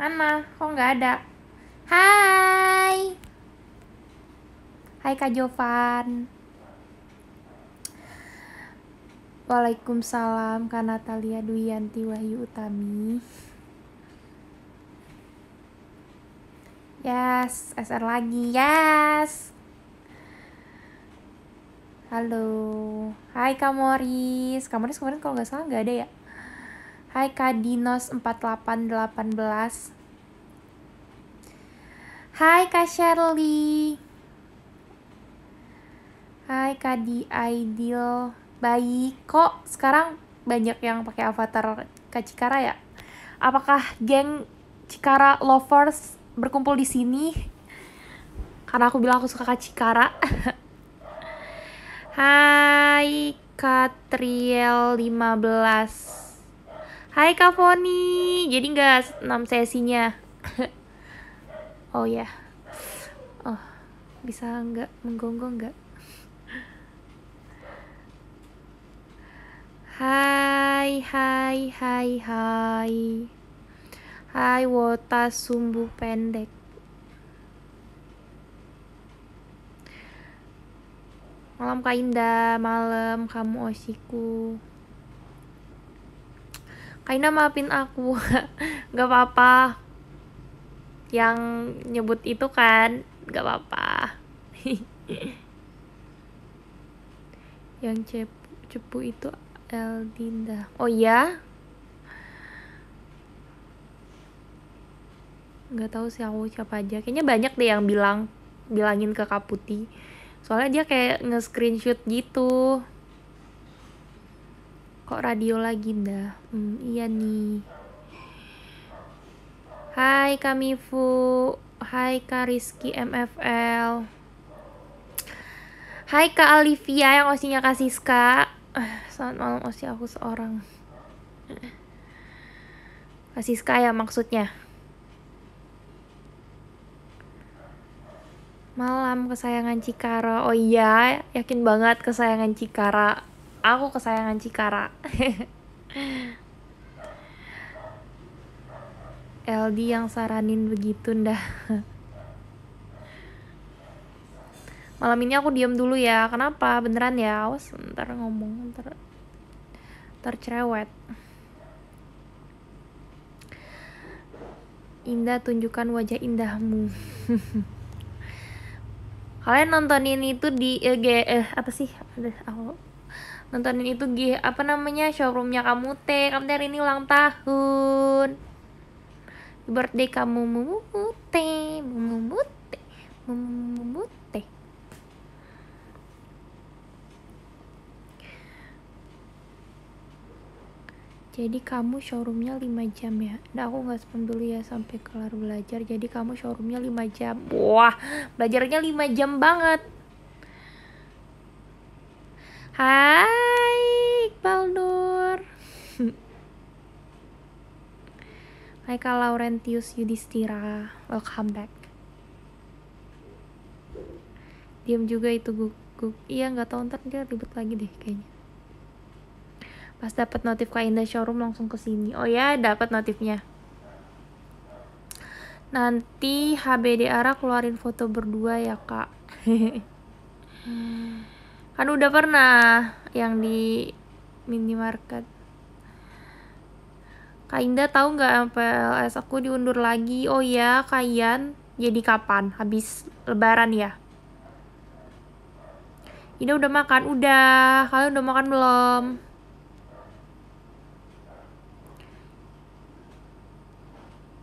Mana? Kok nggak ada? Hai. Hai Kak Jovan. Waalaikumsalam Kak Natalia Duyanti Wahyu Utami. Yes, SR lagi. Yes. Halo, hai kamoris, kamoris kemarin kalau nggak salah nggak ada ya? Hai kadinos Dinos 4818. Hai Kak Shirley. Hai Kak Di Ideal. Baik, kok sekarang banyak yang pakai avatar Kak Cikara ya? Apakah geng Cikara lovers berkumpul di sini? Karena aku bilang aku suka Kak Cikara. Hai Katriel 15 Hai Kak Foni Jadi nggak 6 sesinya Oh ya yeah. Oh bisa nggak menggonggong nggak Hai hai hai hai Hai Wota Sumbu Pendek Malam Kak Indah, malam kamu Osiku. Kak Indah maafin aku, gak apa-apa. Yang nyebut itu kan, gak apa-apa. Yang cepu, cepu itu Eldinda. Oh iya? Gak tahu sih aku siapa aja. Kayaknya banyak deh yang bilang bilangin ke Kaputi soalnya dia kayak nge-screenshot gitu kok radio lagi ndah hmm, iya nih hai Kamifu, hai kak Rizky MFL hai kak Olivia yang osinya Kasiska, Siska eh, selamat malam osi aku seorang Kasiska Siska ya maksudnya Malam kesayangan Cikara. Oh iya, yakin banget kesayangan Cikara. Aku kesayangan Cikara. LD yang saranin begitu ndah. Malam ini aku diam dulu ya. Kenapa? Beneran ya? Awas, ntar ngomong ntar tercerewet. Indah tunjukkan wajah indahmu. kalian nontonin itu di eh, G, eh apa sih aku nontonin itu di apa namanya showroomnya kamu teh kamu teh ini ulang tahun birthday kamu teh teh mumu teh jadi kamu showroomnya 5 jam ya nah aku gak sempat dulu ya sampai kelar belajar jadi kamu showroomnya 5 jam wah belajarnya 5 jam banget Hai Iqbal Nur Hai Kak Laurentius Yudhistira Welcome back Diam juga itu guguk. Iya gak tau ntar dia ribet lagi deh kayaknya Pas dapat notif Kak Indah showroom langsung ke sini. Oh ya, dapat notifnya. Nanti HBD Ara keluarin foto berdua ya, Kak. kan udah pernah yang di minimarket. Kak Indah tahu nggak MPLS aku diundur lagi? Oh ya, kalian Jadi kapan? Habis lebaran ya? Ini udah makan? Udah. Kalian udah makan belum?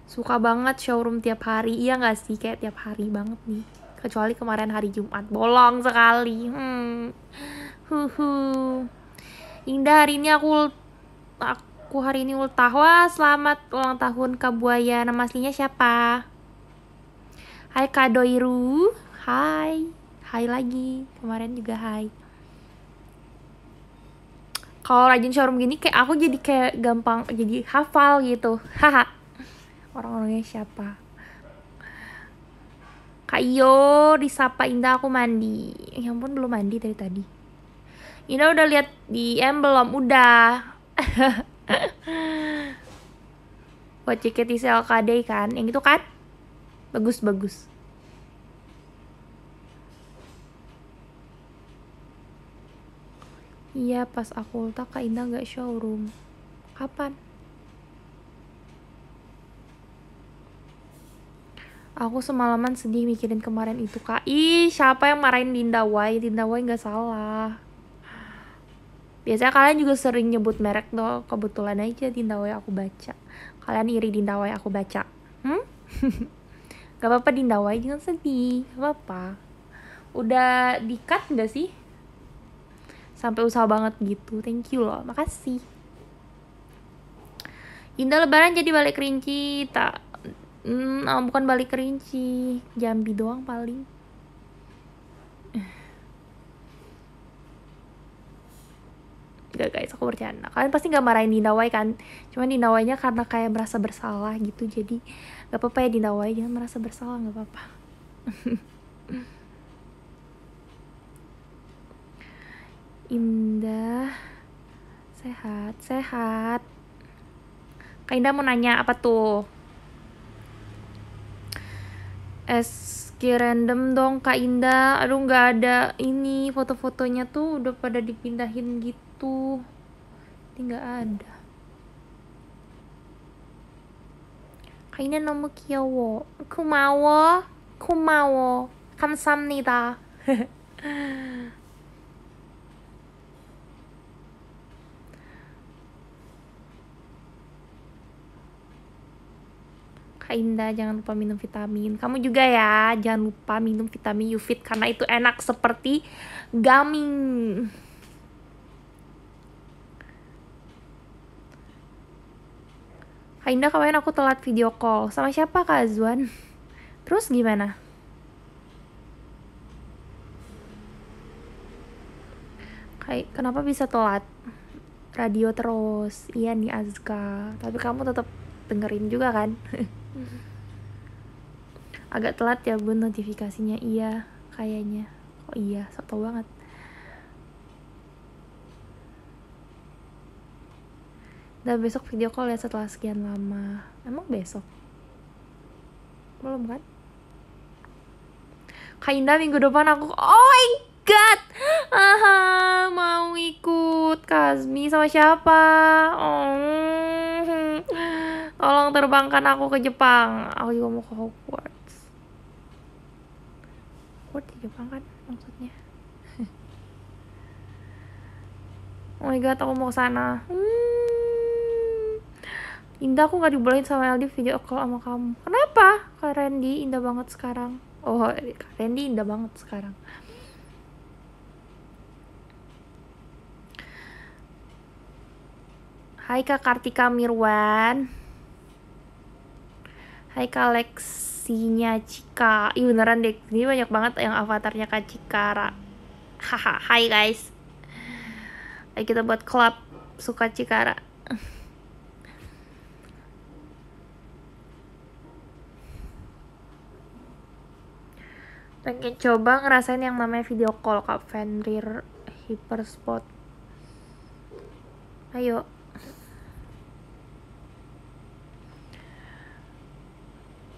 suka banget showroom tiap hari iya nggak sih kayak tiap hari banget nih kecuali kemarin hari Jumat bolong sekali hmm huhu Indah hari ini aku aku hari ini ultah wah selamat ulang tahun ke Buaya nama aslinya siapa Hai kadoiru Hai Hai lagi kemarin juga hai kalau rajin showroom gini kayak aku jadi kayak gampang jadi hafal gitu haha orang-orangnya siapa Kak Iyo disapa Indah aku mandi ya ampun belum mandi dari tadi Indah udah lihat di belum udah Waciketi CLKD kan yang itu kan bagus bagus Iya pas aku ulta Kak Indah gak showroom Kapan? Aku semalaman sedih mikirin kemarin itu kak. Ih, siapa yang marahin Dinda Wai? Dinda Wai nggak salah. Biasanya kalian juga sering nyebut merek tuh. Kebetulan aja Dinda Wai aku baca. Kalian iri Dinda Wai aku baca. Hmm? gak apa-apa Dinda Wai, jangan sedih. Gak apa-apa. Udah di-cut gak sih? Sampai usaha banget gitu. Thank you loh. Makasih. Indah lebaran jadi balik kerinci tak Hmm, oh, bukan balik kerinci, Jambi doang paling. Gak guys, aku bercanda. Kalian pasti gak marahin Dinawai kan? Cuman Dinawainya karena kayak merasa bersalah gitu, jadi gak apa-apa ya Dinawai, jangan merasa bersalah, gak apa-apa. Indah, sehat, sehat. Kak Indah mau nanya apa tuh? SG random dong Kak Indah aduh nggak ada ini foto-fotonya tuh udah pada dipindahin gitu ini nggak ada Kak Indah nomor kiawo kumawo kumawo kamsamnida Kak Indah jangan lupa minum vitamin. Kamu juga ya, jangan lupa minum vitamin Yufit karena itu enak seperti gaming. Kak Indah kemarin aku telat video call. Sama siapa Kak Azwan? Terus gimana? Kay kenapa bisa telat? Radio terus. Iya nih Azka. Tapi kamu tetap dengerin juga kan? Mhm. agak telat ya bun notifikasinya iya kayaknya oh iya tau banget dan besok video call ya setelah sekian lama emang besok belum kan Kak Indah minggu depan aku oh god aha mau ikut Kazmi sama siapa oh tolong terbangkan aku ke Jepang aku juga mau ke Hogwarts Hogwarts di Jepang kan maksudnya oh my god aku mau ke sana hmm. Indah aku nggak dibolehin sama Aldi video call sama kamu kenapa Kak Randy indah banget sekarang oh Randy indah banget sekarang Hai Kak Kartika Mirwan. Hai Kak Lexinya Cika. Ih beneran deh, ini banyak banget yang avatarnya Kak Cikara. Haha, hai guys. Ayo kita buat klub suka Cikara. pengen coba ngerasain yang namanya video call kak Fenrir Hyperspot ayo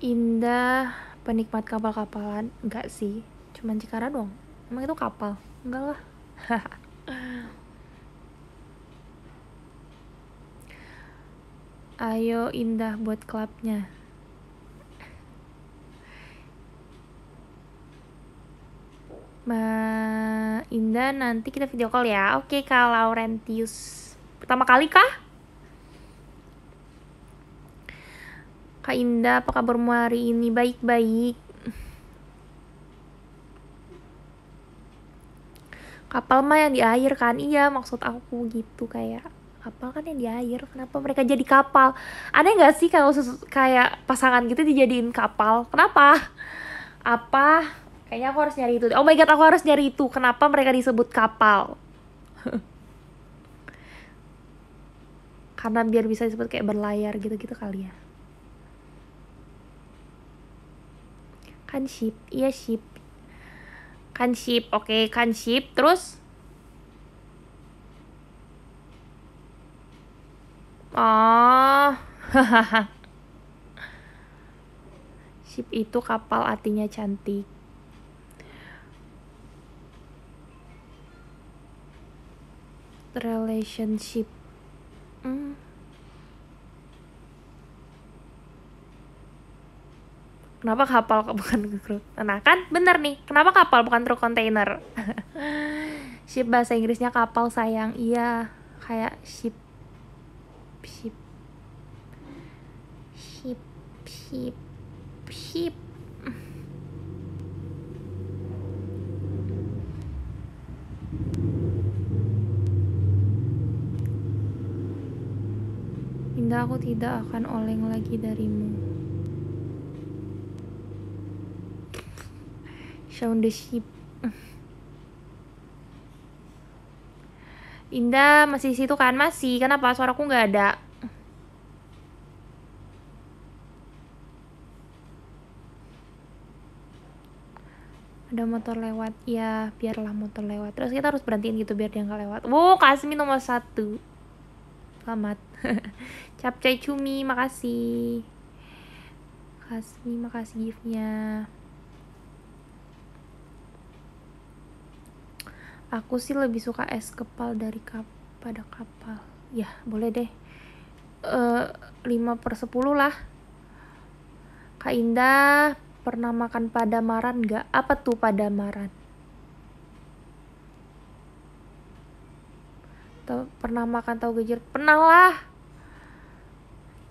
indah penikmat kapal-kapalan enggak sih cuman Cikara doang. emang itu kapal enggak lah ayo indah buat klubnya Ma Indah nanti kita video call ya. Oke, kalau Laurentius. Pertama kali kah? Kak Indah, apa kabarmu hari ini? Baik-baik. Kapal mah yang di air kan? Iya, maksud aku gitu kayak kapal kan yang di air. Kenapa mereka jadi kapal? Aneh gak sih kalau kayak pasangan gitu dijadiin kapal? Kenapa? Apa? Kayaknya aku harus nyari itu. Oh my god, aku harus nyari itu. Kenapa mereka disebut kapal? karena biar bisa disebut kayak berlayar gitu-gitu kali ya kan ship iya ship. kan ship oke okay, ship Terus? Oh, ship itu kapal artinya cantik. Relationship. Hmm. Kenapa kapal bukan kru? Nah kan bener nih, kenapa kapal bukan truk kontainer? ship bahasa Inggrisnya kapal sayang, iya kayak ship ship ship ship ship Indah aku tidak akan oleng lagi darimu Shaun the sheep. Indah masih di situ kan? Masih. Kenapa suaraku nggak ada? Ada motor lewat. Ya, biarlah motor lewat. Terus kita harus berhentiin gitu biar dia nggak lewat. Wow, Kasmi nomor satu. Selamat. Capcay cumi, makasih. Kasmi, makasih giftnya. aku sih lebih suka es kepal dari kap pada kapal ya boleh deh eh, lima 5 per sepuluh lah Kak Indah pernah makan padamaran gak? Apa tuh padamaran? Tau, pernah makan tau gejir? Pernah lah.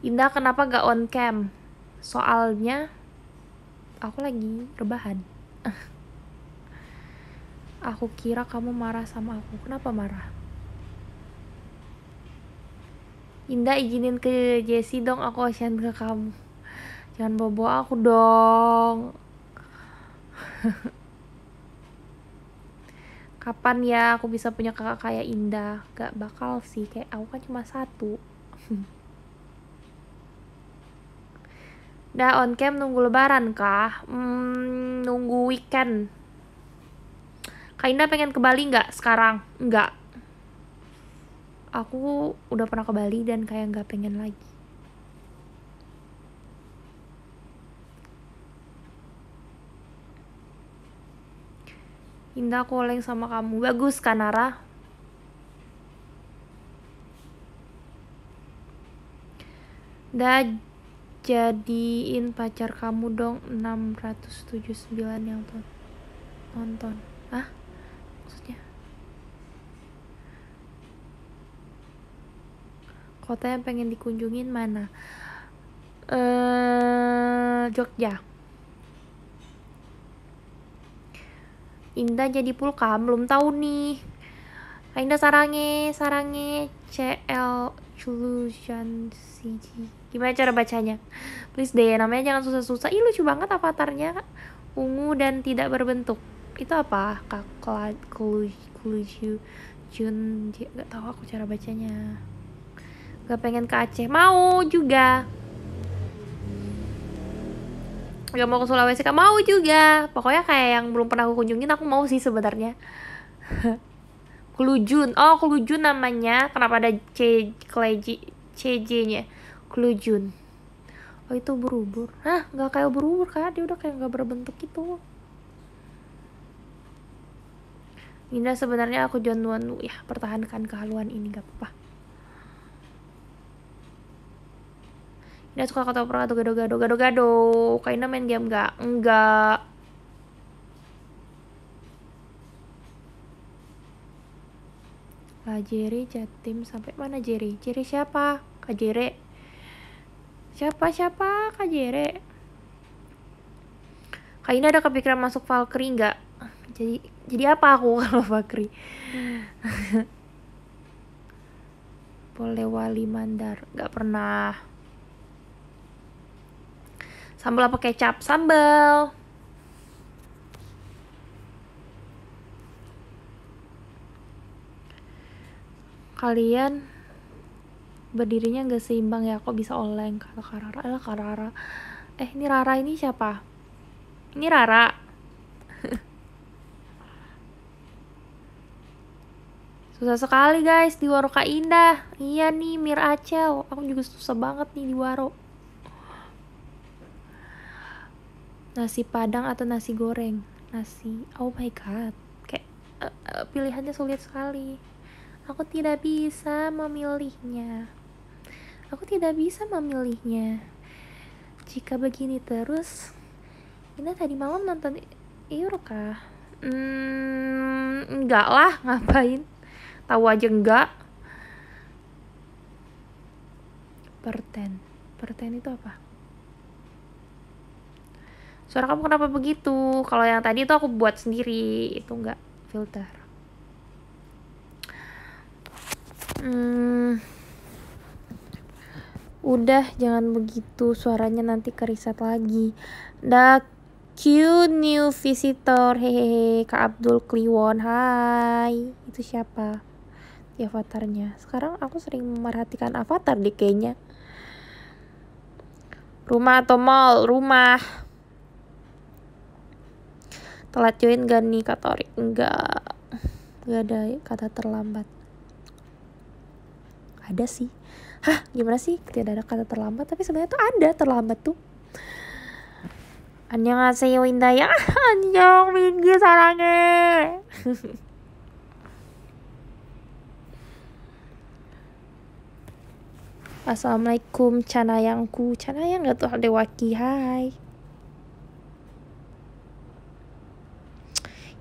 Indah kenapa gak on cam? Soalnya aku lagi rebahan. Aku kira kamu marah sama aku. Kenapa marah? Indah izinin ke Jessie dong aku ocean ke kamu. Jangan bobo aku dong. Kapan ya aku bisa punya kakak kayak Indah? Gak bakal sih, kayak aku kan cuma satu. Dah on cam nunggu lebaran kah? Hmm, nunggu weekend Kak Indah pengen ke Bali nggak sekarang? Nggak. Aku udah pernah ke Bali dan kayak nggak pengen lagi. Indah aku sama kamu. Bagus Kanara. Dah jadiin pacar kamu dong 679 yang nonton. ah? kota yang pengen dikunjungin mana? Eh, Jogja. Indah jadi pulkam belum tahu nih. Indah Sarange, Sarange CL Chulusan CG. Gimana cara bacanya? Please deh, namanya jangan susah-susah. Ih, lucu banget avatarnya. Ungu dan tidak berbentuk. Itu apa? Kakla Kuluju Jun, gak tahu aku cara bacanya. Gak pengen ke Aceh. Mau juga. Gak mau ke Sulawesi. Gak mau juga. Pokoknya kayak yang belum pernah aku kunjungin, aku mau sih sebenarnya. Kelujun. Oh, Kelujun namanya. Kenapa ada C, Kleji, CJ-nya? Kelujun. Oh, itu berubur, ah Hah? Gak kayak berubur kak, Dia udah kayak gak berbentuk gitu. Indah sebenarnya aku John Wanu ya pertahankan kehaluan ini gak apa-apa. dia suka kata orang atau gado-gado? Gado-gado. kayaknya main game enggak Enggak. Kak Jerry jatim sampai mana Jerry? Jerry siapa? Kak Jere. Siapa siapa Kak Jere? Kak ada kepikiran masuk Valkyrie enggak Jadi jadi apa aku kalau Valkyrie? wali Mandar nggak pernah. Sambal apa kecap? Sambal. Kalian berdirinya nggak seimbang ya kok bisa oleng kata Karara eh Karara eh ini Rara ini siapa ini Rara susah sekali guys di Waroka Indah iya nih Mir Acel aku juga susah banget nih di Waro nasi padang atau nasi goreng nasi oh my god kayak uh, uh, pilihannya sulit sekali aku tidak bisa memilihnya aku tidak bisa memilihnya jika begini terus ini tadi malam nonton Euro kah hmm, enggak lah ngapain tahu aja enggak perten perten itu apa suara kamu kenapa begitu kalau yang tadi itu aku buat sendiri itu nggak filter hmm. udah jangan begitu suaranya nanti keriset lagi The cute new visitor hehehe kak Abdul Kliwon hai itu siapa di avatarnya sekarang aku sering memerhatikan avatar di kayaknya rumah atau mall rumah telat join gak nih kak Torik enggak enggak ada kata terlambat ada sih hah gimana sih tidak ada kata terlambat tapi sebenarnya tuh ada terlambat tuh winda ya, 안녕 minggu sarangnya. Assalamualaikum canayangku canayang gak tuh ada waki hai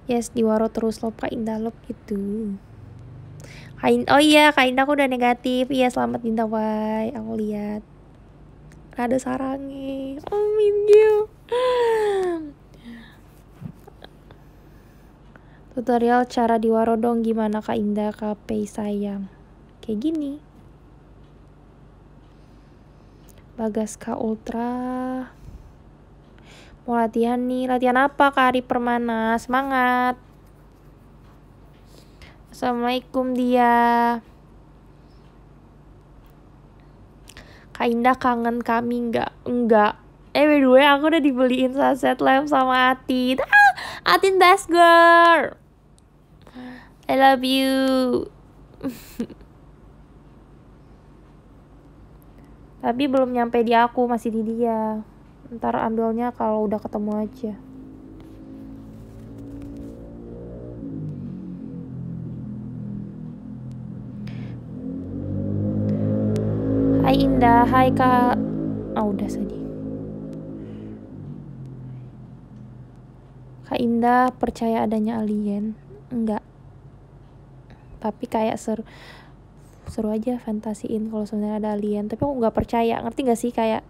yes diwaro terus lo kak Indah love gitu kain oh iya kain Indah aku udah negatif iya selamat Indah Wai aku lihat ada sarangi oh minggu tutorial cara diwaro dong gimana kak Indah kape sayang kayak gini Bagas Ultra mau latihan nih latihan apa kak Ari Permana semangat Assalamualaikum dia Kak Indah kangen kami enggak enggak eh by the way aku udah dibeliin saset lem sama Atin ah, Atin best girl I love you tapi belum nyampe di aku masih di dia ntar ambilnya kalau udah ketemu aja Hai Indah, hai Kak. Oh, udah saja. Kak Indah percaya adanya alien? Enggak. Tapi kayak seru seru aja fantasiin kalau sebenarnya ada alien tapi aku nggak percaya ngerti gak sih kayak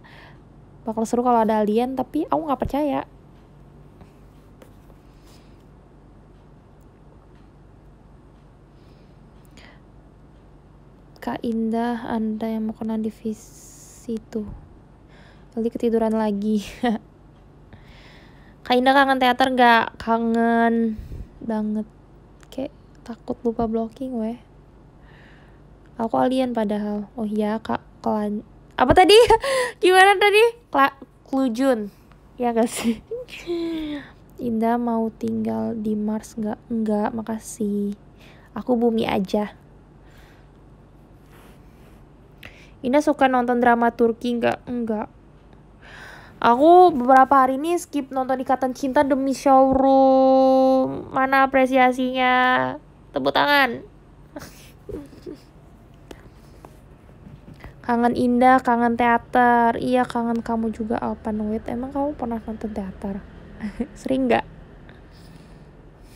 bakal seru kalau ada alien tapi aku nggak percaya Kak Indah, Anda yang mau kena divisi itu. Kali ketiduran lagi. Kak Indah kangen teater nggak? Kangen banget. Kayak takut lupa blocking weh. Aku alien padahal. Oh iya, Kak, kelan apa tadi gimana tadi Kla klujun ya gak sih Indah mau tinggal di Mars nggak nggak makasih aku bumi aja Indah suka nonton drama Turki nggak nggak Aku beberapa hari ini skip nonton Ikatan Cinta demi showroom. Mana apresiasinya? Tepuk tangan. Kangen Indah, kangen teater. Iya, kangen kamu juga Alpan Wait. Emang kamu pernah nonton teater? Sering nggak?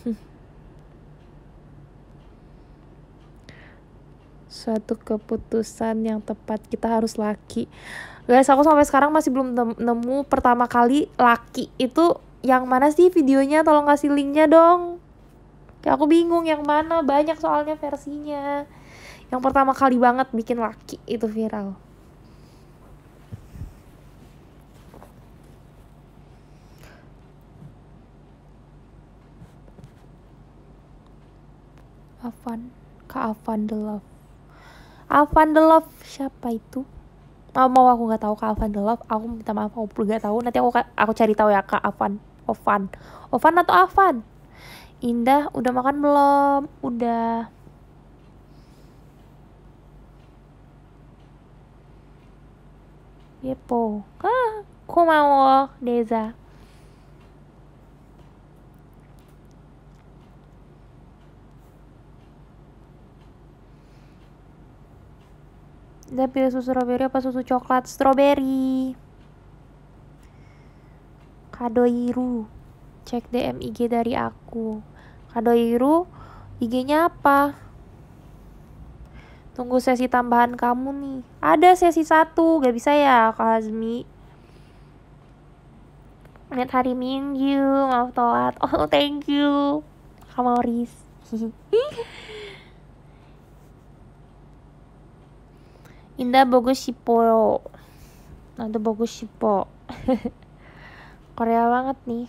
suatu keputusan yang tepat kita harus laki guys aku sampai sekarang masih belum nemu pertama kali laki itu yang mana sih videonya tolong kasih linknya dong ya aku bingung yang mana banyak soalnya versinya yang pertama kali banget bikin laki itu viral Avan Kak Avan The Love Avan The Love siapa itu mau mau aku nggak tahu Kak Avan The Love aku minta maaf aku nggak tahu nanti aku aku cari tahu ya Kak Avan Ovan Ovan atau Avan Indah udah makan belum udah Yeppo. Ah, kumawo, oh, Deza. Dia pilih susu strawberry apa susu coklat? Strawberry. Kadoiru. Cek DM IG dari aku. Kadoiru, IG-nya apa? Tunggu sesi tambahan kamu nih. Ada sesi satu, gak bisa ya Kak Hazmi. Net hari Minggu, maaf telat. Oh, thank you. Kamu Riz. Indah bagus po Ada bagus po Korea banget nih.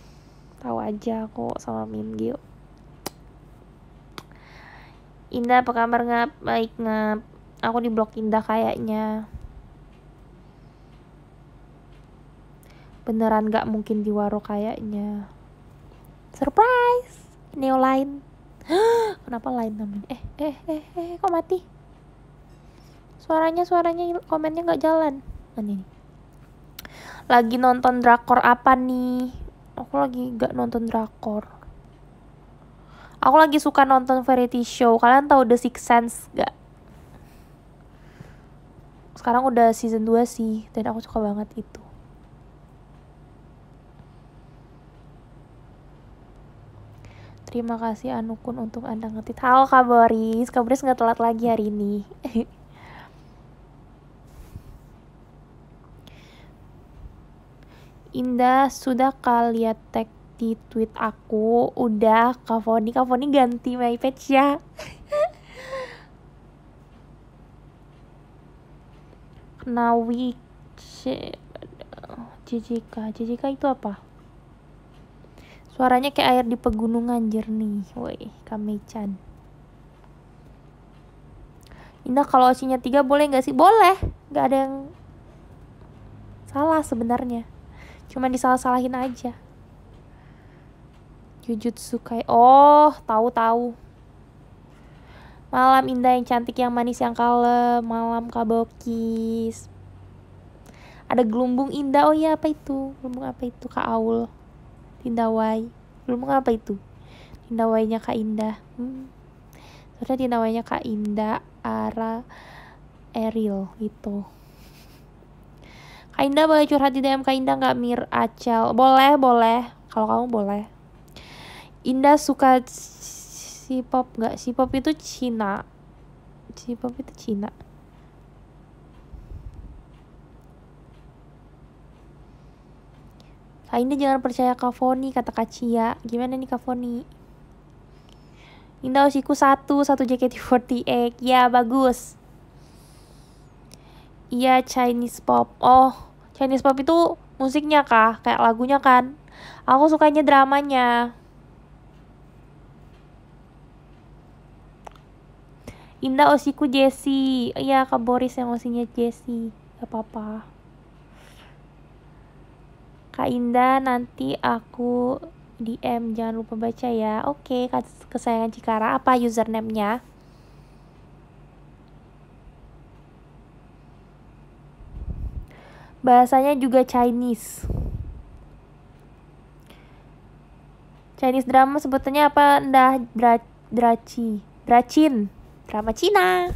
Tahu aja aku sama Minggu. Indah apa kabar ngap baik ngap aku di blok Indah kayaknya beneran nggak mungkin di waro kayaknya surprise neo lain kenapa lain namanya eh eh eh eh kok mati suaranya suaranya komennya nggak jalan ah, ini lagi nonton drakor apa nih aku lagi nggak nonton drakor Aku lagi suka nonton variety show. Kalian tahu The Sixth Sense gak? Sekarang udah season 2 sih, dan aku suka banget itu. Terima kasih Anukun untuk Anda ngetit. Halo Kak Boris, Kak Boris nggak telat lagi hari ini. Indah, sudah lihat tag di tweet aku udah Kak Foni, ganti my page ya. Nawi JJK, JJK itu apa? Suaranya kayak air di pegunungan jernih, woi, kamechan. Indah kalau osinya tiga boleh nggak sih? Boleh, nggak ada yang salah sebenarnya. Cuma disalah-salahin aja. Jujutsu Kai. Oh, tahu-tahu. Malam indah yang cantik, yang manis, yang kalem. Malam kabokis. Ada gelumbung indah. Oh iya, apa itu? Gelumbung apa itu? Kak Aul. Tindawai. Gelumbung apa itu? Tindawainya Kak Indah. Hmm. Soalnya tindawainya Kak Indah, Ara, Eril itu Kak Indah boleh curhat di DM Kak Indah nggak Mir Acel? Boleh, boleh. Kalau kamu boleh. Indah suka si pop nggak? si pop itu Cina. si pop itu Cina. Kak Indah jangan percaya Kak Foni, kata Kak Gimana nih Kak Foni? Indah usiku satu, satu JKT48. Ya, bagus. Iya, Chinese Pop. Oh, Chinese Pop itu musiknya kah? Kayak lagunya kan? Aku sukanya dramanya. Indah osiku Jesse. Iya, Kak Boris yang osinya Jesse. Gak apa-apa. Kak Indah, nanti aku DM. Jangan lupa baca ya. Oke, okay, Kesayangan Cikara. Apa username-nya? Bahasanya juga Chinese. Chinese drama sebetulnya apa? Ndah Draci. Dracin drama Cina.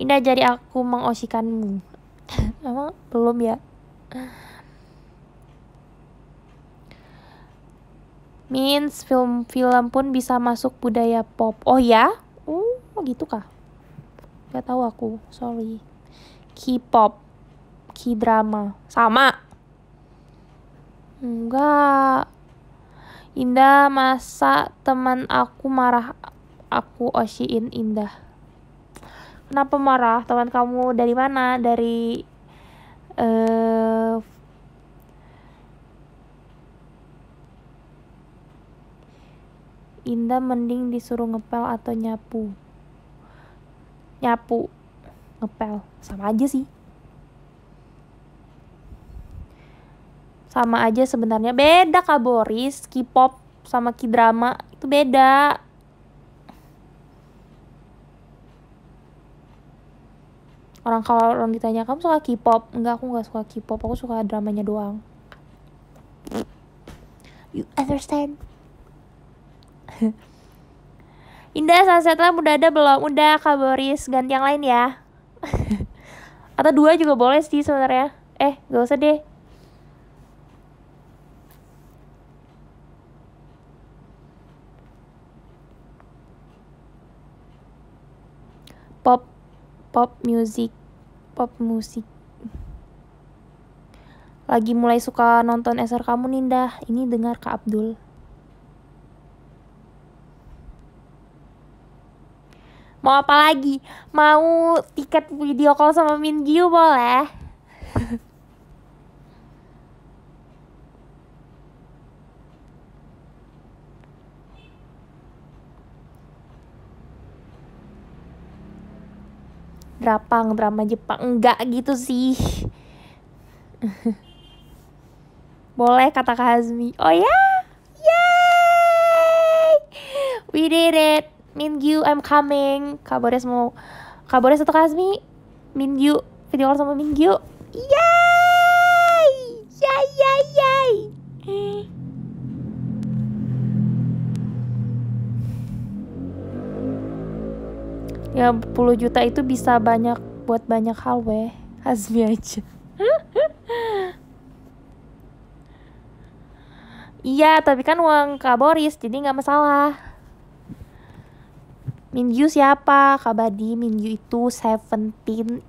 Indah jadi aku mengosikanmu. Emang belum ya? Means film-film pun bisa masuk budaya pop. Oh ya? Oh, uh, gitu kah? Gak tahu aku, sorry. K-pop, K-drama, sama. Enggak. Indah masa teman aku marah aku Oshiin Indah kenapa marah teman kamu dari mana dari uh, Indah mending disuruh ngepel atau nyapu nyapu ngepel sama aja sih sama aja sebenarnya beda kak Boris K-pop sama K-drama itu beda orang kalau orang ditanya kamu suka K-pop enggak aku nggak suka K-pop aku suka dramanya doang you understand Indah sunset lah udah ada belum? Udah Kak Boris, ganti yang lain ya Atau dua juga boleh sih sebenarnya Eh, gak usah deh Pop pop music pop music lagi mulai suka nonton SR kamu Ninda ini dengar Kak Abdul mau apa lagi mau tiket video call sama Min boleh drapang drama Jepang enggak gitu sih boleh kata Kak Hazmi oh ya yeah? yay we did it Mingyu I'm coming Kabores mau Kabores atau Kak Hazmi Mingyu video call sama Mingyu yay yay yay yay ya 10 juta itu bisa banyak buat banyak hal weh Hasbi aja Iya, tapi kan uang Kak Boris, jadi nggak masalah. Minju siapa? Kabadi, Minju itu Seventeen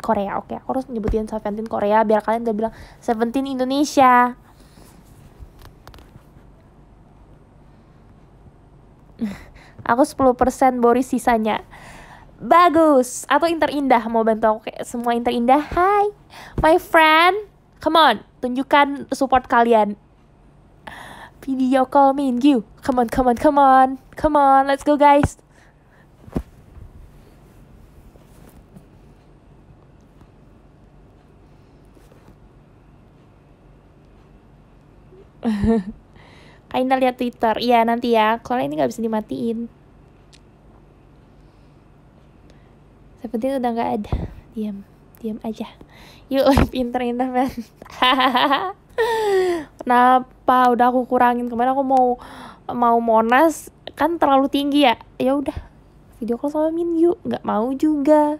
Korea. Oke, aku harus nyebutin Seventeen Korea biar kalian udah bilang Seventeen Indonesia. aku 10% Boris sisanya bagus atau interindah mau bantu aku kayak semua interindah hai my friend come on tunjukkan support kalian video call me and you come on come on come on come on let's go guys Kainal lihat Twitter. Iya nanti ya. Kalau ini nggak bisa dimatiin. seperti itu udah nggak ada diam diam aja yuk pinter internet kenapa udah aku kurangin kemarin aku mau mau monas kan terlalu tinggi ya ya udah video call sama Min yuk nggak mau juga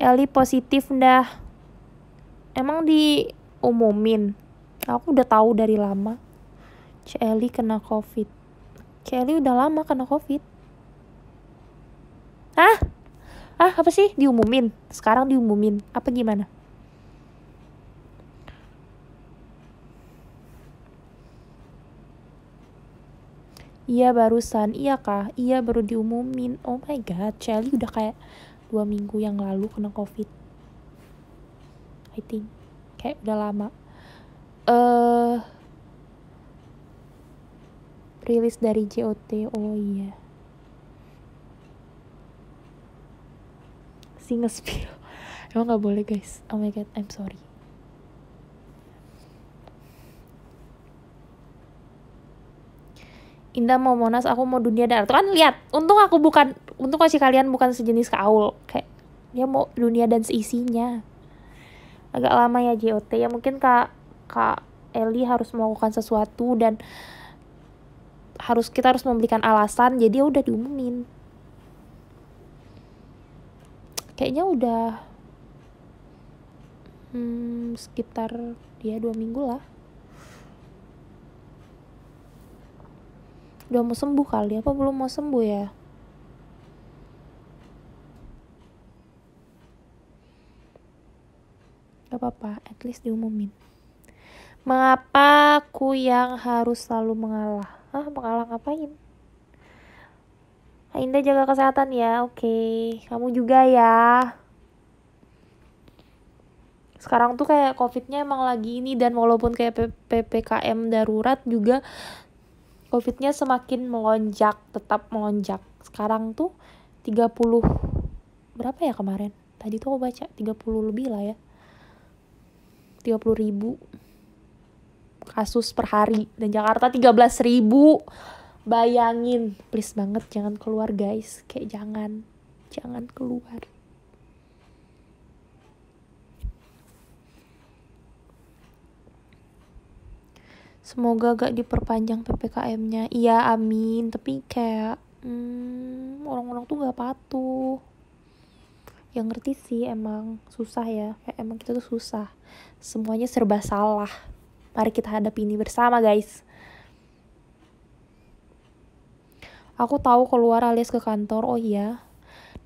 Eli positif dah emang di diumumin aku udah tahu dari lama Celi kena covid Celi udah lama kena covid Hah? Ah, apa sih? Diumumin. Sekarang diumumin. Apa gimana? Iya barusan, iya kah? Iya baru diumumin. Oh my god, Shelly udah kayak dua minggu yang lalu kena covid. I think kayak udah lama. Eh uh, rilis dari JOT. Oh iya. sih nge-spill emang gak boleh guys oh my god I'm sorry Indah mau Monas, aku mau dunia darat. Tuh kan lihat, untung aku bukan, untung kasih kalian bukan sejenis kaul. Kayak dia mau dunia dan seisinya. Agak lama ya JOT ya mungkin kak kak Eli harus melakukan sesuatu dan harus kita harus memberikan alasan. Jadi ya udah diumumin kayaknya udah hmm, sekitar ya dua minggu lah udah mau sembuh kali apa belum mau sembuh ya gak apa-apa at least diumumin mengapa ku yang harus selalu mengalah ah mengalah ngapain Ainda jaga kesehatan ya, oke. Okay. Kamu juga ya. Sekarang tuh kayak COVID-nya emang lagi ini dan walaupun kayak PPKM darurat juga COVID-nya semakin melonjak, tetap melonjak. Sekarang tuh 30 berapa ya kemarin? Tadi tuh aku baca 30 lebih lah ya. 30 ribu kasus per hari dan Jakarta 13 ribu bayangin please banget jangan keluar guys kayak jangan jangan keluar semoga gak diperpanjang ppkm-nya iya amin tapi kayak hmm, orang-orang tuh gak patuh yang ngerti sih emang susah ya kayak emang kita tuh susah semuanya serba salah mari kita hadapi ini bersama guys Aku tahu keluar alias ke kantor, oh iya.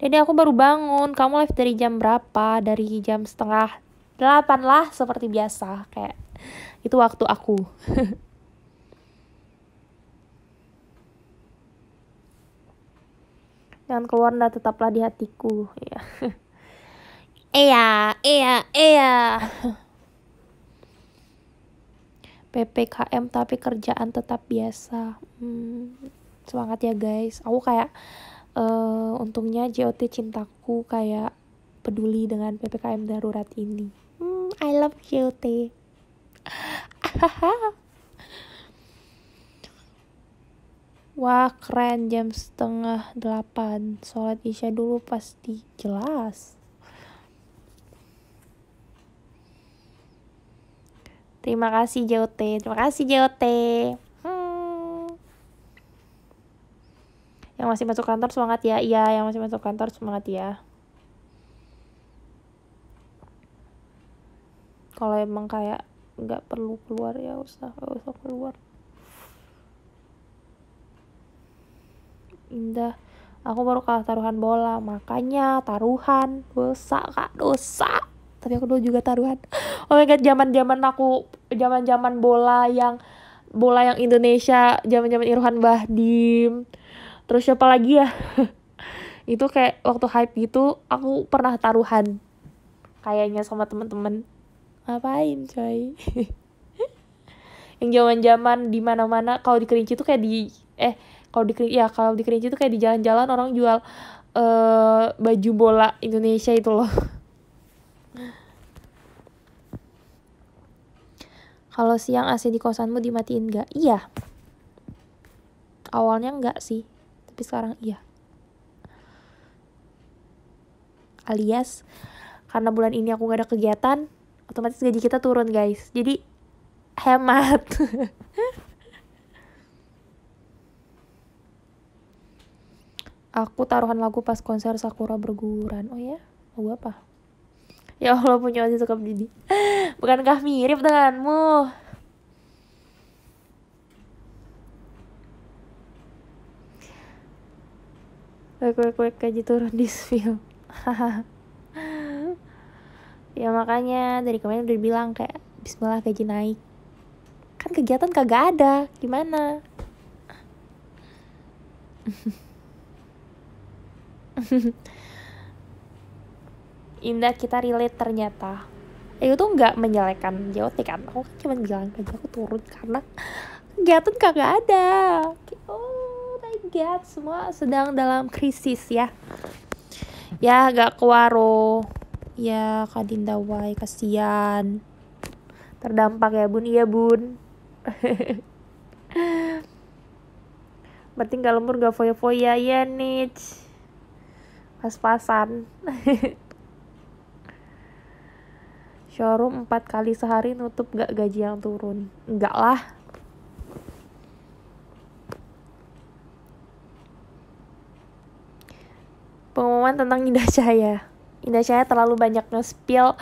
Dede aku baru bangun, kamu live dari jam berapa? Dari jam setengah delapan lah seperti biasa. Kayak itu waktu aku. Jangan keluar tetaplah di hatiku. Iya. Iya, iya, iya. PPKM tapi kerjaan tetap biasa. Hmm semangat ya guys aku kayak uh, untungnya JOT cintaku kayak peduli dengan PPKM darurat ini hmm, I love JOT Wah keren jam setengah delapan Sholat isya dulu pasti jelas Terima kasih JOT Terima kasih JOT yang masih masuk kantor semangat ya iya yang masih masuk kantor semangat ya kalau emang kayak nggak perlu keluar ya usah gak usah keluar indah aku baru kalah taruhan bola makanya taruhan dosa kak dosa tapi aku dulu juga taruhan oh my god zaman zaman aku zaman zaman bola yang bola yang Indonesia zaman zaman Irfan Bahdim terus siapa lagi ya itu kayak waktu hype gitu aku pernah taruhan kayaknya sama temen-temen ngapain coy yang zaman-zaman di mana-mana kalau di Kerinci tuh kayak di eh kalau di ya kalau di Kerinci tuh kayak di jalan-jalan orang jual uh, baju bola Indonesia itu loh kalau siang AC di kosanmu dimatiin gak? Iya. Awalnya enggak sih tapi sekarang iya alias karena bulan ini aku gak ada kegiatan otomatis gaji kita turun guys jadi hemat aku taruhan lagu pas konser Sakura berguguran oh ya lagu apa ya Allah punya masih suka begini bukankah mirip denganmu kue-kue kayak gaji turun di film ya makanya dari kemarin udah bilang kayak Bismillah gaji naik kan kegiatan kagak ada gimana Indah kita relate ternyata ya itu nggak menyelekan JOT kan aku kan cuma bilang gaji aku turun karena kegiatan kagak ada ya semua sedang dalam krisis ya ya gak kewaro ya kak Dinda Wai kasihan terdampak ya bun iya bun penting kalau lembur gak foya-foya ya nih pas-pasan showroom empat kali sehari nutup gak gaji yang turun enggak lah pengumuman tentang Indah Cahaya. Indah Cahaya terlalu banyak nge-spill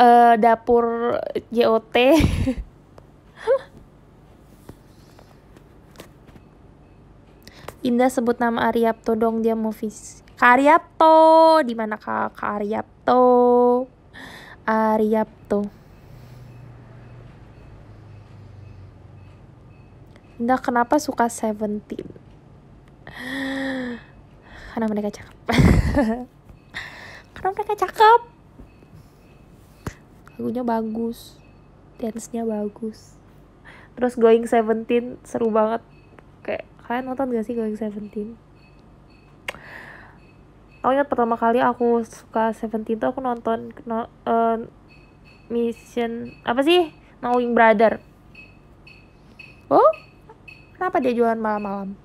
uh, dapur JOT. Indah sebut nama Ariapto dong dia mau Kak Ariapto, di mana Kak? Kak Ariapto. Ariapto. Indah kenapa suka Seventeen? Karena mereka cakep. karena mereka cakep lagunya bagus dance-nya bagus terus Going Seventeen seru banget kayak kalian nonton gak sih Going Seventeen aku ingat pertama kali aku suka Seventeen tuh aku nonton no, uh, Mission apa sih Knowing Brother oh kenapa dia jualan malam-malam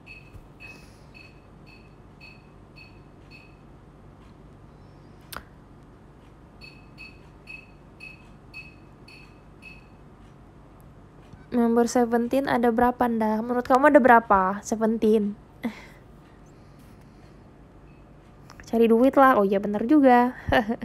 member Seventeen ada berapa nda? Menurut kamu ada berapa Seventeen? Cari duit lah. Oh iya bener juga.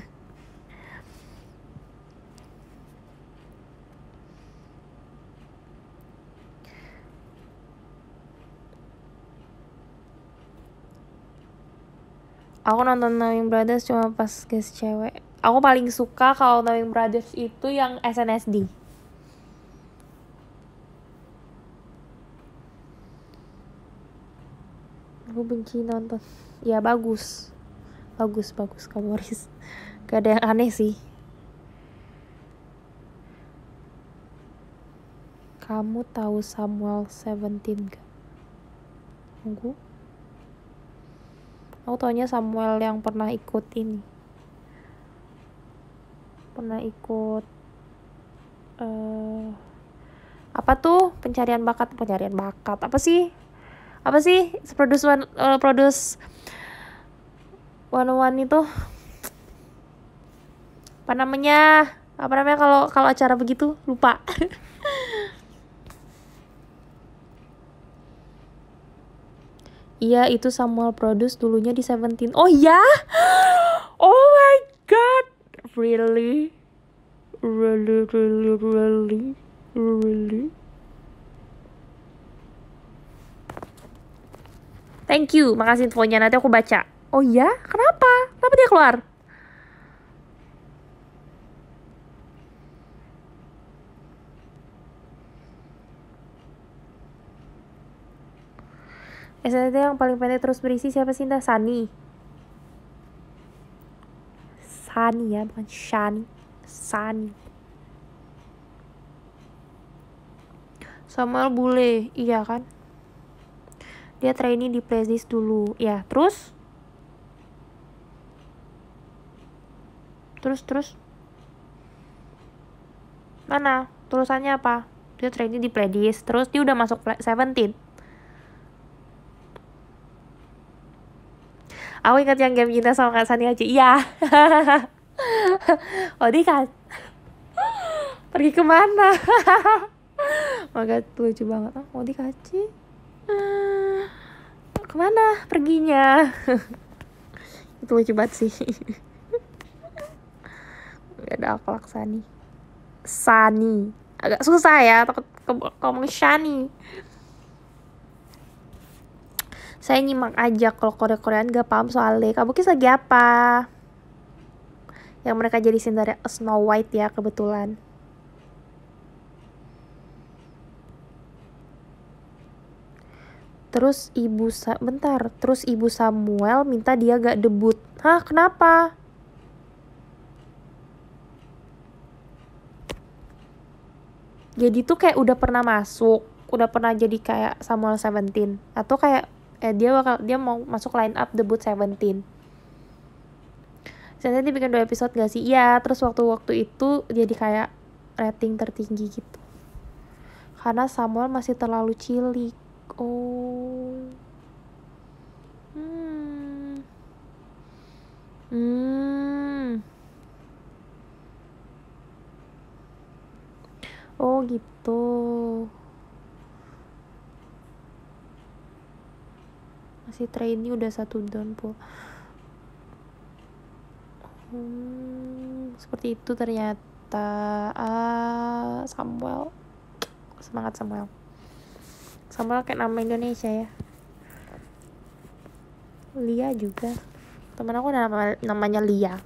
aku nonton Knowing Brothers cuma pas guys cewek. Aku paling suka kalau Knowing Brothers itu yang SNSD. aku benci nonton ya bagus bagus bagus kamu Riz gak ada yang aneh sih kamu tahu Samuel 17 gak? Aku? Aku taunya Samuel yang pernah ikut ini. Pernah ikut uh, apa tuh pencarian bakat pencarian bakat apa sih apa sih produce one uh, produce one one itu apa namanya apa namanya kalau kalau acara begitu lupa Iya itu Samuel Produce dulunya di Seventeen Oh ya Oh my god Really Really really really Really Thank you, makasih infonya. Nanti aku baca. Oh iya? Kenapa? Kenapa dia keluar? SNT yang paling pendek terus berisi siapa sih Indah? Sani. Sani ya, bukan Shani. Sani. Samuel bule, iya kan? dia training di playlist dulu ya terus terus terus mana tulisannya apa dia training di playlist terus dia udah masuk 17 aku ingat yang game kita sama Kak Sani aja iya Odi oh, kan pergi kemana Maka oh, lucu banget Oh, Odi Eh, kemana perginya itu lucu banget sih gak ada akhlak Sani Sani agak susah ya takut ngomong Shani saya nyimak aja kalau Korea Koreaan gak paham soalnya kamu kisah lagi apa yang mereka jadi dari Snow White ya kebetulan Terus ibu Sa bentar, terus ibu Samuel minta dia gak debut. Hah, kenapa? Jadi tuh kayak udah pernah masuk, udah pernah jadi kayak Samuel Seventeen atau kayak eh dia bakal dia mau masuk line up debut Seventeen. Saya nanti bikin dua episode gak sih? Iya, terus waktu-waktu itu jadi kayak rating tertinggi gitu. Karena Samuel masih terlalu cilik oh hmm hmm oh gitu masih trainee udah satu down po hmm, seperti itu ternyata ah Samuel semangat Samuel sama kayak nama Indonesia ya Lia juga temen aku nama, namanya Lia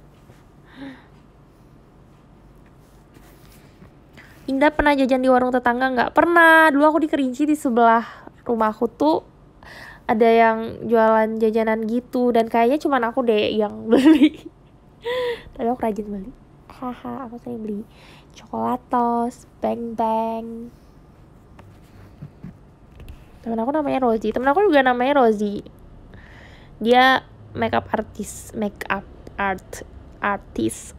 Indah pernah jajan di warung tetangga nggak pernah dulu aku di Kerinci di sebelah rumahku tuh ada yang jualan jajanan gitu dan kayaknya cuma aku deh yang beli tapi aku rajin beli haha aku sering beli coklatos bang bang temen aku namanya Rosie temen aku juga namanya Rosie dia makeup artist makeup art artist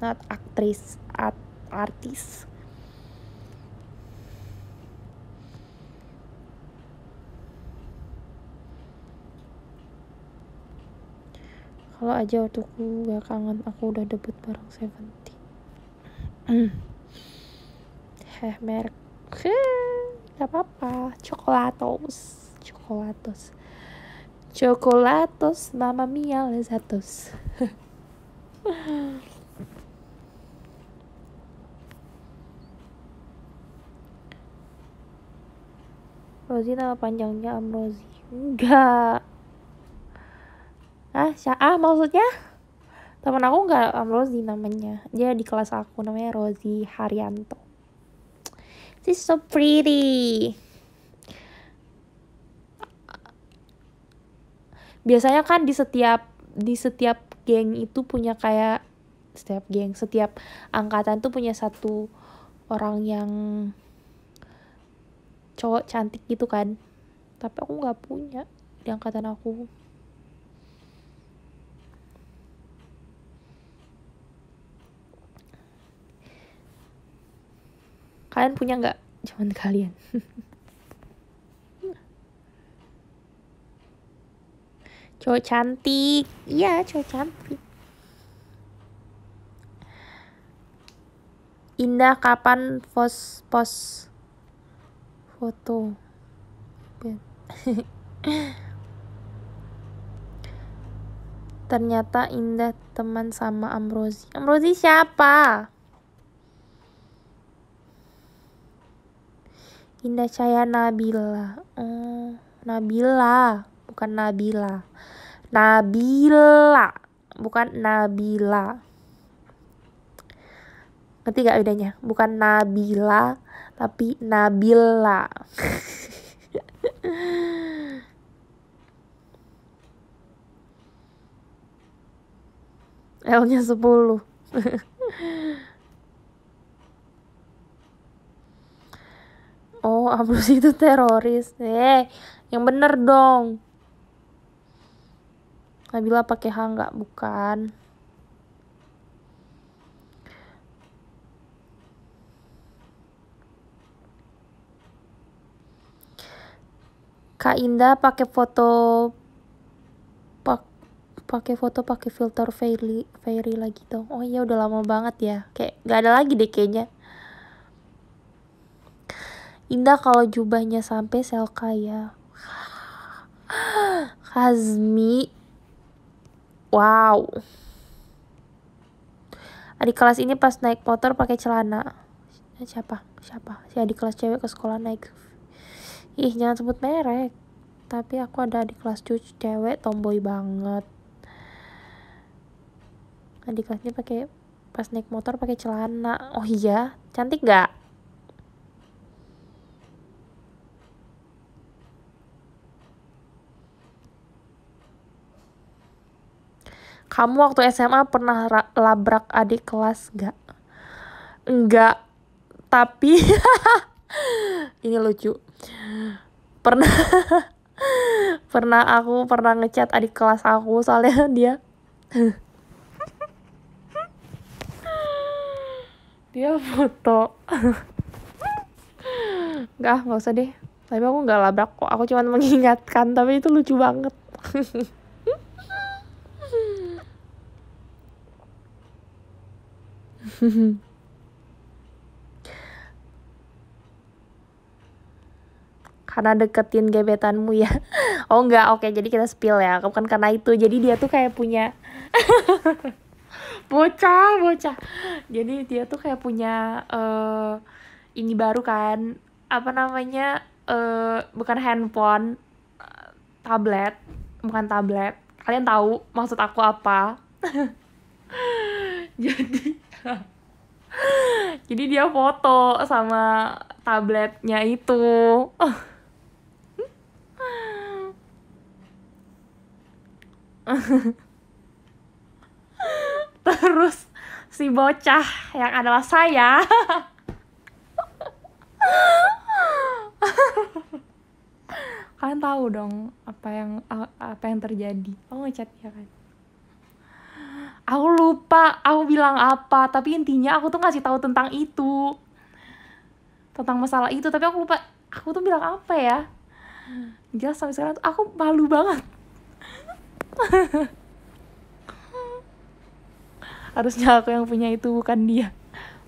not actress art artis kalau aja waktu aku gak kangen aku udah debut bareng Seventeen heh merk. Gak apa-apa, coklatos, coklatos, coklatos mama mia, lezatos. Rozi nama panjangnya Amrozi. Enggak. Ah, Syah ah, maksudnya? teman aku enggak Amrozi namanya. Dia di kelas aku namanya Rozi Haryanto. This is so pretty. Biasanya kan di setiap di setiap geng itu punya kayak setiap geng, setiap angkatan tuh punya satu orang yang cowok cantik gitu kan. Tapi aku nggak punya di angkatan aku. Kalian punya nggak zaman kalian? cowok cantik, iya cowok cantik. Indah kapan pos pos foto? Ternyata Indah teman sama Amrozi. Amrozi siapa? Indah Cahaya Nabila. Hmm, Nabila, bukan Nabila. Nabila, bukan Nabila. Ngerti gak bedanya? Bukan Nabila, tapi Nabila. L-nya 10. oh abus itu teroris eh yang bener dong Nabila pakai H nggak bukan Kak Indah pakai foto pak pakai foto pakai filter fairy fairy lagi dong oh iya udah lama banget ya kayak nggak ada lagi deh kayaknya Indah kalau jubahnya sampai sel kaya. Kazmi. Wow. Adik kelas ini pas naik motor pakai celana. Eh, siapa? Siapa? Si adik kelas cewek ke sekolah naik. Ih, jangan sebut merek. Tapi aku ada adik kelas cucu cewek tomboy banget. Adik kelasnya pakai pas naik motor pakai celana. Oh iya, cantik gak? Kamu waktu SMA pernah labrak adik kelas gak? Enggak, tapi ini lucu. Pernah pernah aku pernah ngechat adik kelas aku soalnya dia dia foto nggak nggak usah deh tapi aku nggak labrak kok aku cuma mengingatkan tapi itu lucu banget karena deketin gebetanmu ya oh enggak oke jadi kita spill ya bukan karena itu jadi dia tuh kayak punya bocah bocah jadi dia tuh kayak punya uh, ini baru kan apa namanya uh, bukan handphone eh, tablet bukan tablet kalian tahu maksud aku apa jadi jadi dia foto sama tabletnya itu terus si bocah yang adalah saya kalian tahu dong apa yang apa yang terjadi oh ngechat ya kan aku lupa aku bilang apa tapi intinya aku tuh ngasih tahu tentang itu tentang masalah itu tapi aku lupa aku tuh bilang apa ya jelas sampai sekarang aku malu banget harusnya aku yang punya itu bukan dia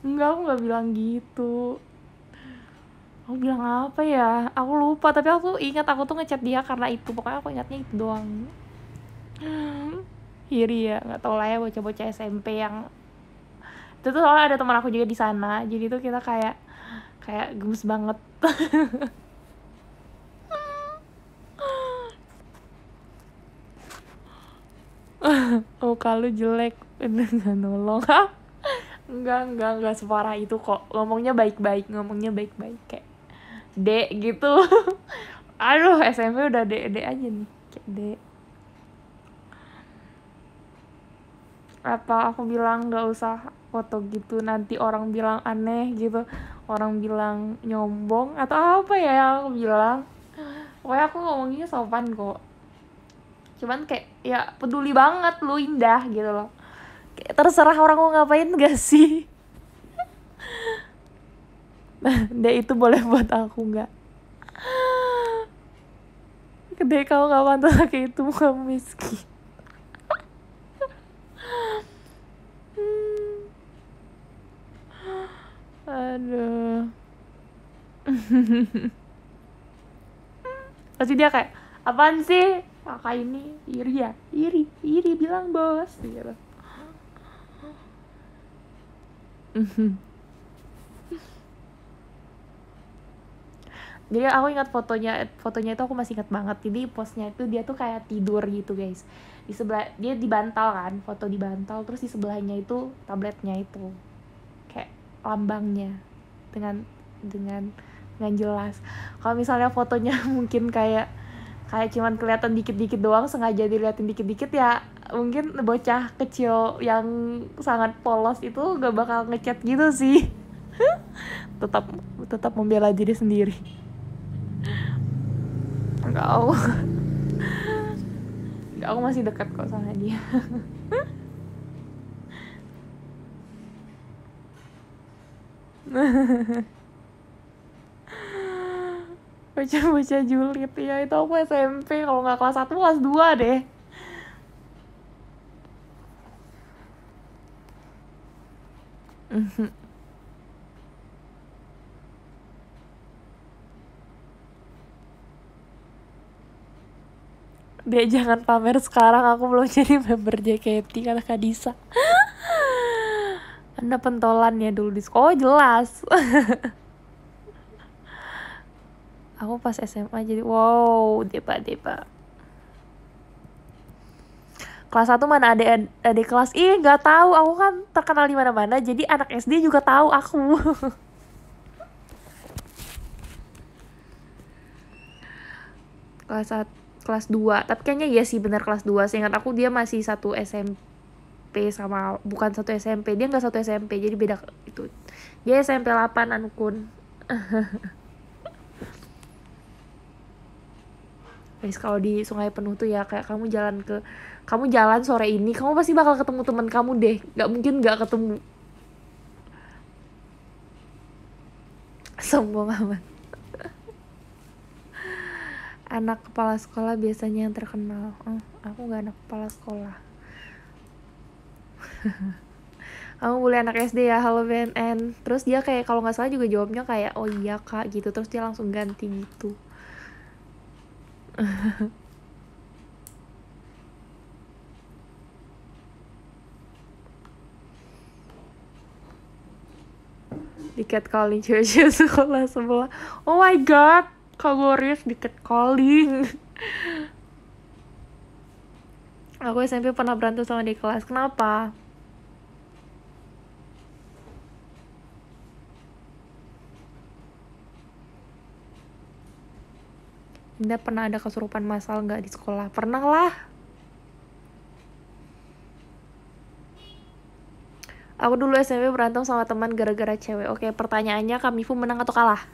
enggak aku nggak bilang gitu aku bilang apa ya aku lupa tapi aku ingat aku tuh ngechat dia karena itu pokoknya aku ingatnya itu doang Iri ya nggak tau lah ya bocah-bocah SMP yang itu tuh soalnya ada teman aku juga di sana jadi tuh kita kayak kayak gemes banget oh kalau jelek nggak nolong enggak enggak enggak separah itu kok ngomongnya baik-baik ngomongnya baik-baik kayak dek gitu aduh SMP udah dek dek aja nih kayak dek apa aku bilang nggak usah foto gitu nanti orang bilang aneh gitu orang bilang nyombong atau apa ya yang aku bilang pokoknya aku ngomongnya sopan kok cuman kayak ya peduli banget lu indah gitu loh kayak terserah orang mau ngapain gak sih Nah dia itu boleh buat aku nggak gede kau nggak pantas kayak itu kamu miskin aduh pasti dia kayak apaan sih kakak ini iri ya iri iri bilang bos gitu jadi aku ingat fotonya fotonya itu aku masih ingat banget jadi posnya itu dia tuh kayak tidur gitu guys di sebelah dia di kan foto di terus di sebelahnya itu tabletnya itu lambangnya dengan dengan dengan jelas kalau misalnya fotonya mungkin kayak kayak cuman kelihatan dikit-dikit doang sengaja diliatin dikit-dikit ya mungkin bocah kecil yang sangat polos itu gak bakal ngechat gitu sih tetap tetap membela diri sendiri enggak aku enggak aku masih dekat kok sama dia Baca-baca julid ya itu aku SMP kalau nggak kelas 1 kelas 2 deh. Dia jangan pamer sekarang aku belum jadi member JKT kata Kadisa. Anda pentolan ya dulu di sekolah. Oh, jelas. Aku pas SMA jadi wow, depa depa. Kelas satu mana ada ada kelas? Ih, nggak tahu. Aku kan terkenal di mana-mana, jadi anak SD juga tahu aku. kelas kelas 2. Tapi kayaknya iya sih benar kelas dua Seingat aku dia masih satu SMP SMP sama bukan satu SMP dia nggak satu SMP jadi beda itu dia SMP 8 Ankun guys kalau di sungai penuh tuh ya kayak kamu jalan ke kamu jalan sore ini kamu pasti bakal ketemu teman kamu deh nggak mungkin nggak ketemu sombong amat anak kepala sekolah biasanya yang terkenal oh, aku nggak anak kepala sekolah kamu boleh anak SD ya halo and terus dia kayak kalau nggak salah juga jawabnya kayak oh iya kak gitu terus dia langsung ganti gitu di calling cewek-cewek sekolah sebelah oh my god kak Boris di calling aku SMP pernah berantem sama di kelas kenapa Indah pernah ada kesurupan masal nggak di sekolah? Pernah lah. Aku dulu SMP berantem sama teman gara-gara cewek. Oke, pertanyaannya kami pun menang atau kalah?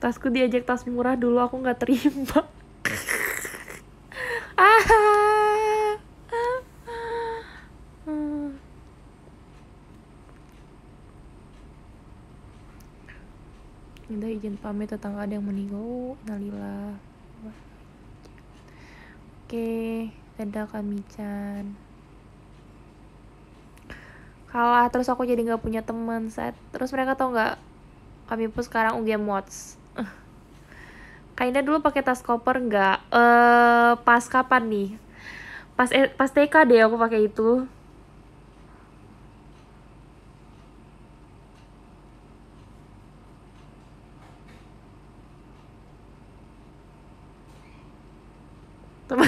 Tasku diajak tas murah dulu aku nggak terima. rajin pamit tetangga ada yang meninggal oh, nalilah oke dadah kami Chan kalah terus aku jadi nggak punya teman set terus mereka tau nggak kami pun sekarang UGM watch. Kainnya dulu pakai tas koper nggak? Eh pas kapan nih? Pas eh, pas TK deh aku pakai itu.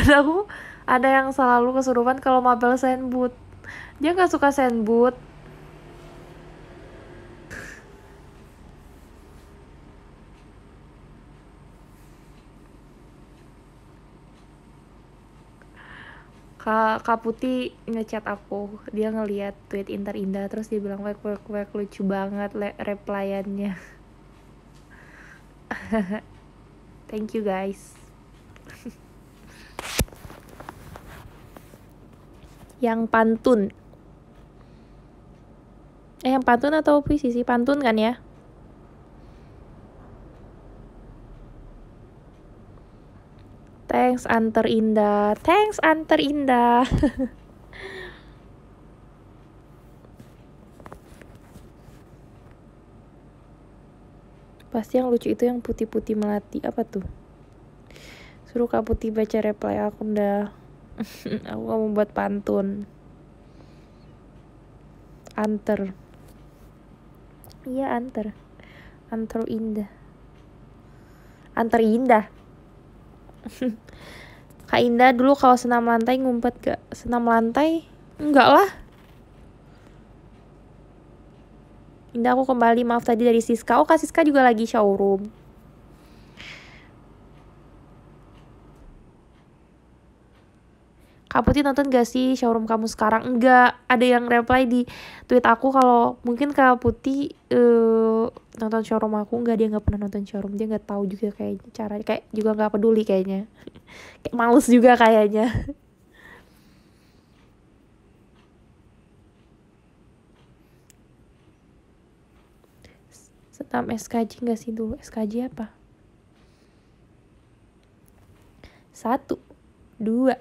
dan aku ada yang selalu kesurupan kalau mabel sandboot dia nggak suka send Kak, Kak Putih ngechat aku dia ngeliat tweet Inter Indah terus dia bilang wek wek wek lucu banget le replyannya thank you guys yang pantun. Eh, yang pantun atau puisi sih? Pantun kan ya? Thanks Anter indah. Thanks Anter indah. Pasti yang lucu itu yang putih-putih melati. Apa tuh? Suruh Kak Putih baca reply aku udah. aku mau membuat pantun anter iya anter anter indah anter indah Kak Indah dulu kalau senam lantai ngumpet gak? Senam lantai? Enggak lah. Indah aku kembali, maaf tadi dari Siska. Oh, Kak Siska juga lagi showroom. Kak Putih nonton gak sih showroom kamu sekarang? Enggak. Ada yang reply di tweet aku kalau mungkin Kak Putih uh, nonton showroom aku enggak dia nggak pernah nonton showroom dia nggak tahu juga kayak cara kayak juga nggak peduli kayaknya kayak males juga kayaknya setam SKJ nggak sih dulu SKJ apa satu dua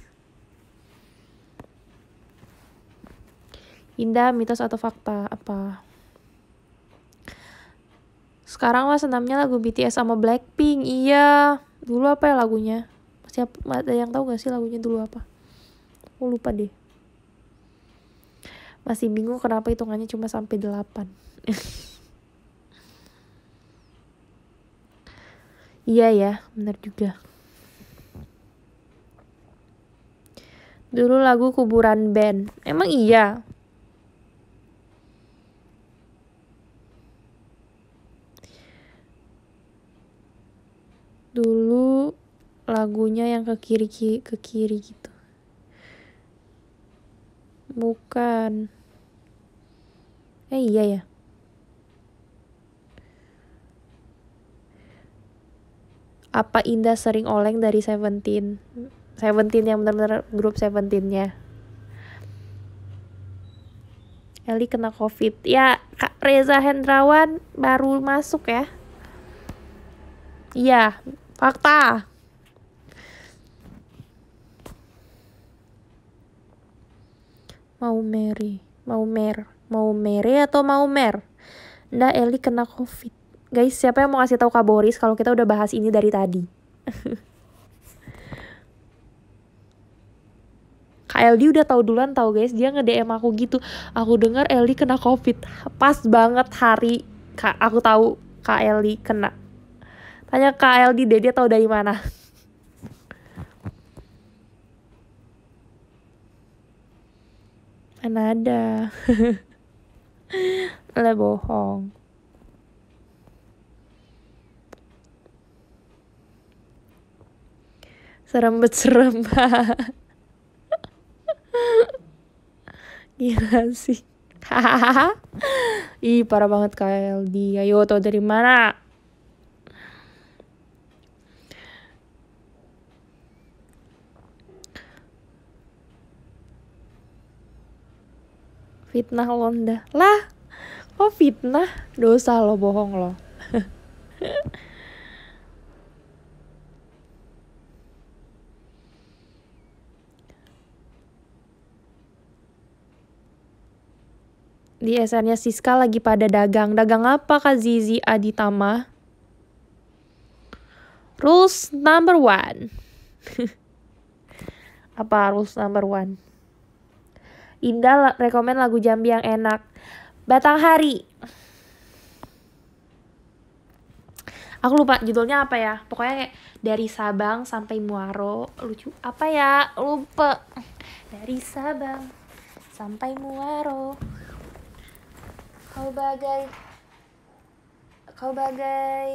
Indah, mitos atau fakta? Apa? Sekarang lah senamnya lagu BTS sama Blackpink. Iya. Dulu apa ya lagunya? Masih ada yang tahu gak sih lagunya dulu apa? Aku lupa deh. Masih bingung kenapa hitungannya cuma sampai 8. iya ya, benar juga. Dulu lagu kuburan band. Emang iya? dulu lagunya yang ke kiri ke kiri gitu bukan eh iya ya apa Indah sering oleng dari Seventeen Seventeen yang benar-benar grup Seventeennya Eli kena covid ya Kak Reza Hendrawan baru masuk ya iya Fakta. Mau Mary, mau Mer, mau Mary atau mau Mer? Nda Eli kena COVID. Guys, siapa yang mau kasih tahu Kak Boris kalau kita udah bahas ini dari tadi? Kak Eldi udah tahu duluan tahu guys, dia nge-DM aku gitu. Aku dengar Eli kena COVID. Pas banget hari Kak aku tahu Kak Eli kena. Tanya KLD deh, dia tahu dari mana. Mana ada. Lah bohong. Serem bet serem, Gila sih. Ih, parah banget KLD. Ayo, tau dari mana? fitnah londa lah kok fitnah dosa lo bohong lo di sr Siska lagi pada dagang. Dagang apa Kak Zizi Aditama? Rules number one. apa rules number one? Indah rekomen lagu Jambi yang enak. Batang Hari. Aku lupa judulnya apa ya. Pokoknya kayak dari Sabang sampai Muaro. Lucu apa ya? Lupa. Dari Sabang sampai Muaro. Kau bagai kau bagai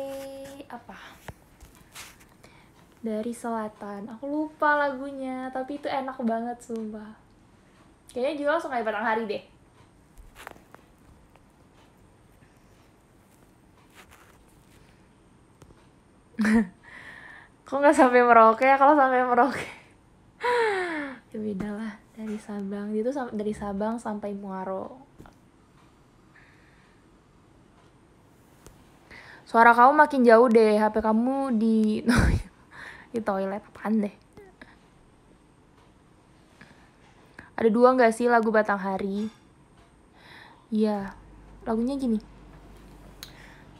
apa? Dari selatan. Aku lupa lagunya, tapi itu enak banget sumpah. Kayaknya juga langsung kayak petang hari deh. Kok nggak sampai Merauke ya? Kalau sampai Merauke, ya beda lah dari Sabang itu dari Sabang sampai Muaro. Suara kamu makin jauh deh, HP kamu di di toilet apaan deh. Ada dua gak sih lagu Batang Hari? Iya, lagunya gini.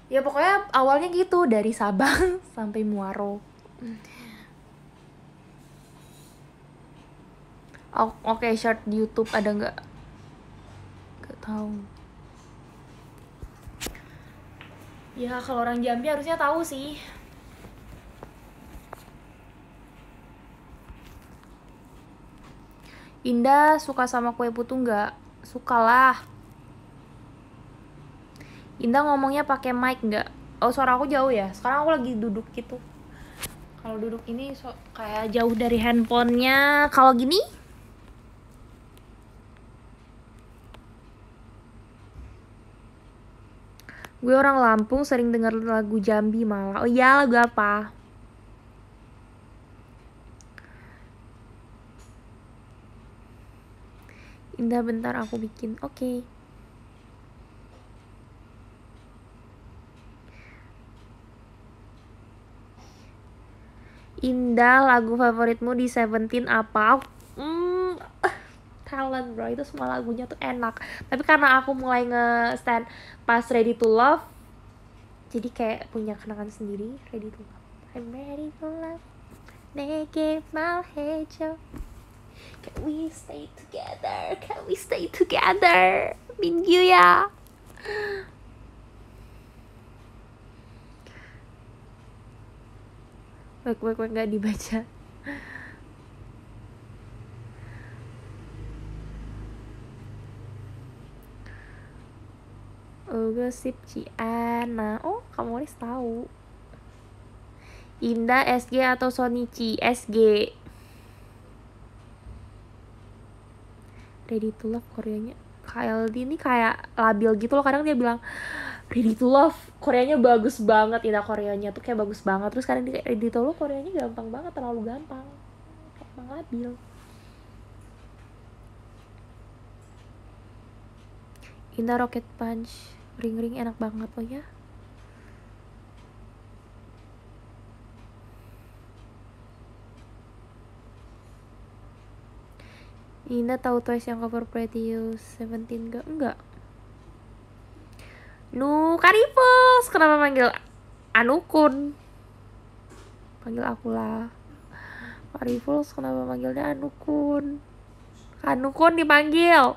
Ya pokoknya awalnya gitu dari Sabang sampai Muaro. Oh, Oke, okay, short di YouTube ada gak? Gak tau. Ya kalau orang Jambi harusnya tahu sih. Indah suka sama kue putu nggak? Sukalah. Indah ngomongnya pakai mic nggak? Oh suara aku jauh ya. Sekarang aku lagi duduk gitu. Kalau duduk ini so, kayak jauh dari handphonenya. Kalau gini? Gue orang Lampung sering denger lagu Jambi malah. Oh iya lagu apa? Indah bentar aku bikin. Oke. Okay. Indah lagu favoritmu di Seventeen apa? Hmm, eh, talent bro itu semua lagunya tuh enak. Tapi karena aku mulai nge stand pas Ready to Love, jadi kayak punya kenangan sendiri Ready to Love. I'm ready to love. naked, my head, Can we stay together? Can we stay together? Mingyu ya. Baik, baik, wek nggak dibaca. Oh, gosip Ciana. Oh, kamu harus tahu. Indah SG atau Sonichi SG. ready to love Koreanya KLD ini kayak labil gitu loh kadang dia bilang ready to love Koreanya bagus banget Ina Koreanya tuh kayak bagus banget terus kadang dia kayak ready to love Koreanya gampang banget terlalu gampang kayak emang labil ina Rocket Punch ring ring enak banget loh ya Ina tahu Twice yang cover Pretty You Seventeen gak? Enggak. Nu Karipos, kenapa manggil Anukun? Panggil aku lah. Karipos kenapa manggilnya Anukun? Anukun dipanggil.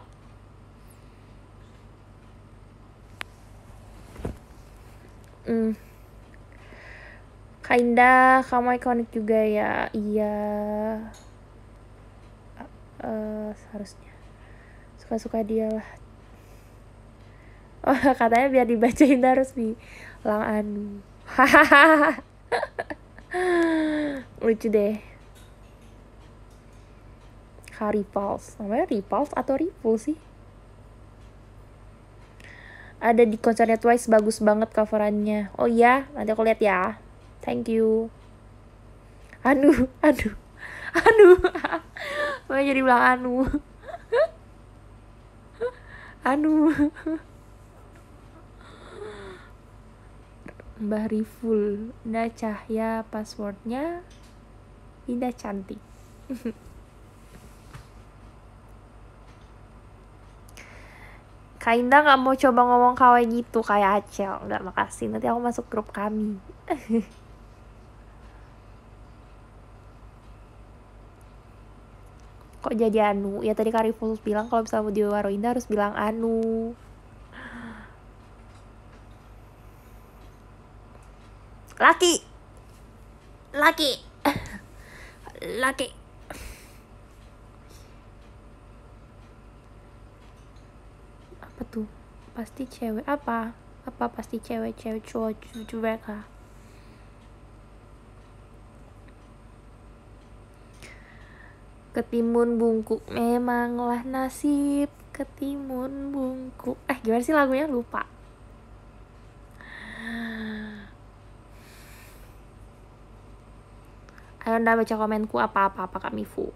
Hmm. Kainda, kamu ikonik juga ya. Iya uh, seharusnya suka-suka dia lah oh katanya biar dibacain harus di lang anu lucu deh Ripals namanya Ripals atau Ripul sih ada di konsernya Twice bagus banget coverannya oh iya nanti aku lihat ya thank you aduh aduh aduh Makanya jadi bilang Anu. anu. Mbah Riful. Indah Cahya passwordnya. Indah cantik. Kak Indah nggak mau coba ngomong kawai gitu kayak Acel. Nggak makasih, nanti aku masuk grup kami. kok jadi Anu ya tadi Kariful bilang kalau misalnya mau di Waroinda harus bilang Anu laki laki laki apa tuh pasti cewek apa apa pasti cewek cewek cowok cewek kah Ketimun bungkuk memanglah nasib Ketimun bungkuk Eh gimana sih lagunya lupa Ayo anda baca komenku apa-apa Kak Mifu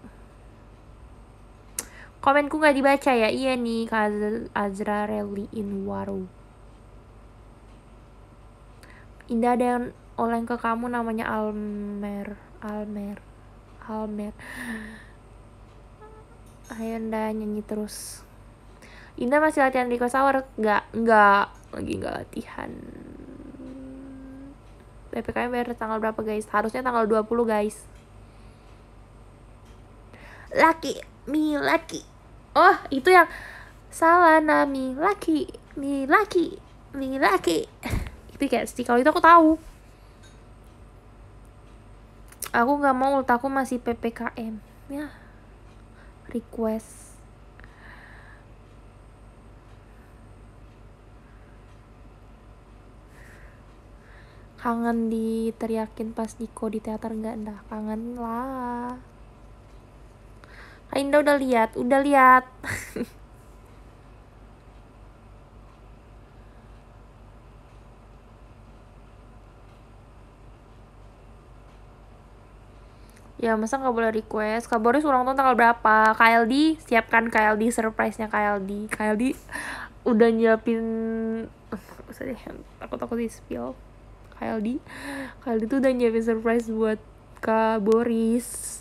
Komenku gak dibaca ya Iya nih Kak Azra reli in Waru Indah ada yang oleng ke kamu namanya Almer Almer Almer ayo Nda nyanyi terus Indah masih latihan di kosawar? hour? Nggak, nggak. Lagi nggak latihan. PPKM bayar tanggal berapa guys? Harusnya tanggal 20 guys. Laki, mi laki. Oh, itu yang salah nami laki, mi laki, mi laki. Itu guys sih kalau itu aku tahu. Aku nggak mau ultaku masih PPKM. Ya, request kangen diteriakin pas Niko di teater nggak enggak kangen lah Kak Indah udah lihat udah lihat ya masa nggak boleh request kabarnya ulang tahun tanggal berapa KLD siapkan KLD surprise-nya KLD KLD udah nyiapin usah deh aku takut di spill KLD KLD tuh udah nyiapin surprise buat Kak Boris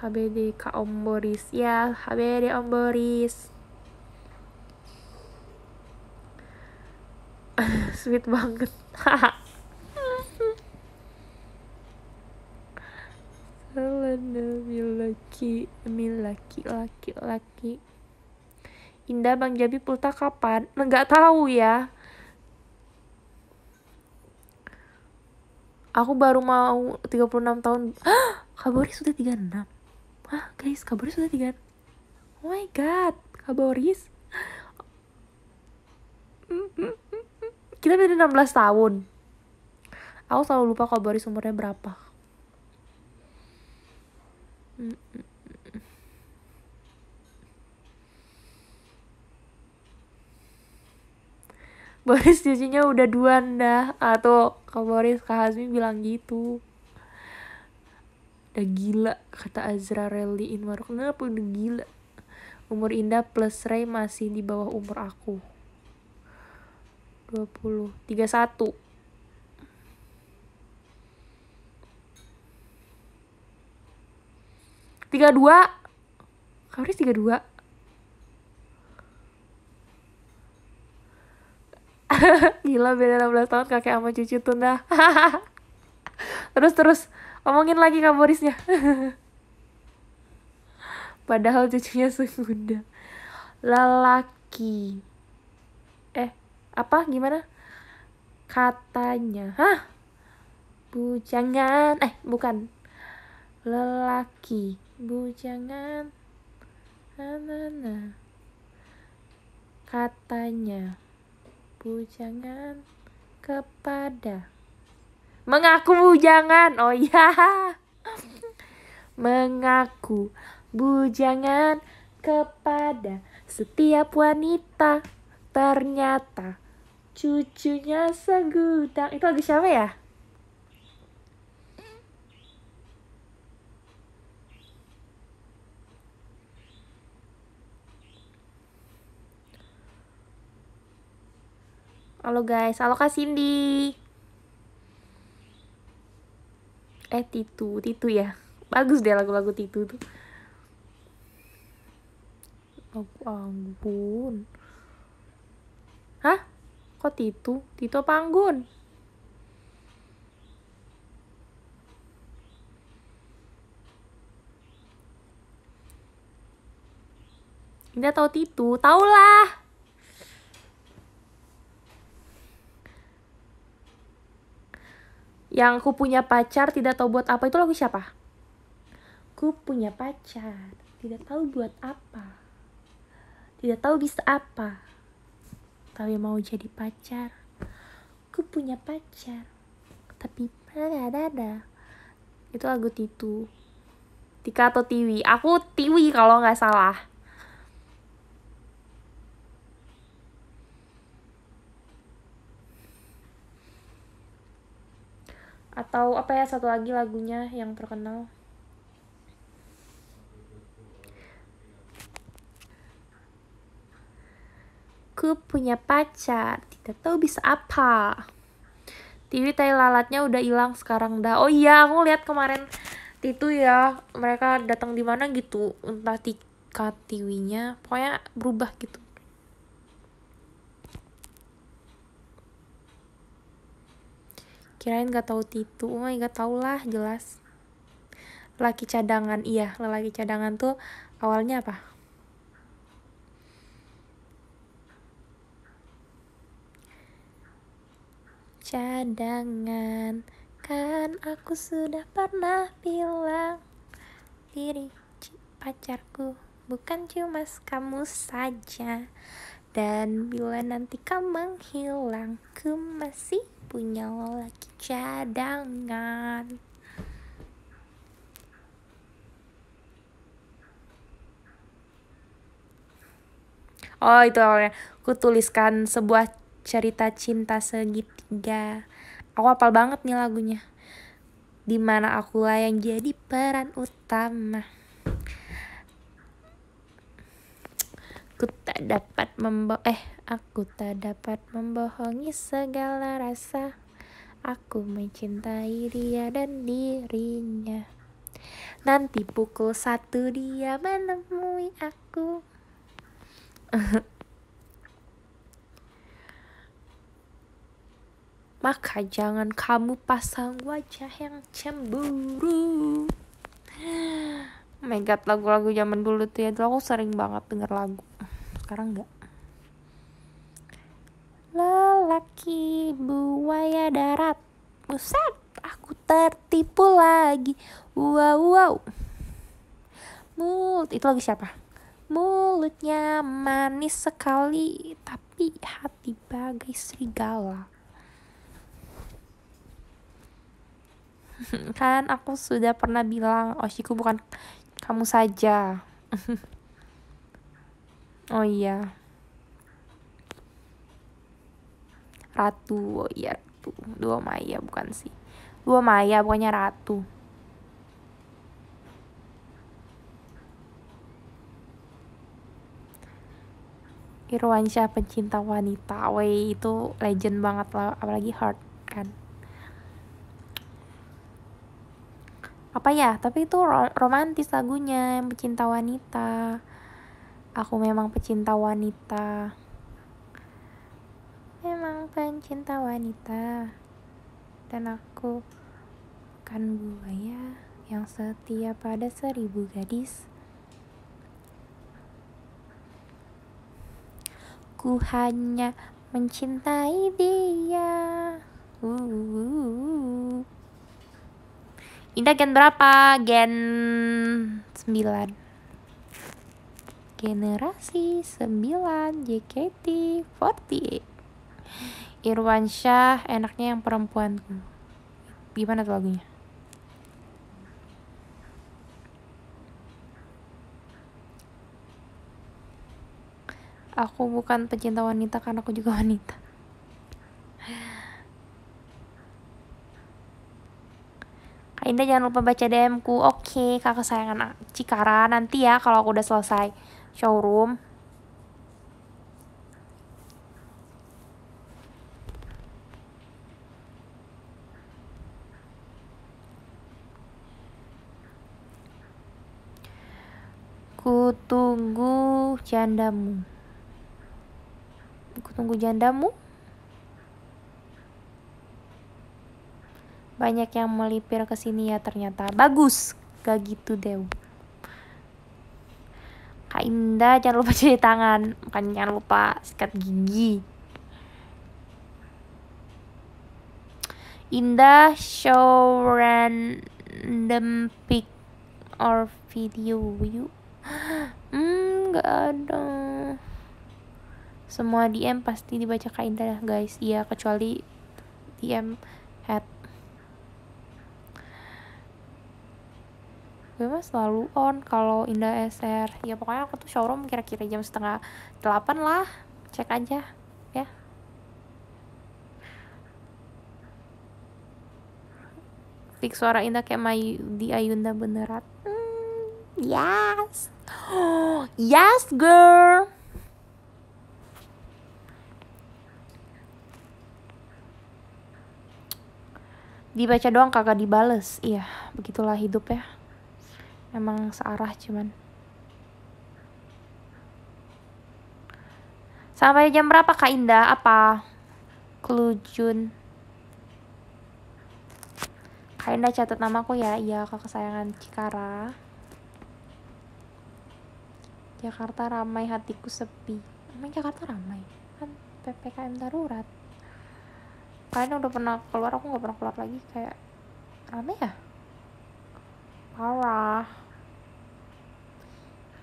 HBD Kak Om Boris ya HBD Om Boris sweet banget Salana milaki milaki laki laki Indah Bang Jabi Pulta kapan? Nah, nggak tahu ya. Aku baru mau 36 tahun. Kabori sudah 36. Hah, guys, Kabori sudah 36 Oh my god, Kaboris kita beda 16 tahun aku selalu lupa kalau Boris umurnya berapa Boris cucunya udah dua dah atau kau Boris Kak Hazmi bilang gitu udah gila kata Azra Relly Inwar kenapa udah gila umur Indah plus Ray masih di bawah umur aku 20 31 32 Kauris 32 Gila beda 16 tahun kakek sama cucu tuh tunda Terus-terus omongin lagi Kaurisnya Padahal cucunya sudah Lelaki Eh apa gimana katanya hah bujangan eh bukan lelaki bujangan nanana katanya bujangan kepada mengaku bujangan oh iya mengaku bujangan kepada setiap wanita ternyata Cucunya segudang. Itu lagu siapa ya? Halo guys, halo Kak Cindy. Eh, Titu, Titu ya. Bagus deh lagu-lagu Titu tuh. Aku oh, ampun. Hah? Kok Titu? Tito Panggun. Ini tahu Titu, lah. Yang ku punya pacar tidak tahu buat apa itu lagu siapa? Ku punya pacar tidak tahu buat apa. Tidak tahu bisa apa tapi mau jadi pacar ku punya pacar tapi ada ada ada itu lagu Titu Tika atau Tiwi aku Tiwi kalau nggak salah atau apa ya satu lagi lagunya yang terkenal aku punya pacar, tidak tahu bisa apa. TV tai lalatnya udah hilang sekarang dah. Oh iya, aku lihat kemarin itu ya mereka datang di mana gitu entah tingkat tiwinya pokoknya berubah gitu kirain gak tahu titu oh my god tau lah jelas laki cadangan iya lelaki cadangan tuh awalnya apa cadangan Kan aku sudah pernah bilang Diri pacarku bukan cuma kamu saja Dan bila nanti kamu menghilang Ku masih punya lagi cadangan Oh itu awalnya Ku tuliskan sebuah cerita cinta segitiga aku apal banget nih lagunya dimana aku lah yang jadi peran utama aku tak dapat membo eh aku tak dapat membohongi segala rasa aku mencintai dia dan dirinya nanti pukul satu dia menemui aku maka jangan kamu pasang wajah yang cemburu. megat oh my lagu-lagu zaman dulu tuh ya, dulu aku sering banget denger lagu. Sekarang enggak. Lelaki buaya darat. Buset, aku tertipu lagi. Wow, wow. Mulut, itu lagi siapa? Mulutnya manis sekali, tapi hati bagai serigala kan aku sudah pernah bilang Oshiku oh, bukan kamu saja oh iya ratu oh iya ratu dua maya bukan sih dua maya pokoknya ratu Irwansyah pencinta wanita, Wei itu legend banget lah, apalagi hard kan. apa ya tapi itu romantis lagunya yang pecinta wanita aku memang pecinta wanita memang pencinta wanita dan aku kan buaya yang setia pada seribu gadis ku hanya mencintai dia uh, uh, uh. Indah gen berapa? Gen 9 Generasi 9 JKT48 Irwan Syah enaknya yang perempuan Gimana tuh lagunya? Aku bukan pecinta wanita karena aku juga wanita Kak Indah jangan lupa baca DM ku. Oke, okay, Kak kesayangan Cikara nanti ya kalau aku udah selesai showroom. Ku tunggu jandamu. Ku tunggu jandamu. banyak yang melipir ke sini ya ternyata bagus gak gitu deh Kak Indah jangan lupa cuci tangan bukan jangan lupa sikat gigi Indah show random pic or video you hmm gak ada semua DM pasti dibaca Kak Indah guys iya kecuali DM head gue selalu on kalau Indah SR ya pokoknya aku tuh showroom kira-kira jam setengah delapan lah cek aja ya fix suara Indah kayak Mayu di Ayunda beneran Mm, yes oh, yes girl dibaca doang kagak dibales iya begitulah hidup ya emang searah cuman sampai jam berapa kak Indah apa Klujun kak Indah catat namaku ya iya kak kesayangan Cikara Jakarta ramai hatiku sepi emang Jakarta ramai kan PPKM darurat kalian udah pernah keluar aku nggak pernah keluar lagi kayak rame ya parah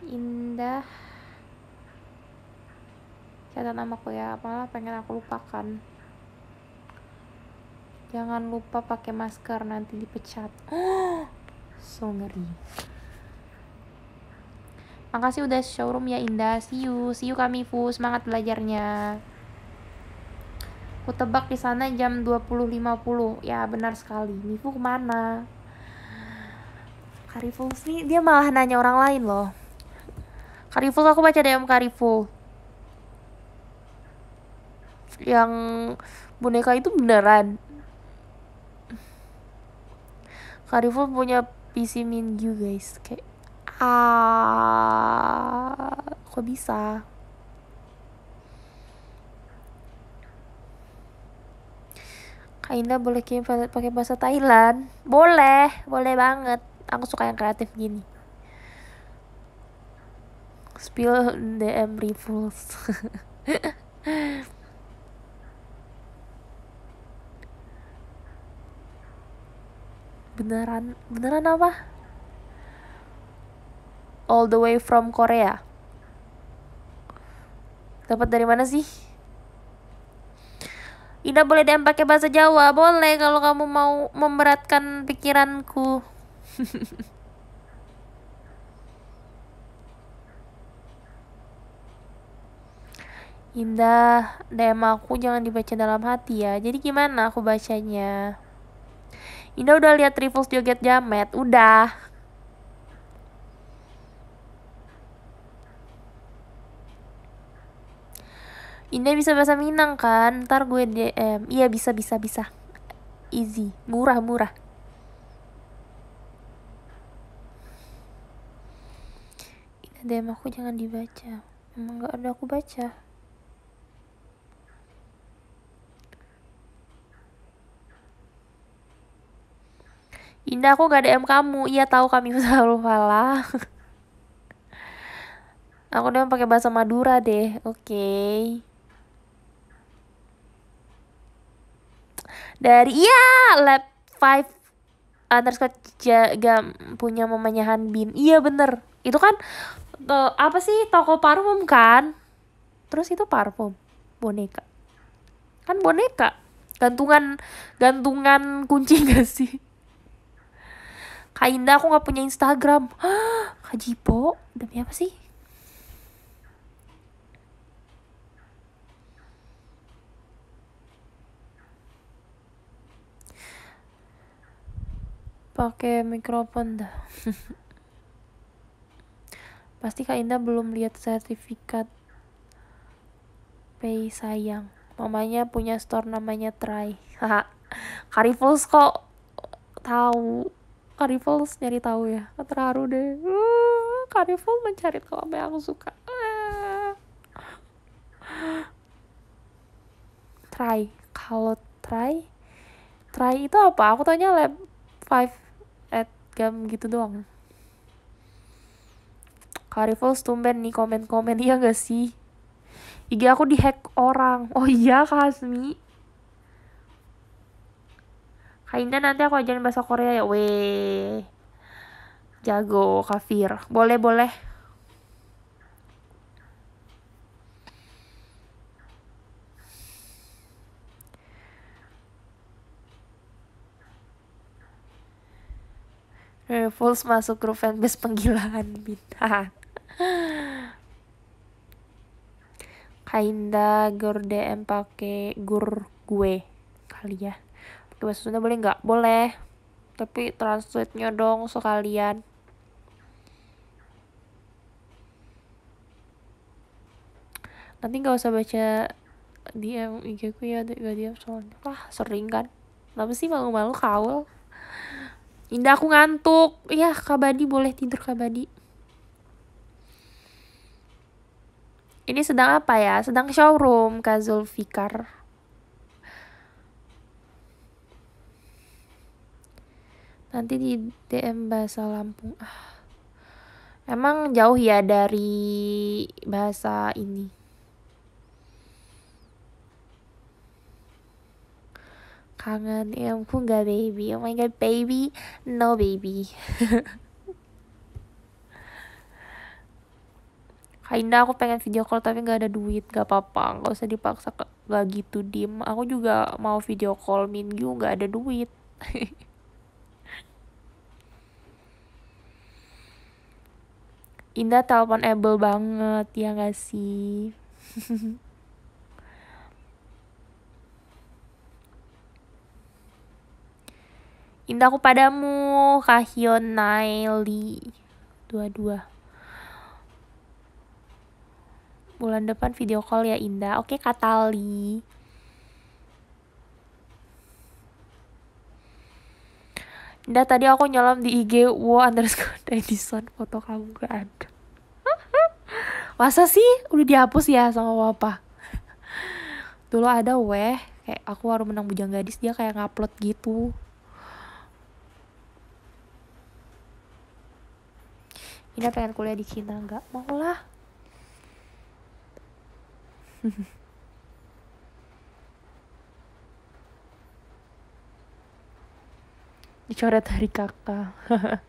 indah catat namaku ya malah pengen aku lupakan jangan lupa pakai masker nanti dipecat oh, so ngeri makasih udah showroom ya Indah see you see you kami Fu semangat belajarnya aku tebak di sana jam 20.50 ya benar sekali Mifu kemana Karifus sih dia malah nanya orang lain loh Kariful aku baca DM Kariful yang boneka itu beneran Kariful punya PC Minju guys kayak ah kok bisa Kainda boleh kirim pakai bahasa Thailand boleh boleh banget aku suka yang kreatif gini spill DM rifles beneran beneran apa all the way from Korea dapat dari mana sih Ida boleh DM pakai bahasa Jawa boleh kalau kamu mau memberatkan pikiranku Indah, DM aku jangan dibaca dalam hati ya. Jadi gimana aku bacanya? Indah udah lihat Trifles joget jamet, udah. Indah bisa bahasa Minang kan? Ntar gue DM. Iya bisa bisa bisa. Easy, murah murah. Indah DM aku jangan dibaca. Emang gak ada aku baca. Indah aku gak DM kamu. Iya tahu kami selalu falah. aku DM pakai bahasa Madura deh. Oke. Okay. Dari iya lab 5 underscore jaga punya mamanya Hanbin. Iya bener. Itu kan to, apa sih toko parfum kan? Terus itu parfum boneka. Kan boneka gantungan gantungan kunci gak sih? Kak Indah aku nggak punya Instagram. Kak Jipo, demi apa sih? Pakai mikrofon dah. Pasti Kak Indah belum lihat sertifikat Pay sayang. Mamanya punya store namanya Try. Kak Karifus kok tahu Carnival nyari tahu ya terharu deh uh, Carnival mencari tahu apa yang aku suka uh. try kalau try try itu apa aku tanya lab five at game gitu doang Carnival tumben nih komen-komen iya gak sih IG aku dihack orang oh iya Kasmi Kainda nanti aku ajarin bahasa Korea ya. Weh. Jago kafir. Boleh, boleh. Ruffles eh, masuk grup fanbase penggilaan bintang. Kainda gur DM pakai gur gue kali ya pakai bahasa Sunda boleh nggak? Boleh. Tapi translate-nya dong sekalian. Nanti nggak usah baca DM IG ku ya, gak DM soalnya. Wah, sering kan? Kenapa sih malu-malu kaul? Indah aku ngantuk. Iya, Kabadi boleh tidur Kabadi. Ini sedang apa ya? Sedang showroom Kazul Fikar. nanti di DM bahasa Lampung ah emang jauh ya dari bahasa ini kangen ya ampun gak baby oh my god baby no baby Kainda aku pengen video call tapi gak ada duit Gak apa-apa gak usah dipaksa nggak gitu Dim Aku juga mau video call Minggu gak ada duit Indah telepon able banget ya gak sih Indahku padamu, Kahion Naili. Dua-dua. Bulan depan video call ya Indah. Oke, Katali. Nah tadi aku nyelam di IG wo underscore Edison foto kamu gak ada. Masa sih udah dihapus ya sama apa? Dulu ada weh, kayak aku baru menang bujang gadis dia kayak ngupload gitu. Ini pengen kuliah di Cina nggak mau lah. dicoret dari kakak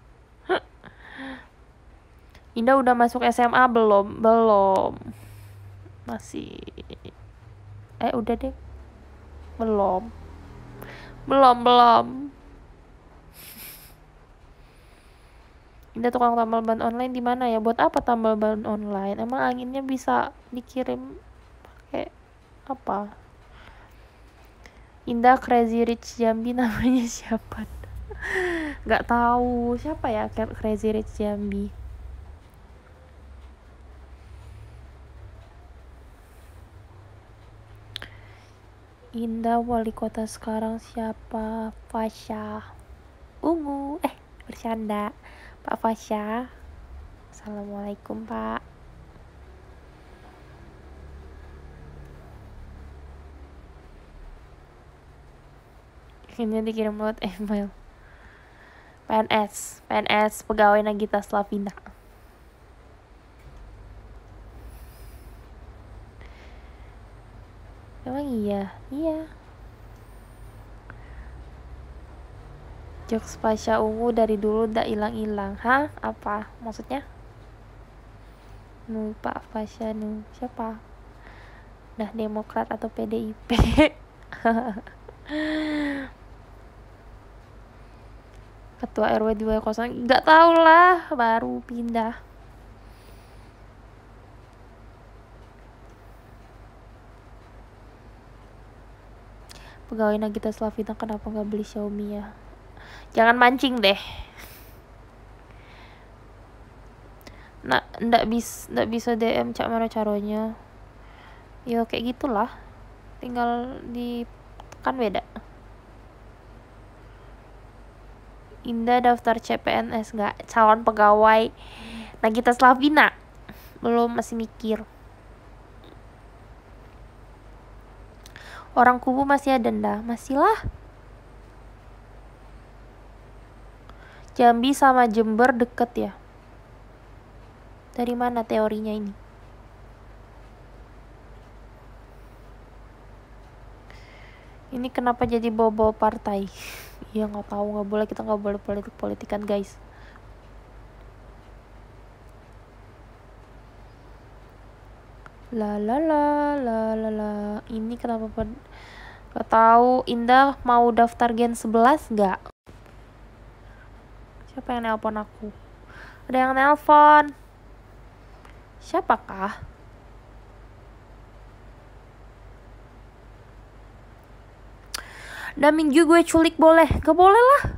Indah udah masuk SMA belum? Belum. Masih. Eh, udah deh. Belum. Belum, belum. Indah tukang tambal ban online di mana ya? Buat apa tambal ban online? Emang anginnya bisa dikirim pakai apa? Indah Crazy Rich Jambi namanya siapa? nggak tahu siapa ya Crazy Rich Jambi Indah wali kota sekarang siapa? Fasha? Ungu Eh bercanda Pak Fasha. Assalamualaikum Pak Ini dikirim lewat email PNS, PNS pegawai Nagita Slavina. Emang iya, iya. Jokes Pasha Ungu dari dulu udah hilang-hilang. ha? Apa? Maksudnya? Nuh Pak Pasha nu siapa? Nah, Demokrat atau PDIP? ketua RW kosan nggak tau lah baru pindah pegawai Nagita Slavina kenapa nggak beli Xiaomi ya jangan mancing deh nah ndak bis ndak bisa DM cak mana caranya ya kayak gitulah tinggal di kan beda Indah daftar CPNS nggak calon pegawai Nagita Slavina belum masih mikir orang kubu masih ada nda lah. Jambi sama Jember deket ya dari mana teorinya ini ini kenapa jadi bobo partai ya nggak tahu nggak boleh kita nggak boleh politik politikan guys la la la la la la ini kenapa pen Gak tahu Indah mau daftar Gen 11 nggak? Siapa yang nelpon aku? Ada yang nelpon. Siapakah? dan minggu gue culik boleh gak boleh lah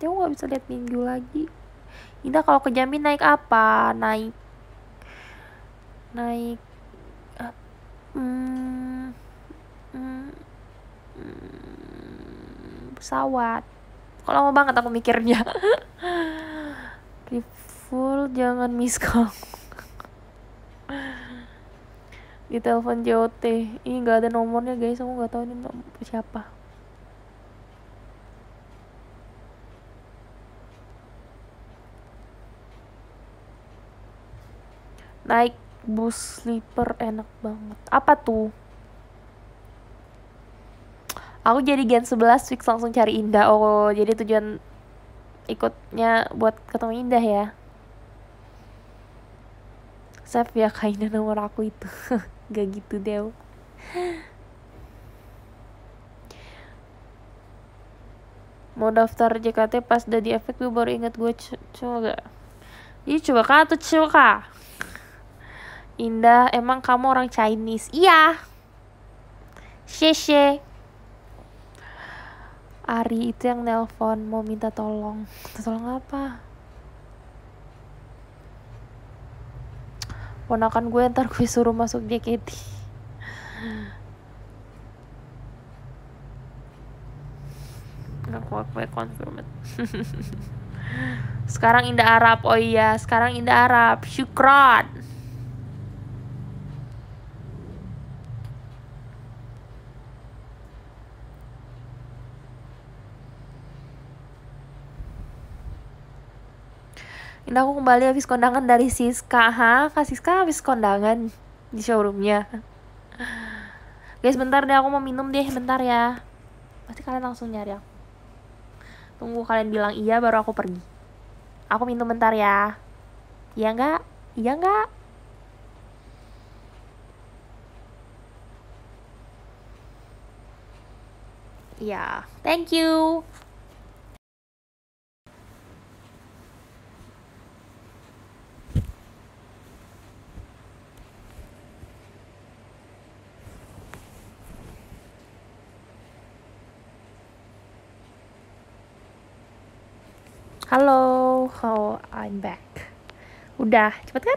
ya gue gak bisa lihat minggu lagi Indah kalau ke Jambi naik apa naik naik hmm, hmm, hmm, pesawat kalau lama banget aku mikirnya full jangan miss call di telepon JOT ini gak ada nomornya guys aku gak tahu ini nomor siapa naik bus sleeper enak banget apa tuh aku jadi gen 11 fix langsung cari Indah oh jadi tujuan ikutnya buat ketemu Indah ya save ya kainnya nomor aku itu gak gitu deh mau daftar JKT pas udah di efek gue baru inget gue coba iya coba kan atau coba Indah, emang kamu orang Chinese? Iya. Xie Ari itu yang nelpon mau minta tolong. Tolong apa? Ponakan gue ntar gue suruh masuk JKT. Nggak kuat gue confirm Sekarang Indah Arab, oh iya. Sekarang Indah Arab. syukran. ini aku kembali habis kondangan dari Siska ha Kak Siska habis kondangan di showroomnya guys bentar deh aku mau minum deh bentar ya pasti kalian langsung nyari aku tunggu kalian bilang iya baru aku pergi aku minum bentar ya iya enggak iya enggak yeah thank you Halo, how I'm back. Udah, cepet kan?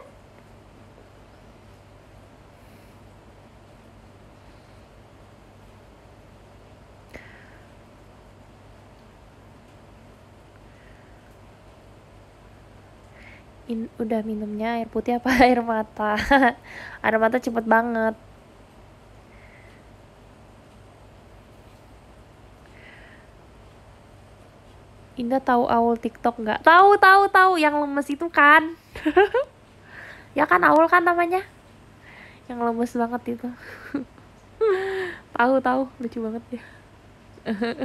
In, udah minumnya air putih apa air mata? air mata cepet banget. Indah tahu awal TikTok nggak? Tahu, tahu, tahu yang lemes itu kan. ya kan Aul kan namanya. Yang lemes banget itu. tahu, tahu, lucu banget ya.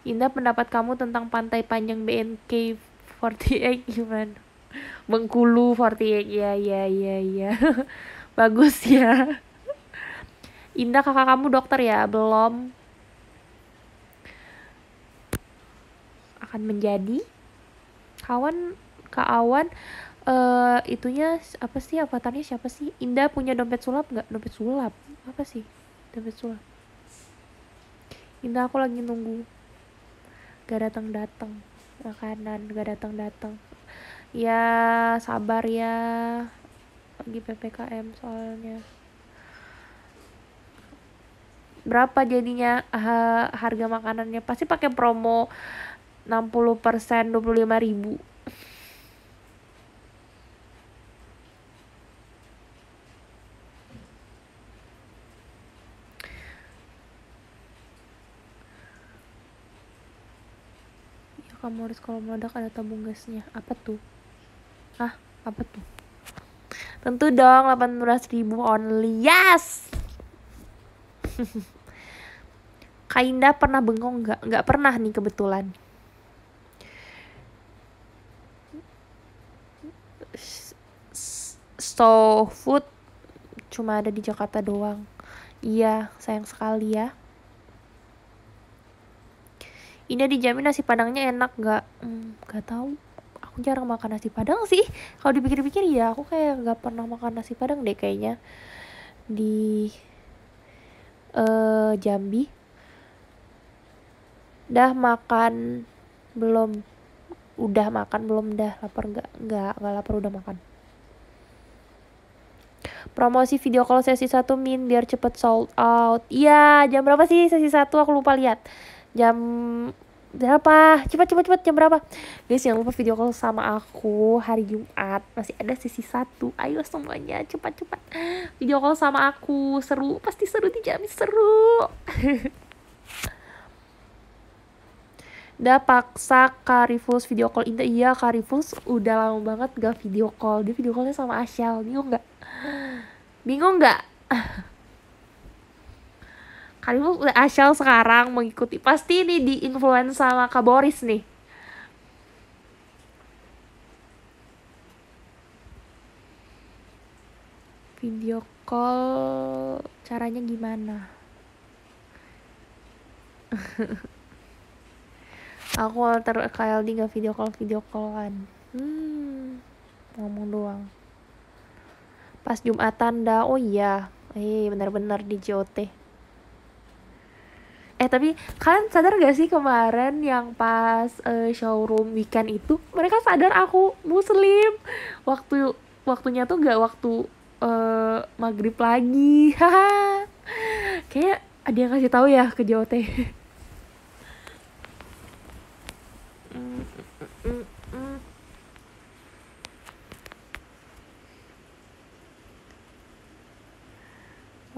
Indah pendapat kamu tentang pantai panjang BNK 48 gimana? Bengkulu 48 ya ya ya ya. Bagus ya. Indah kakak kamu dokter ya? Belum. Akan menjadi kawan Kak Awan uh, eh, itunya apa sih avatarnya siapa sih? Indah punya dompet sulap nggak? Dompet sulap apa sih? Dompet sulap. Indah aku lagi nunggu. Gak datang datang makanan, gak datang datang. Ya sabar ya. Lagi ppkm soalnya berapa jadinya uh, harga makanannya pasti pakai promo 60% 25 ribu ya kamu harus kalau meledak ada tabung gasnya apa tuh ah apa tuh tentu dong 18.000 only yes Kainda pernah bengong nggak? Nggak pernah nih kebetulan. So food cuma ada di Jakarta doang. Iya, sayang sekali ya. Ini dijamin nasi padangnya enak nggak? Hmm, nggak tahu. Aku jarang makan nasi padang sih. Kalau dipikir-pikir ya, aku kayak nggak pernah makan nasi padang deh kayaknya. Di uh, Jambi dah makan belum udah makan belum dah lapar nggak nggak nggak lapar udah makan promosi video call sesi satu min biar cepet sold out iya jam berapa sih sesi satu aku lupa lihat jam berapa cepat cepat cepat jam berapa guys jangan lupa video call sama aku hari Jumat masih ada sisi satu ayo semuanya cepat cepat video call sama aku seru pasti seru dijamin seru Udah paksa Karifus video call Indah Iya Karifus udah lama banget gak video call Dia video callnya sama Asyal Bingung nggak Bingung nggak kamu udah asal sekarang mengikuti. Pasti ini di influence sama Kak Boris nih. Video call caranya gimana? Aku alter KLD gak video call video callan. Hmm, ngomong doang. Pas Jumatan dah, oh iya, eh hey, benar-benar di JOT eh tapi kalian sadar gak sih kemarin yang pas uh, showroom weekend itu mereka sadar aku muslim waktu waktunya tuh gak waktu uh, maghrib lagi haha kayak ada yang kasih tahu ya ke JOT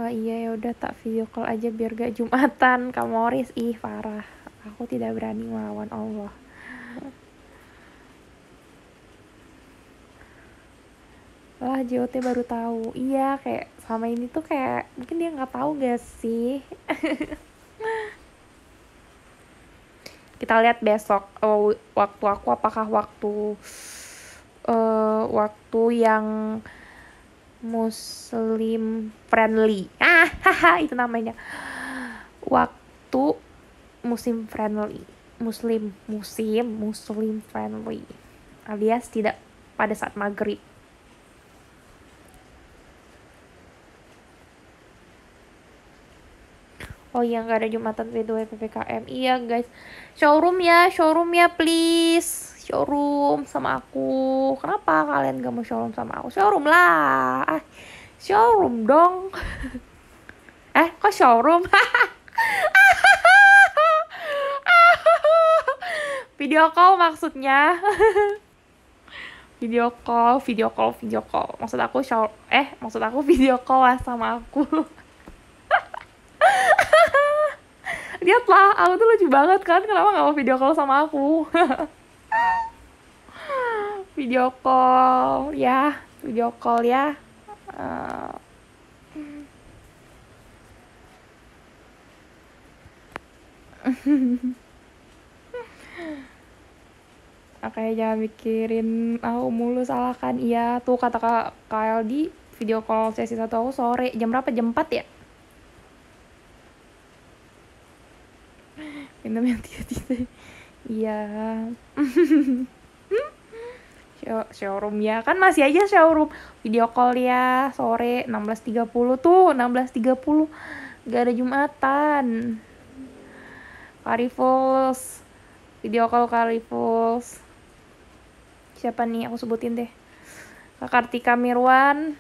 oh iya ya udah tak video call aja biar gak jumatan kamoris ih parah aku tidak berani melawan Allah lah JOT baru tahu iya kayak sama ini tuh kayak mungkin dia nggak tahu gak sih kita lihat besok oh, waktu aku apakah waktu uh, waktu yang muslim friendly ah haha itu namanya waktu musim friendly muslim musim muslim friendly alias tidak pada saat maghrib Oh iya nggak ada jumatan by the ppkm iya guys showroom ya showroom ya please showroom sama aku kenapa kalian gak mau showroom sama aku showroom lah ah showroom dong eh kok showroom video call maksudnya video call video call video call maksud aku show eh maksud aku video call lah sama aku lihatlah aku tuh lucu banget kan kenapa nggak mau video call sama aku video call ya video call ya uh, Oke, jangan mikirin aku mulu salah kan. Iya, tuh kata Kak KLD video call sesi satu aku sore. Jam berapa? Jam empat ya? Minum yang tiga-tiga. Iya. showroom ya kan masih aja showroom video call ya sore 16.30 tuh 16.30 gak ada jumatan karifuls video call karifuls siapa nih aku sebutin deh Kak Kartika Mirwan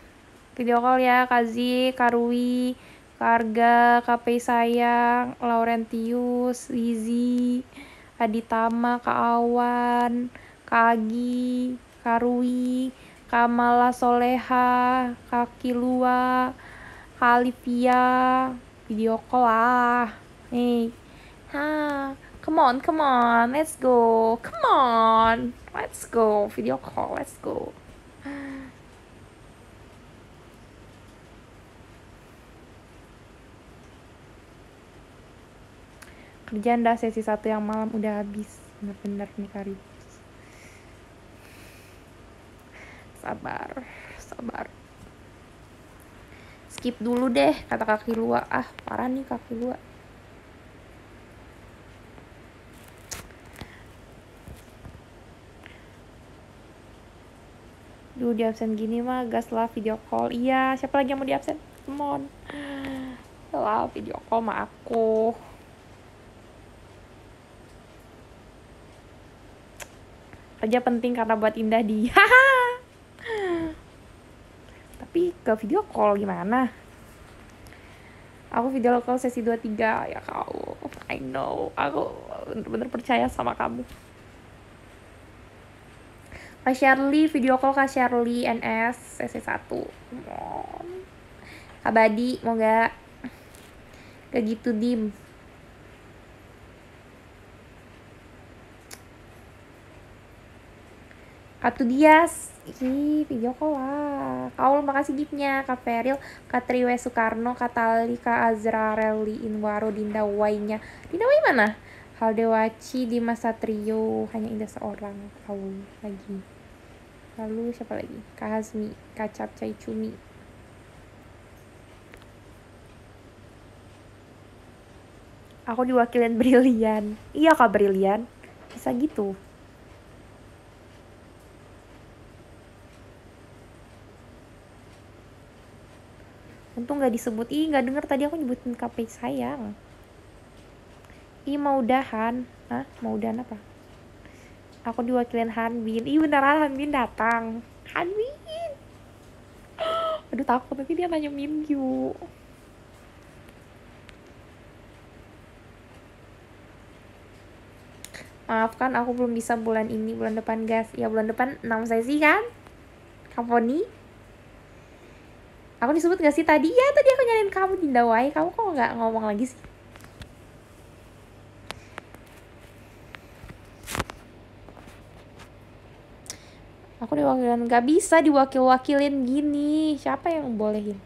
video call ya Kazi Karwi Karga KP Sayang Laurentius Wizi Kak Ditama, Kak Awan, Kak Agi, Kak Rui, Kak Mala Soleha, Kak Kilua, Kak Alivia, video call lah. Nih, ha, come on, come on, let's go, come on, let's go, video call, let's go. kerjaan dah sesi satu yang malam udah habis bener-bener nih kari sabar sabar skip dulu deh kata kaki lua ah parah nih kaki lua Duh di absen gini mah gas lah video call Iya siapa lagi yang mau di absen Come on Lah video call sama aku aja penting karena buat indah di tapi ke video call gimana aku video call sesi 23 ya kau I know aku bener-bener percaya sama kamu Kak Shirley, video call Kak Shirley NS CC1 Kak Badi, mau gak? Kayak gitu, Dim Katu Dias Ih, video call lah Kaul makasih gifnya Kak Feril Kak Triwe Soekarno Kak Tali Kak Azra Reli Inwaro Dinda Wainya Dinda Wai mana? Haldewaci Dimas Satrio Hanya indah seorang Kaul lagi Lalu siapa lagi? Kak Hazmi Kak Capcai Cumi Aku diwakilin brilian Iya Kak brilian Bisa gitu untung gak disebut ih gak denger tadi aku nyebutin KP sayang ih mau dahan ah mau dahan apa aku diwakilin Hanbin ih beneran Hanbin datang Hanbin aduh takut tapi dia nanya Mingyu maafkan aku belum bisa bulan ini bulan depan guys ya bulan depan 6 sesi kan nih Aku disebut gak sih tadi? Ya tadi aku nyariin kamu Dinda Wai. Kamu kok nggak ngomong lagi sih? Aku diwakilin. Gak bisa diwakil-wakilin gini. Siapa yang bolehin?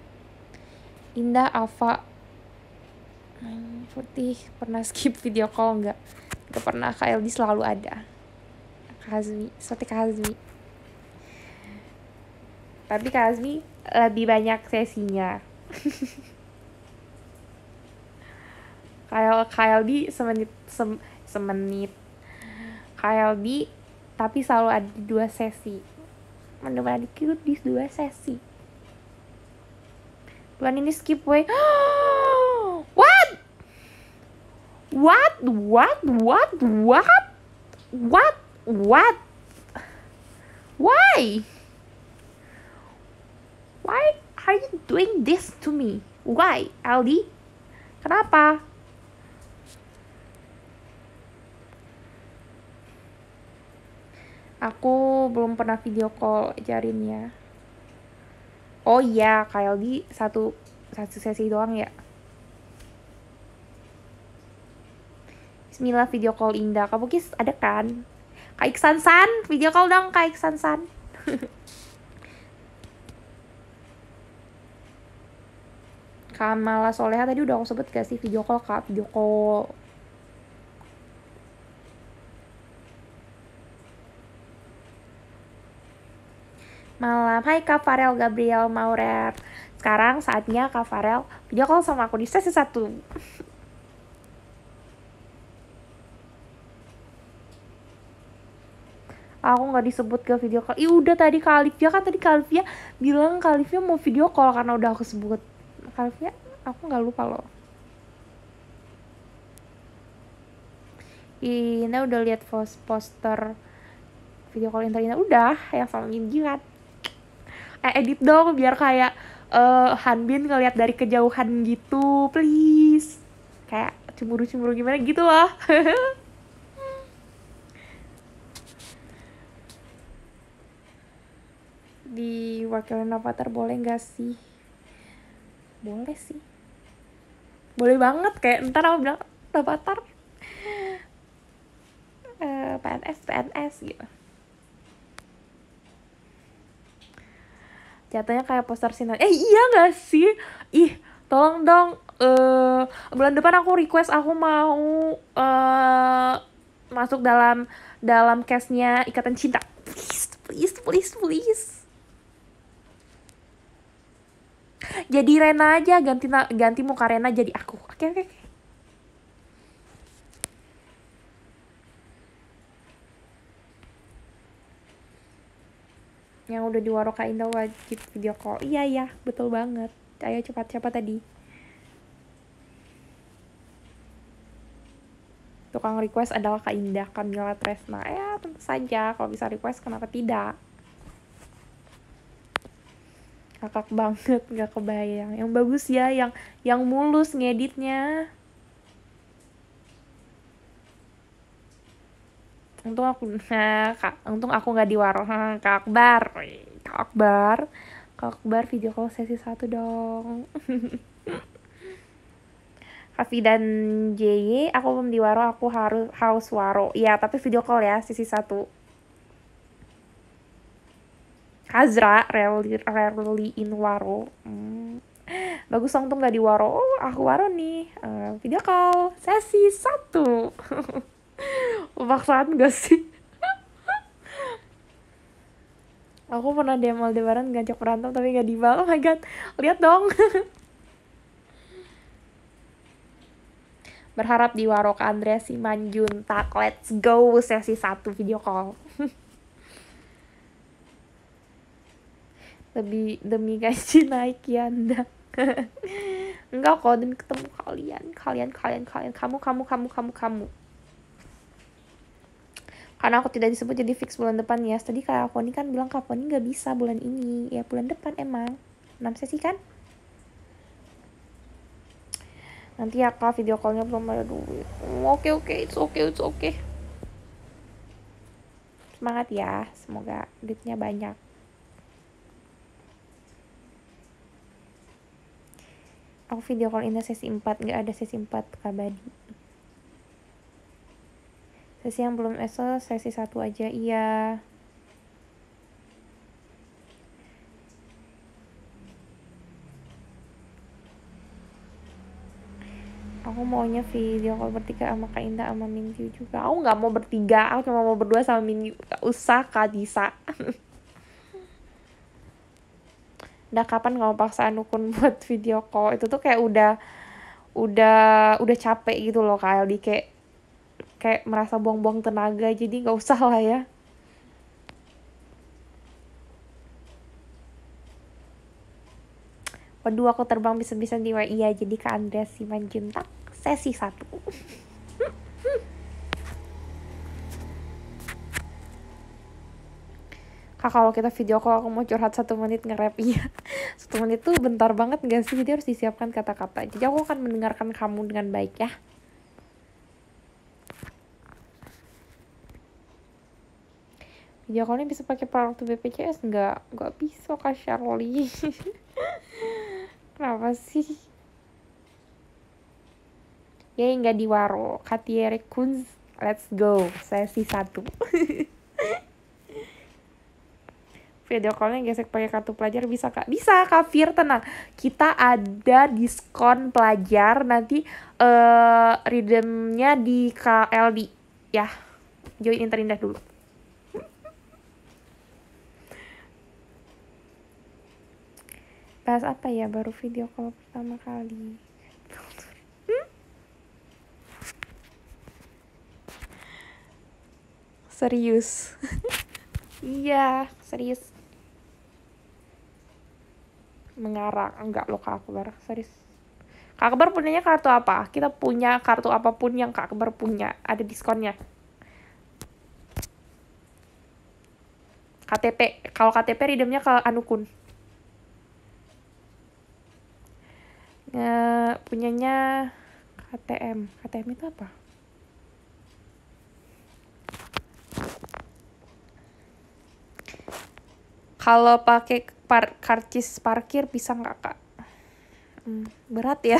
Indah Ava putih pernah skip video call nggak? Gak pernah KLD selalu ada. Kak seperti Kak Tapi Kak lebih banyak sesinya Kyle di semenit sem, semenit di tapi selalu ada di dua sesi menemani cute di dua sesi Tuhan ini skip way what what what what what what what why Why are you doing this to me? Why, Aldi? Kenapa? Aku belum pernah video call ajarin ya. Oh iya, Kak Aldi satu satu sesi doang ya. Bismillah video call Indah. Kamu kis ada kan? Kak Iksan San, video call dong Kak Iksan San. Kamala Soleha tadi udah aku sebut gak sih video call kak video call malam Hai Kak Farel Gabriel Maurer Sekarang saatnya Kak Farel video call sama aku di sesi satu aku nggak disebut ke video call. Iya udah tadi Kalifia kan tadi Kalifia bilang Kalifia mau video call karena udah aku sebut. Calvia aku nggak lupa loh Ina udah lihat poster video call Inter Ina udah yang sama Min Jilat eh, edit dong biar kayak uh, eh, Hanbin ngelihat dari kejauhan gitu please kayak cemburu-cemburu gimana gitu lah. di wakilin avatar boleh gak sih boleh sih boleh banget kayak ntar aku bilang Tabatar eh, PNS PNS gitu jatuhnya kayak poster sinar eh iya gak sih ih tolong dong uh, bulan depan aku request aku mau uh, masuk dalam dalam case-nya ikatan cinta please please please please Jadi Rena aja ganti ganti muka Rena jadi aku. Oke okay, oke. Okay. Yang udah diwarokain tau Indah wajib video call. Iya iya, betul banget. Ayo cepat cepat tadi? Tukang request adalah Kak Indah Kamila Tresna. Ya, tentu saja kalau bisa request kenapa tidak? kakak banget nggak kebayang yang bagus ya yang yang mulus ngeditnya untung aku nah kak, untung aku nggak diwaro warung kak Akbar kak Akbar kak Akbar video call sesi satu dong Kavi dan JY aku belum diwaro aku harus haus waro Iya, tapi video call ya sesi satu Kazra rarely, rarely in Waro hmm. bagus dong tuh gak di Waro oh aku Waro nih uh, video call sesi satu paksaan gak sih aku pernah DM Aldebaran ngajak berantem tapi gak dibal oh my god lihat dong berharap di Waro si Manjun tak, let's go sesi satu video call lebih demi gaji naik ya anda enggak kok demi ketemu kalian kalian kalian kalian kamu kamu kamu kamu kamu karena aku tidak disebut jadi fix bulan depan ya tadi aku ini kan bilang kapan ini nggak bisa bulan ini ya bulan depan emang enam sesi kan nanti ya kak video callnya belum ada duit hmm, oke okay, oke okay, it's okay it's okay semangat ya semoga duitnya banyak aku oh, video call ini sesi 4 nggak ada sesi 4 kabadi sesi yang belum eh, esok sesi satu aja iya aku maunya video kalau bertiga sama Kak Indah sama Minju juga. Aku nggak mau bertiga, aku cuma mau berdua sama Minju. Gak usah Kak Disa. udah kapan kamu paksaan Ukun buat video call itu tuh kayak udah udah udah capek gitu loh Kak Aldi kayak kayak merasa buang-buang tenaga jadi nggak usah lah ya Waduh aku terbang bisa-bisa di iya jadi ke Andreas Simanjuntak sesi satu kak kalau kita video call aku mau curhat satu menit nge-rap iya satu menit tuh bentar banget gak sih jadi harus disiapkan kata-kata jadi aku akan mendengarkan kamu dengan baik ya video ini bisa pakai produk BPJS nggak nggak bisa kak Charly kenapa sih ya nggak di waro Kunz let's go sesi satu video callnya gesek pakai kartu pelajar bisa kak bisa kak Fir tenang kita ada diskon pelajar nanti uh, redeemnya di KLD ya join interindah dulu bahas apa ya baru video call pertama kali hmm? serius iya serius mengarang enggak loh kak Akbar serius kak Akbar punyanya kartu apa kita punya kartu apapun yang kak Akbar punya ada diskonnya KTP kalau KTP redeemnya ke Anukun Nge, eh, punyanya KTM KTM itu apa kalau pakai par karcis parkir bisa nggak kak hmm, berat ya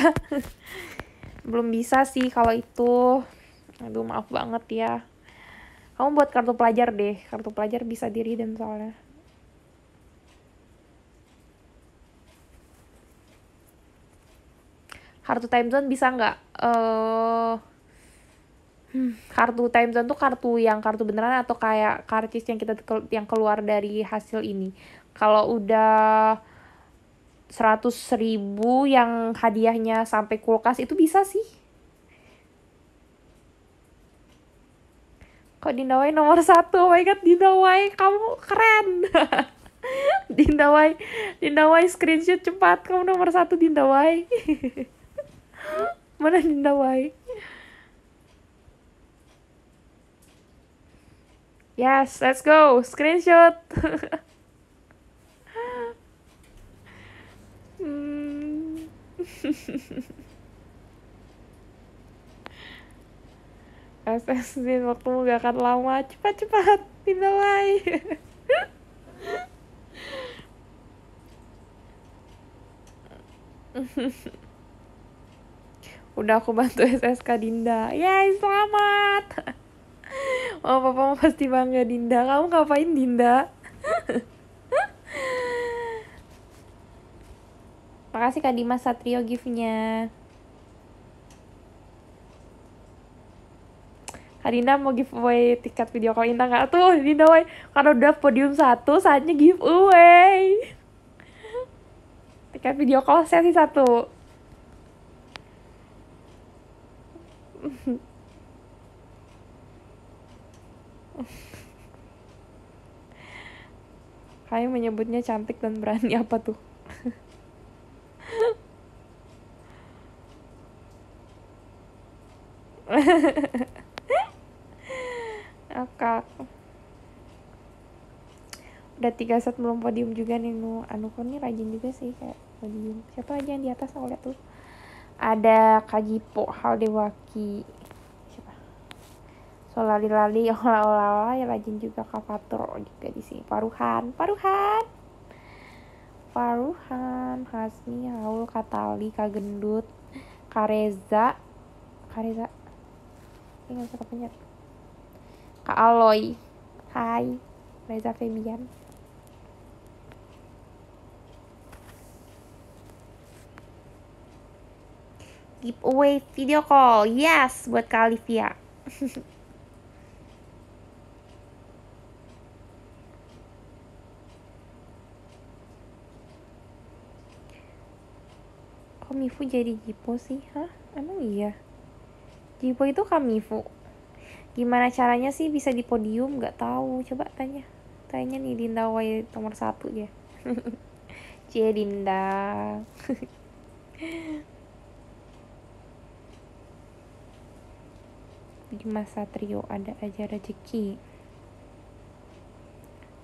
belum bisa sih kalau itu aduh maaf banget ya kamu buat kartu pelajar deh kartu pelajar bisa diri dan soalnya kartu timezone bisa nggak eh uh, kartu time zone tuh kartu yang kartu beneran atau kayak karcis yang kita yang keluar dari hasil ini kalau udah seratus ribu yang hadiahnya sampai kulkas itu bisa sih kok Dindawai nomor satu oh my god Dindawai kamu keren Dindawai Dindawai screenshot cepat kamu nomor satu Dindawai mana Dindawai Yes, let's go. Screenshot. hmm. waktu waktu gak akan lama cepat-cepat dinilai udah aku bantu SSK Dinda yay selamat oh papa mau pasti bangga Dinda kamu ngapain Dinda makasih Kak Dimas Satrio giftnya Kak Dinda mau giveaway tiket video call Indah gak? Tuh Dinda woy, karena udah podium satu saatnya giveaway Tiket video call sesi satu Kayak menyebutnya cantik dan berani apa tuh? Akak. Udah tiga set belum podium juga nih Nu. Anu kok nih rajin juga sih kayak podium. Siapa aja yang di atas aku lihat tuh? Ada Kajipo Haldewaki so lali-lali olah-olah ya rajin juga kafatur juga di sini paruhan paruhan paruhan Hasmi Haul Katali Kagendut Kareza Kareza ini nggak usah kepencet Kak Aloy Hai Reza Febian giveaway video call. Yes, buat Kalivia. Mifu jadi Jipo sih? Hah? Emang iya? Jipo itu Kamifu. Gimana caranya sih bisa di podium? Gak tahu. Coba tanya. Tanya nih Dinda Wai nomor satu ya. Cie Dinda. Di masa trio ada aja rezeki.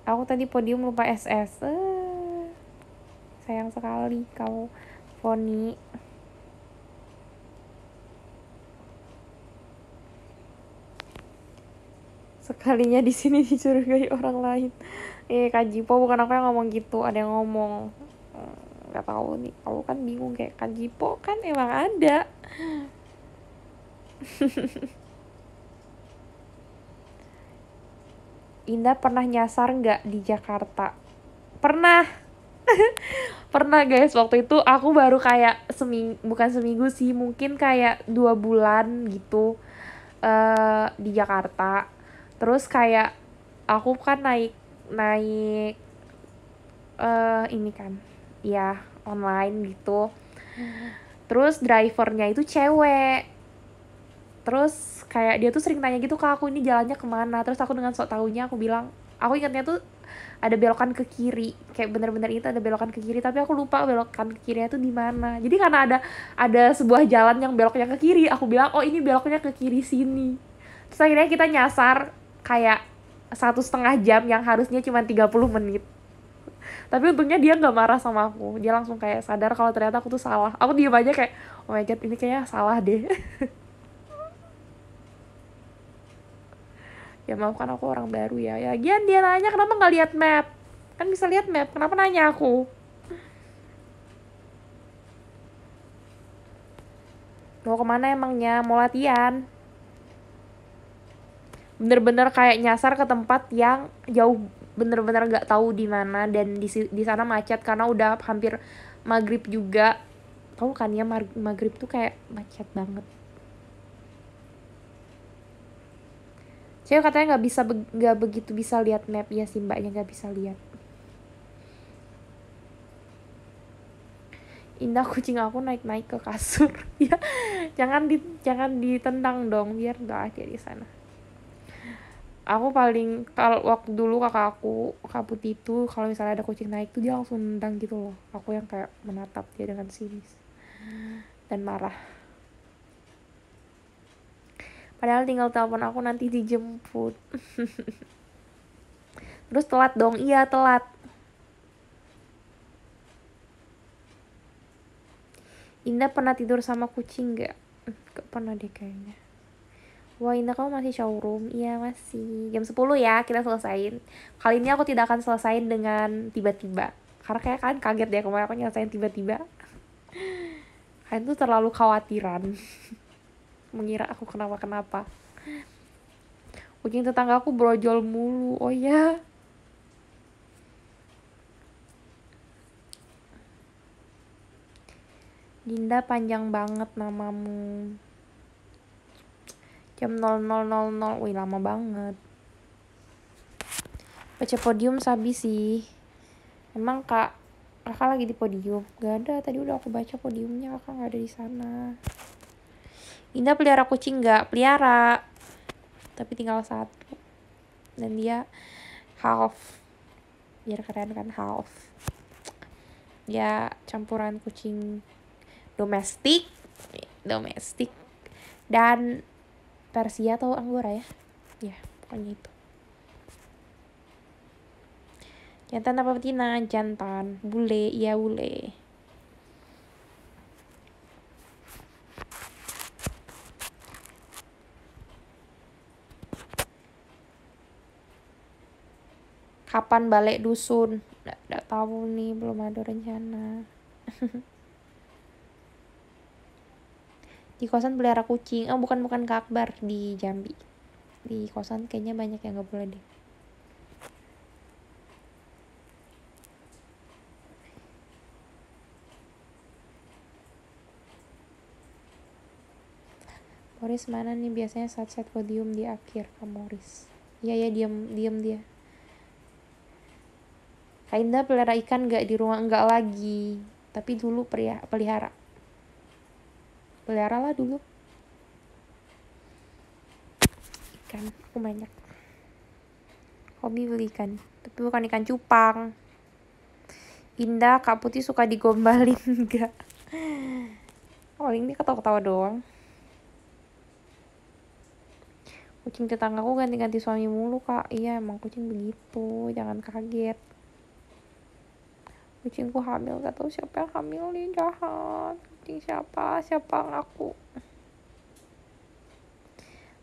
Aku tadi podium lupa SS. Eh, sayang sekali kau. Poni sekalinya di sini dicurigai orang lain eh Kak Jipo bukan aku yang ngomong gitu ada yang ngomong hmm, nggak tahu nih aku kan bingung kayak Kak Jipo kan emang ada Indah pernah nyasar nggak di Jakarta? Pernah. pernah guys waktu itu aku baru kayak seminggu bukan seminggu sih mungkin kayak dua bulan gitu uh, di Jakarta terus kayak aku kan naik naik uh, ini kan ya online gitu hmm. terus drivernya itu cewek terus kayak dia tuh sering tanya gitu ke aku ini jalannya kemana terus aku dengan sok tahunya aku bilang aku ingatnya tuh ada belokan ke kiri kayak bener-bener itu ada belokan ke kiri tapi aku lupa belokan ke kirinya itu di mana jadi karena ada ada sebuah jalan yang beloknya ke kiri aku bilang oh ini beloknya ke kiri sini terus akhirnya kita nyasar kayak satu setengah jam yang harusnya cuma 30 menit tapi untungnya dia nggak marah sama aku dia langsung kayak sadar kalau ternyata aku tuh salah aku diem aja kayak oh my god ini kayaknya salah deh ya maaf kan aku orang baru ya ya gian dia nanya kenapa nggak lihat map kan bisa lihat map kenapa nanya aku mau kemana emangnya mau latihan bener-bener kayak nyasar ke tempat yang jauh bener-bener nggak -bener tahu di mana dan di di sana macet karena udah hampir maghrib juga tahu kan ya maghrib tuh kayak macet banget saya katanya nggak bisa nggak be begitu bisa lihat map ya si mbaknya nggak bisa lihat indah kucing aku naik naik ke kasur ya jangan di jangan ditendang dong biar nggak ada di sana aku paling kalau waktu dulu kakak aku kabut itu kalau misalnya ada kucing naik tuh dia langsung nendang gitu loh aku yang kayak menatap dia dengan sinis dan marah padahal tinggal telepon aku nanti dijemput terus telat dong iya telat Indah pernah tidur sama kucing gak? Gak pernah deh kayaknya Wah Indah kamu masih showroom? Iya masih Jam 10 ya kita selesain Kali ini aku tidak akan selesain dengan tiba-tiba Karena kayak kan kaget deh kemarin aku nyelesain tiba-tiba Kalian tuh terlalu khawatiran mengira aku kenapa-kenapa. Kucing tetangga aku brojol mulu. Oh ya. Dinda panjang banget namamu. Jam 00.00. Wih, lama banget. baca podium sabi sih. Emang kak, kakak lagi di podium? Gak ada, tadi udah aku baca podiumnya kakak gak ada di sana. Indah pelihara kucing nggak? Pelihara. Tapi tinggal satu. Dan dia half. Biar keren kan half. Ya campuran kucing domestik. Domestik. Dan Persia atau Anggora ya. Ya, pokoknya itu. Jantan apa betina? Jantan. Bule, iya bule. kapan balik dusun nggak tahu nih belum ada rencana di kosan pelihara kucing oh bukan bukan ke Akbar di Jambi di kosan kayaknya banyak yang nggak boleh deh Morris mana nih biasanya saat-saat podium di akhir ke Moris Iya ya diam diam dia. Kak Indah pelihara ikan gak di rumah? Enggak lagi. Tapi dulu pelihara. Pelihara lah dulu. Ikan, aku banyak. Hobi beli ikan. Tapi bukan ikan cupang. Indah, Kak Putih suka digombalin enggak? Oh, ini ketawa-ketawa doang. Kucing tetanggaku ganti-ganti suami mulu, Kak. Iya, emang kucing begitu. Jangan kaget kucingku hamil gak tahu siapa yang nih jahat kucing siapa siapa ngaku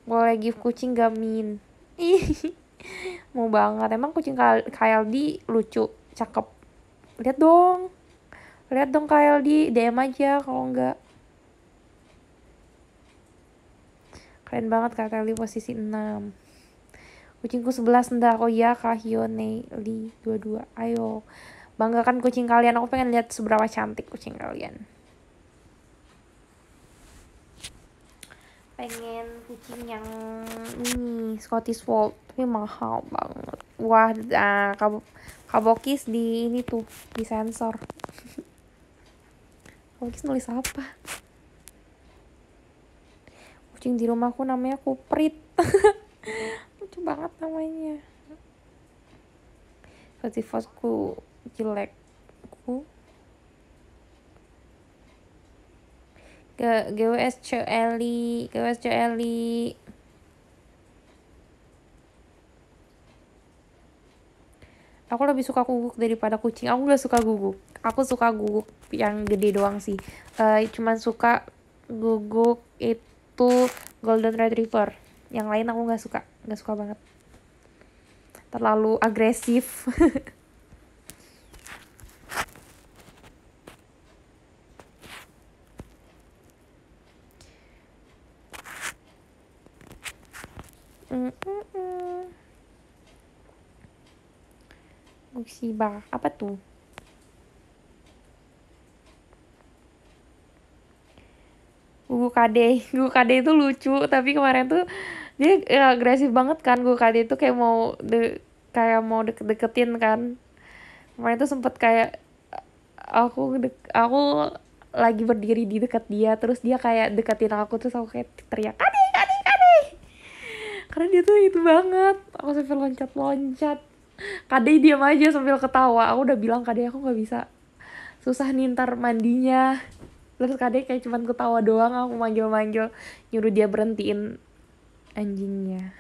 boleh give kucing gamin ih mau banget emang kucing di lucu cakep lihat dong lihat dong di DM aja kalau enggak keren banget KLD posisi 6 kucingku 11 ndak oh iya Kahyone Li 22 ayo banggakan kucing kalian aku pengen lihat seberapa cantik kucing kalian pengen kucing yang ini Scottish Fold tapi mahal banget wah ah, kab kabokis di ini tuh di sensor kabokis nulis apa kucing di rumahku namanya kuprit lucu banget namanya Scottish Foldku jelekku ke GWS Eli GWS Eli aku lebih suka guguk daripada kucing aku gak suka guguk aku suka guguk yang gede doang sih uh, cuman suka guguk itu golden retriever yang lain aku nggak suka nggak suka banget terlalu agresif Mm -mm. Apa tuh? Gugu Kade. Gugu Kade itu lucu, tapi kemarin tuh dia agresif banget kan. Gugu Kade itu kayak mau de kayak mau deket-deketin kan. Kemarin tuh sempet kayak aku dek aku lagi berdiri di dekat dia terus dia kayak deketin aku terus aku kayak teriak kade kade karena dia tuh itu banget aku sambil loncat-loncat kadai diam aja sambil ketawa aku udah bilang kadai aku nggak bisa susah nih ntar mandinya terus kadai kayak cuman ketawa doang aku manggil-manggil nyuruh dia berhentiin anjingnya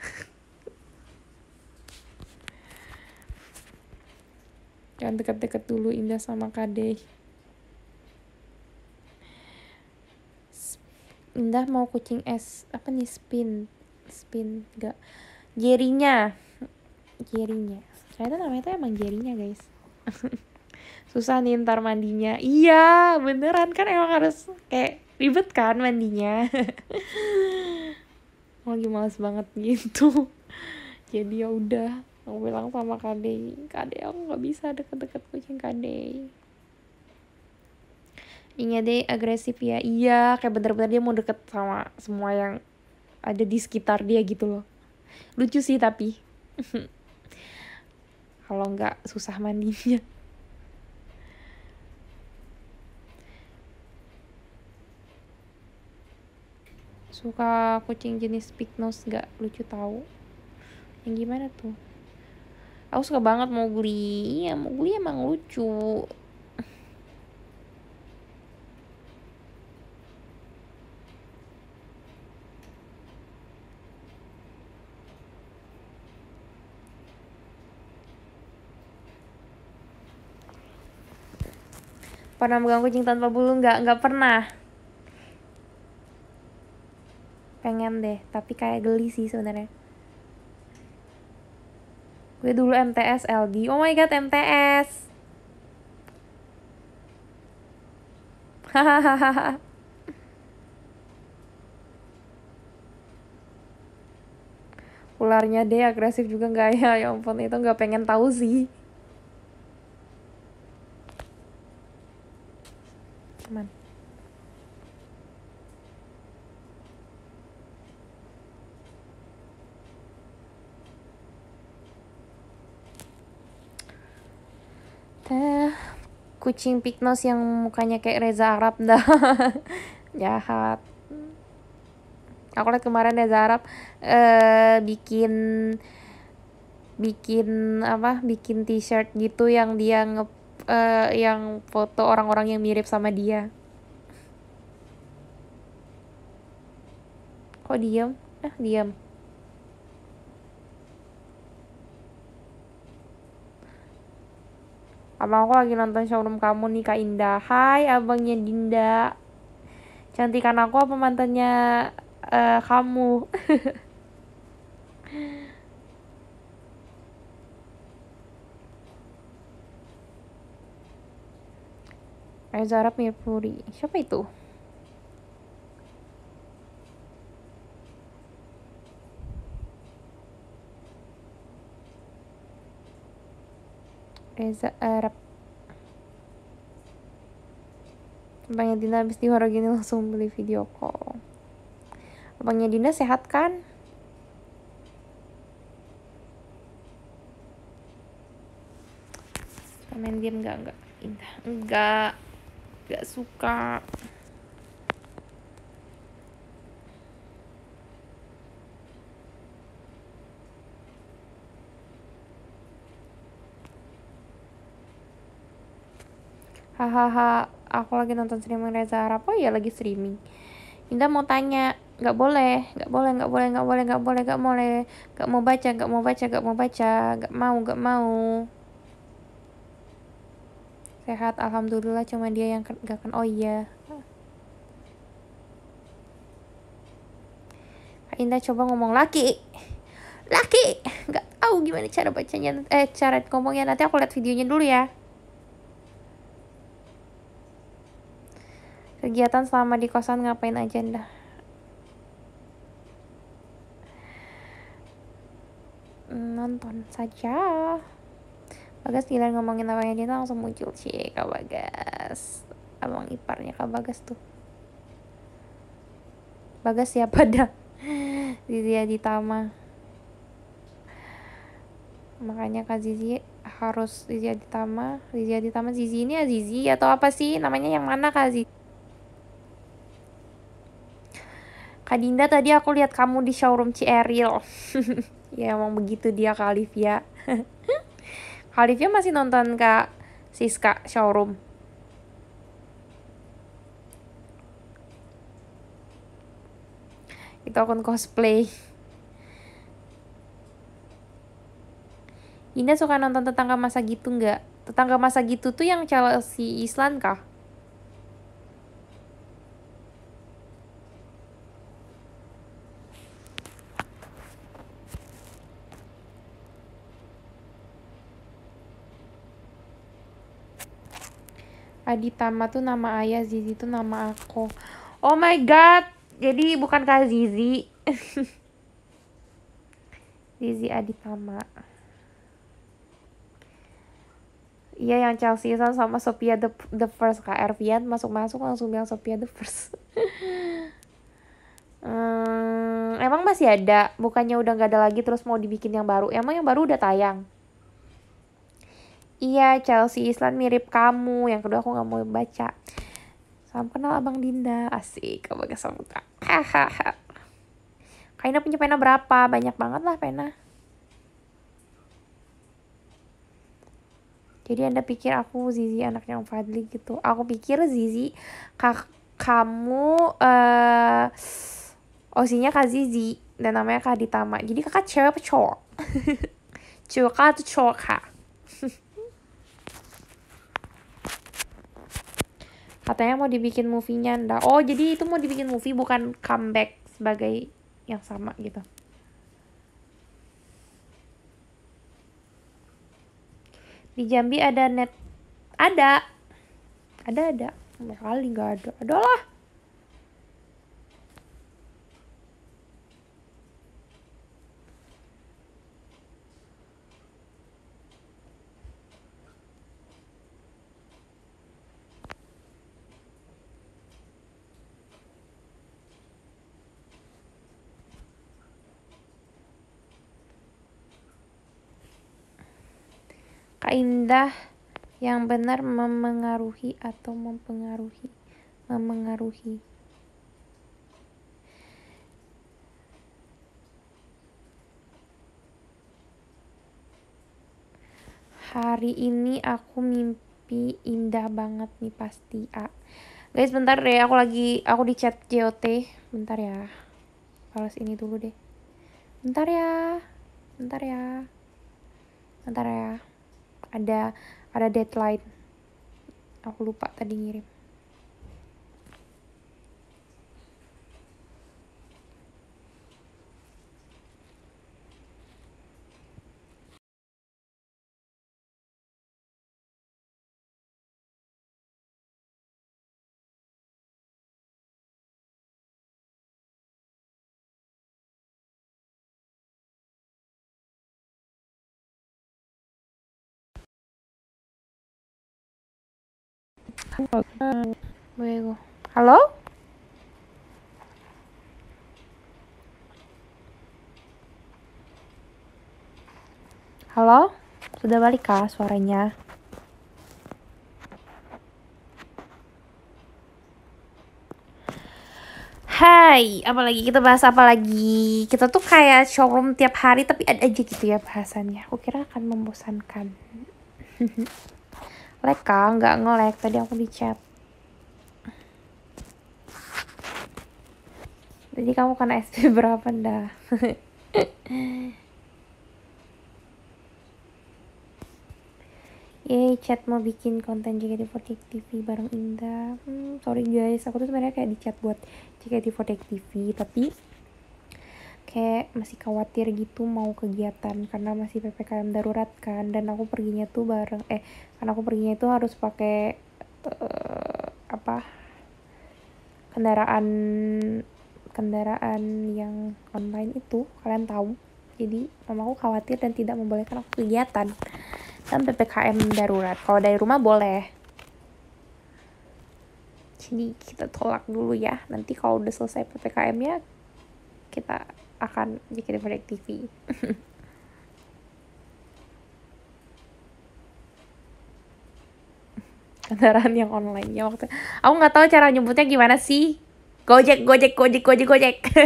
jangan deket-deket dulu Indah sama Kade Indah mau kucing es apa nih spin spin enggak jerinya jerinya ternyata namanya tuh emang jerinya guys susah nih ntar mandinya iya beneran kan emang harus kayak ribet kan mandinya lagi males banget gitu jadi ya udah aku bilang sama kade kade aku nggak bisa deket-deket kucing kade ingat deh agresif ya iya kayak bener-bener dia mau deket sama semua yang ada di sekitar dia gitu loh lucu sih tapi kalau nggak susah mandinya suka kucing jenis pig nose nggak lucu tahu yang gimana tuh aku suka banget mau beli ya mau beli emang lucu pernah megang kucing tanpa bulu nggak nggak pernah pengen deh tapi kayak geli sih sebenarnya gue dulu MTS LD oh my god MTS hahaha ularnya deh agresif juga nggak ya ya ampun itu nggak pengen tahu sih eh kucing Pignos yang mukanya kayak Reza Arab dah. Jahat. Aku lihat kemarin Reza Arab eh bikin bikin apa? Bikin t-shirt gitu yang dia nge uh, yang foto orang-orang yang mirip sama dia. Kok diam Ah, eh, diem. Abang aku lagi nonton showroom kamu nih Kak Indah. Hai abangnya Dinda. Cantikan aku apa mantannya uh, kamu? Ayo Zara Puri. Siapa itu? Reza Arab Abangnya Dina habis di horor gini langsung beli video call Abangnya Dina sehat kan? Main game gak? Enggak, Indah. Enggak. Enggak suka. hahaha aku lagi nonton streaming Reza Arab oh ya lagi streaming Indah mau tanya nggak boleh nggak boleh nggak boleh nggak boleh nggak boleh nggak boleh nggak mau baca nggak mau baca nggak mau baca nggak mau nggak mau sehat alhamdulillah cuma dia yang nggak kan oh iya Indah coba ngomong laki laki nggak tahu gimana cara bacanya eh cara ngomongnya nanti aku lihat videonya dulu ya Kegiatan selama di kosan ngapain aja dah? Nonton saja. Bagas gila ngomongin namanya dia langsung muncul sih Kak Bagas. Abang iparnya Kak Bagas tuh. Bagas siapa dah? Zizia Ditama. Makanya Kak Zizi harus Zizia Ditama. Zizia Ditama Zizi ini ya Zizi atau apa sih namanya yang mana Kak Zizi? Kak Dinda tadi aku lihat kamu di showroom Cieril. ya emang begitu dia Kak Olivia. Kak Olivia masih nonton Kak Siska showroom. Itu akun cosplay. Dinda suka nonton tetangga masa gitu nggak? Tetangga masa gitu tuh yang Chelsea Island kah? Aditama tuh nama ayah, Zizi tuh nama aku. Oh my god. Jadi bukan Kak Zizi. Zizi Aditama. Iya yang Chelsea sama, sama Sophia the, the First Kak Ervian masuk-masuk langsung bilang Sophia the First. hmm, emang masih ada? Bukannya udah nggak ada lagi terus mau dibikin yang baru? Emang yang baru udah tayang? iya Chelsea Islan mirip kamu yang kedua aku nggak mau baca salam kenal abang Dinda asik abang Samutra hahaha Kaina punya pena berapa banyak banget lah pena Jadi Anda pikir aku Zizi anaknya Om Fadli gitu. Aku pikir Zizi kak kamu eh uh, osinya Kak Zizi dan namanya Kak Ditama. Jadi kakak cewek apa cowok? cowok atau cowok kak? katanya mau dibikin movie-nya ndak oh jadi itu mau dibikin movie bukan comeback sebagai yang sama gitu di Jambi ada net ada ada ada kali nggak ada ada Indah, yang benar memengaruhi atau mempengaruhi memengaruhi hari ini aku mimpi indah banget nih pasti A. Guys bentar deh aku lagi aku di chat JOT bentar ya balas ini dulu deh bentar ya bentar ya bentar ya ada ada deadline aku lupa tadi ngirim Luego. ¿Aló? Halo? Sudah balik kah suaranya? Hai, apalagi kita bahas apa lagi? Kita tuh kayak showroom tiap hari tapi ada aja gitu ya bahasannya. Aku kira akan membosankan. Leka, nggak ngelek. Tadi aku di chat. Jadi kamu kena SP berapa dah? Yeay, chat mau bikin konten JKT48 TV bareng Indah. Hmm, sorry guys, aku tuh sebenarnya kayak di chat buat JKT48 TV, tapi kayak masih khawatir gitu mau kegiatan karena masih ppkm darurat kan dan aku perginya tuh bareng eh karena aku perginya itu harus pakai uh, apa kendaraan kendaraan yang online itu kalian tahu jadi mama aku khawatir dan tidak membolehkan aku kegiatan dan ppkm darurat kalau dari rumah boleh jadi kita tolak dulu ya nanti kalau udah selesai ppkm ya kita akan jadi project TV kendaraan yang online ya waktu aku nggak tahu cara nyebutnya gimana sih gojek gojek gojek gojek gojek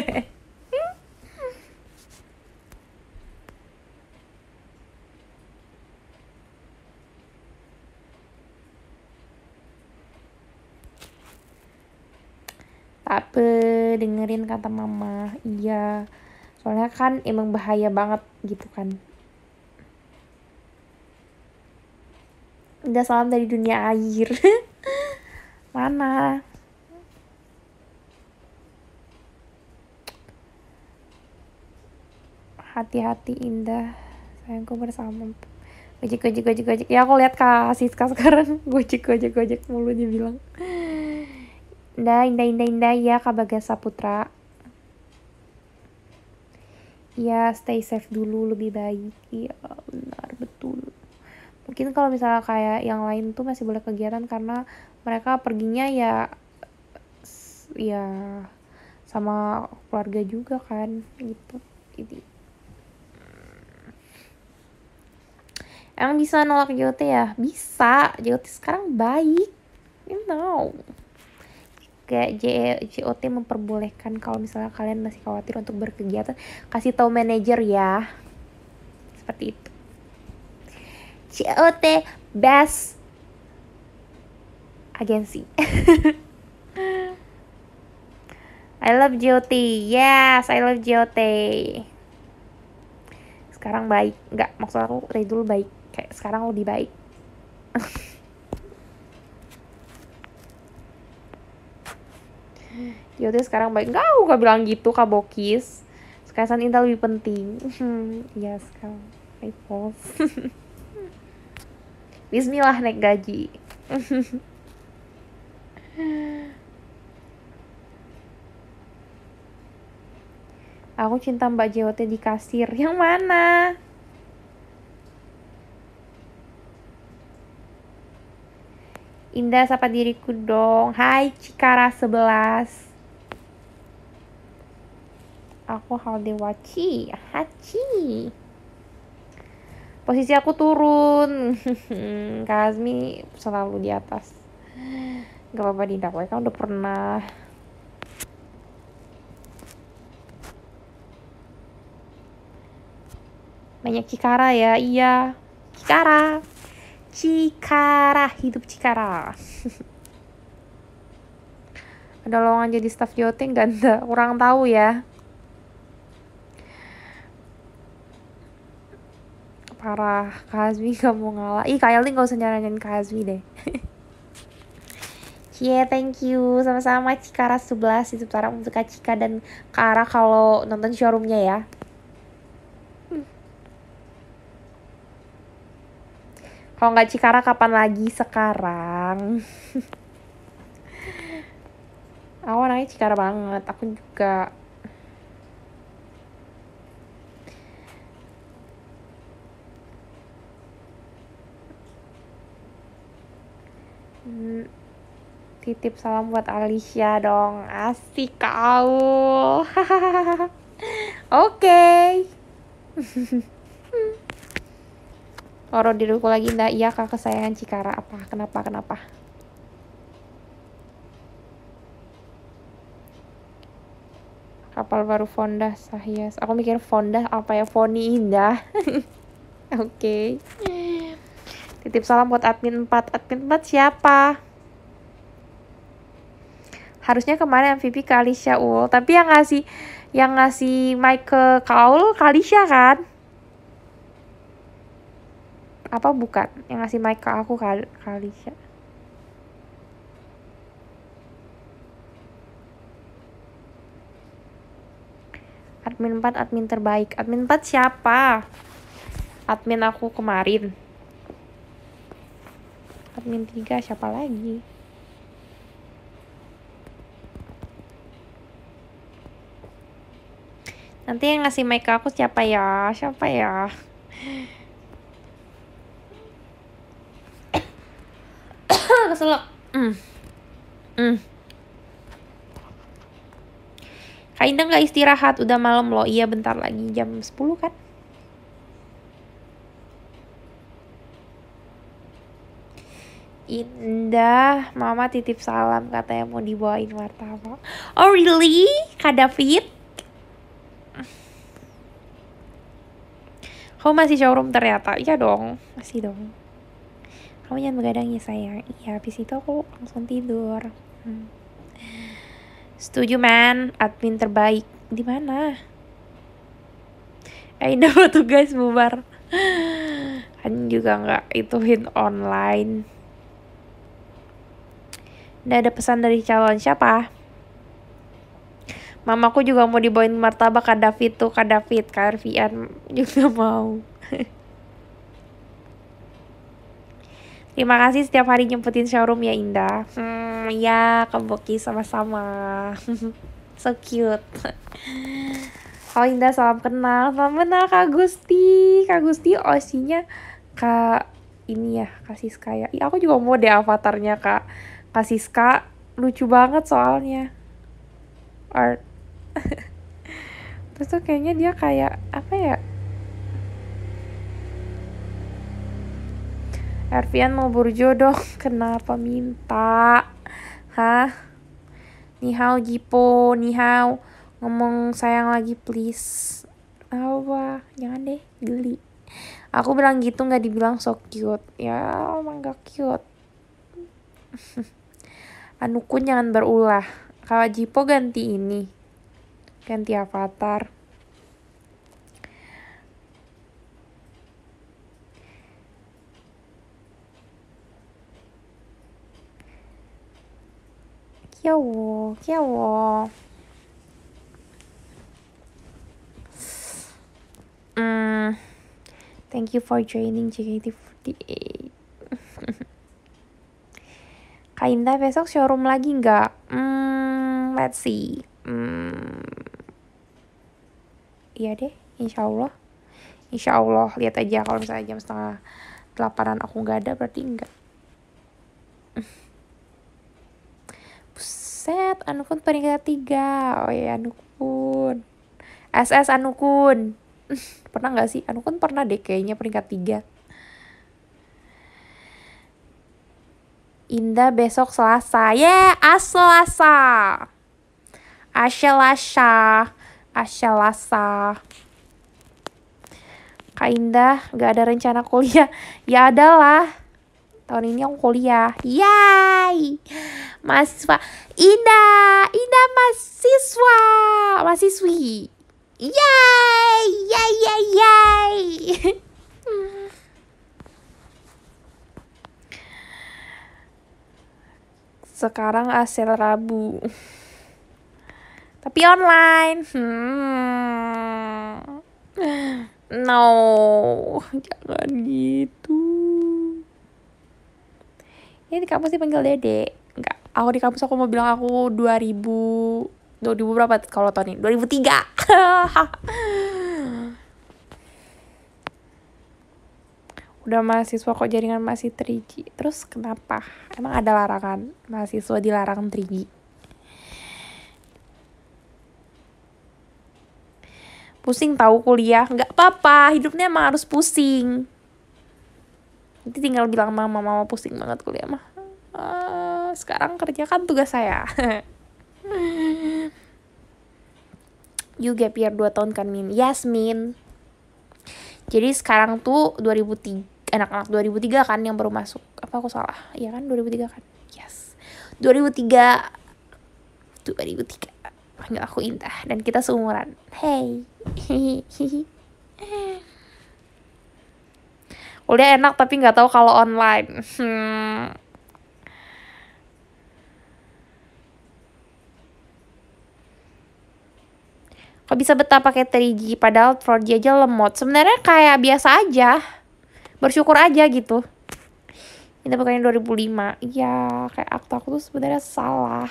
apa dengerin kata mama iya soalnya kan emang bahaya banget gitu kan udah salam dari dunia air mana hati-hati indah sayangku bersama gojek gojek gojek gojek ya aku lihat kak Siska sekarang gojek gojek gojek mulu dia bilang indah indah indah indah ya kak Bagas Saputra ya stay safe dulu lebih baik iya benar betul mungkin kalau misalnya kayak yang lain tuh masih boleh kegiatan karena mereka perginya ya ya sama keluarga juga kan gitu jadi emang bisa nolak JOT ya bisa JOT sekarang baik you know kayak JOT memperbolehkan kalau misalnya kalian masih khawatir untuk berkegiatan kasih tahu manajer ya seperti itu JOT best agensi I love JOT yes I love JOT sekarang baik nggak maksud aku dari dulu baik kayak sekarang lebih baik Yaudah sekarang baik Enggak aku gak bilang gitu Kak Bokis Sekarang intel lebih penting Iya yes, sekarang I Bismillah naik gaji Aku cinta Mbak JWT di kasir Yang mana? Indah sapa diriku dong Hai Cikara 11 aku halde wachi hachi posisi aku turun Kazmi selalu di atas gak apa-apa Dinda gue kan udah pernah banyak Cikara ya iya Cikara Cikara hidup Cikara ada lowongan jadi staff Joting ganda kurang tahu ya parah Kazmi gak mau ngalah ih Kak Eldi gak usah nyaranin Kazmi deh Cie, yeah, thank you. Sama-sama Cikara 11 itu sekarang untuk Kak Cika dan Kara kalau nonton showroomnya ya. Hmm. Kalau nggak Cikara kapan lagi sekarang? Aku anaknya Cikara banget. Aku juga titip salam buat Alicia dong. Asik kau. Oke. di diriku lagi ndak iya kak kesayangan Cikara apa kenapa kenapa kapal baru Fonda Sahias, aku mikir Fonda apa ya Foni Indah oke okay. Titip salam buat admin 4. Admin 4 siapa? Harusnya kemarin MVP ke Alicia Ul, tapi yang ngasih yang ngasih mic ke Kaul Kalisha kan? Apa bukan? Yang ngasih mic ke aku Kal Kalisha. Admin 4 admin terbaik. Admin 4 siapa? Admin aku kemarin admin 3 siapa lagi nanti yang ngasih mic aku siapa ya siapa ya keselok mm. Mm. Kak Indah gak istirahat, udah malam loh. Iya bentar lagi jam 10 kan? indah. Mama titip salam katanya mau dibawain martabak. Oh really? Kada fit? Kau masih showroom ternyata? Iya dong, masih dong. Kamu jangan begadang ya sayang. Iya, habis itu aku langsung tidur. Hmm. Setuju man, admin terbaik. Di mana? Eh, indah tuh guys bubar. Kan juga nggak ituin online. Udah ada pesan dari calon siapa? Mamaku juga mau dibawain martabak Kak David tuh, Kak David, Kak Arvian juga mau. Terima kasih setiap hari nyempetin showroom ya Indah. Hmm, ya, keboki sama-sama. so cute. Halo Indah, salam kenal. Salam kenal Kak Gusti. Kak Gusti osinya Kak ini ya, kasih sekaya. Ya, aku juga mau deh avatarnya Kak kasih ska lucu banget soalnya art terus tuh kayaknya dia kayak apa ya Ervian mau berjodoh kenapa minta Ha? nihau Gipo nihau ngomong sayang lagi please apa jangan deh geli aku bilang gitu nggak dibilang so cute ya emang gak cute Anukun jangan berulah. Kalau Jipo ganti ini. Ganti avatar. Kiawo, kiawo. Mm, thank you for joining JKT48. Kak Indah besok showroom lagi nggak? Hmm, let's see. Hmm, iya deh, insya Allah. Insya Allah, lihat aja kalau misalnya jam setengah delapanan aku nggak ada berarti enggak. Buset, Anukun peringkat tiga. Oh iya, Anukun. SS Anukun. Pernah nggak sih? Anukun pernah deh kayaknya peringkat tiga Indah besok Selasa. Ya, yeah, Aselasa. Aselasa. asa. Kak Indah, gak ada rencana kuliah. Ya adalah. Tahun ini aku kuliah. Yay! Mahasiswa. Indah, Indah mahasiswa. Mahasiswi. Yay! Yay, yay, yay! sekarang asal Rabu tapi online hmm. no jangan gitu Ini di kampus dipanggil dede enggak aku di kampus aku mau bilang aku 2000 2000 berapa kalau tahun ini 2003 udah mahasiswa kok jaringan masih 3G terus kenapa emang ada larangan mahasiswa dilarang 3G pusing tahu kuliah nggak apa-apa hidupnya emang harus pusing nanti tinggal bilang mama mama pusing banget kuliah mah uh, sekarang kerjakan tugas saya you gap year 2 tahun kan Min yes Min jadi sekarang tuh 2003 anak-anak 2003 kan yang baru masuk apa aku salah ya kan 2003 kan yes 2003 2003 panggil aku Indah dan kita seumuran hey udah enak tapi nggak tahu kalau online hmm. kok bisa betah pakai 3G padahal 4G aja lemot sebenarnya kayak biasa aja bersyukur aja gitu ini bukannya 2005 iya kayak akta aku tuh sebenarnya salah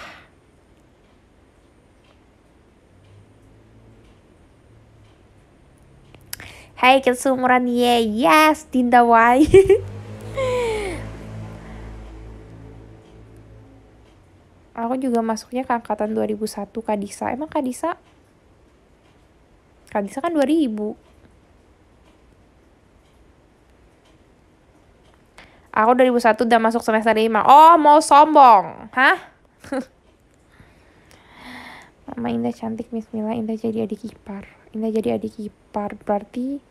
Hai hey, seumuran ye yeah. yes Dinda Wai aku juga masuknya ke angkatan 2001 Kadisa emang Kadisa Kadisa kan 2000 Aku 2001 udah masuk semester 5. Oh, mau sombong. Hah? Mama Indah cantik, Miss Mila. Indah jadi adik ipar. Indah jadi adik ipar. Berarti...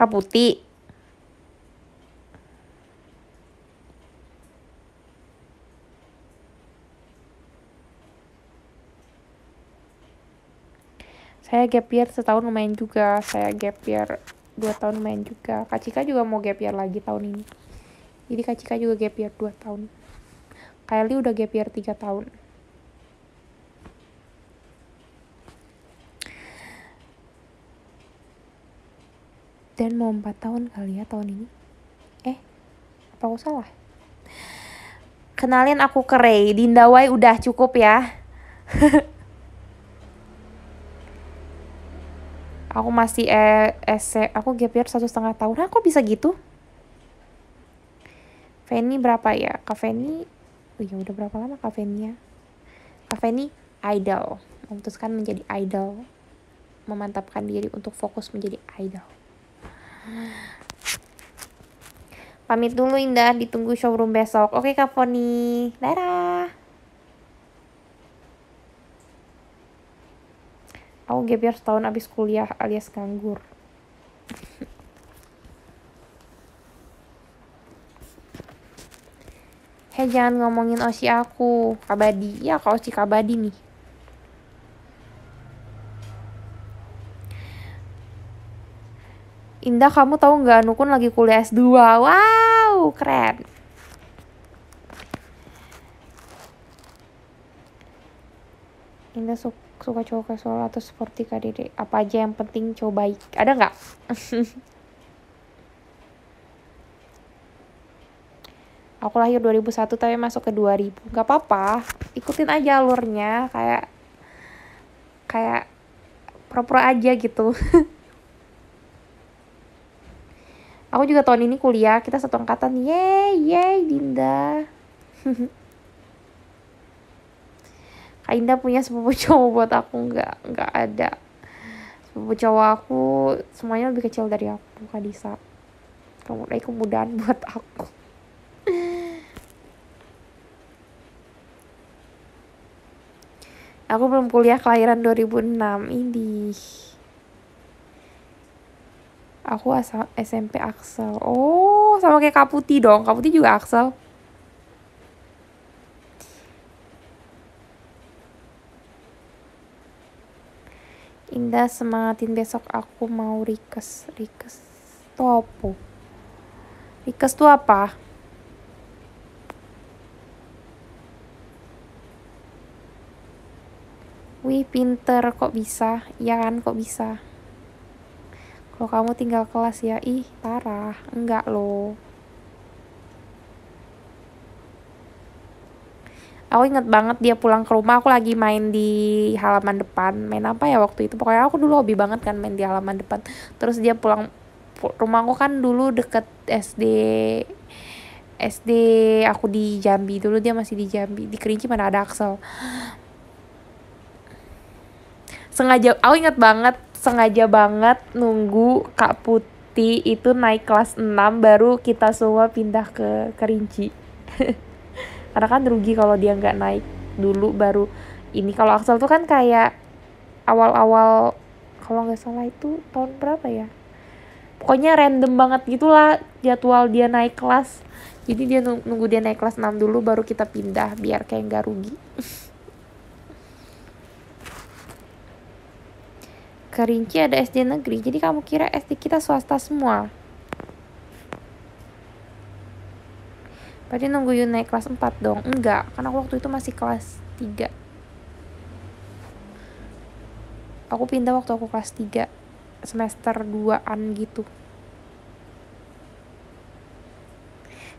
Kak Putih. Saya gap year setahun lumayan juga. Saya gap year dua tahun main juga Kak Cika juga mau gap year lagi tahun ini jadi Kak Cika juga gap year 2 tahun Kylie udah gap year 3 tahun dan mau empat tahun kali ya tahun ini eh apa aku salah kenalin aku ke Ray Dinda Wai udah cukup ya aku masih eh, aku gap year satu setengah tahun. aku bisa gitu? Feni berapa ya? Kak Feni, oh ya udah berapa lama Kak Feni ya? Kak Feni, idol. Memutuskan menjadi idol. Memantapkan diri untuk fokus menjadi idol. Pamit dulu Indah, ditunggu showroom besok. Oke Kak Foni, dadah. aku oh, gap year setahun abis kuliah alias nganggur Hei jangan ngomongin Osi aku Kabadi Ya kak Osi Kabadi nih Indah kamu tahu nggak Nukun lagi kuliah S2 Wow keren Indah suka suka cowok casual atau sporty kak dede apa aja yang penting cowok baik ada nggak aku lahir 2001 tapi masuk ke 2000 nggak apa-apa ikutin aja alurnya kayak kayak pura-pura aja gitu aku juga tahun ini kuliah kita satu angkatan yeay yeay Dinda Ainda punya sepupu cowok buat aku nggak nggak ada sepupu cowok aku semuanya lebih kecil dari aku Kadisa kamu dari kemudahan buat aku aku belum kuliah kelahiran 2006 ini aku asal SMP Axel oh sama kayak Kaputi dong Kaputi juga Axel Indah semangatin besok aku mau rikes. Rikes tuh apa? Rikes tuh apa? Wih pinter kok bisa? Ya kan kok bisa? Kalau kamu tinggal kelas ya, ih parah, enggak loh. aku inget banget dia pulang ke rumah aku lagi main di halaman depan main apa ya waktu itu pokoknya aku dulu hobi banget kan main di halaman depan terus dia pulang rumah aku kan dulu deket SD SD aku di Jambi dulu dia masih di Jambi di Kerinci mana ada Axel sengaja aku inget banget sengaja banget nunggu Kak Putih itu naik kelas 6 baru kita semua pindah ke Kerinci karena kan rugi kalau dia nggak naik dulu baru ini kalau Axel tuh kan kayak awal-awal kalau nggak salah itu tahun berapa ya pokoknya random banget gitulah jadwal dia naik kelas jadi dia nunggu dia naik kelas 6 dulu baru kita pindah biar kayak nggak rugi Kerinci ada SD negeri jadi kamu kira SD kita swasta semua berarti nunggu you naik kelas 4 dong enggak karena aku waktu itu masih kelas 3 aku pindah waktu aku kelas 3 semester 2an gitu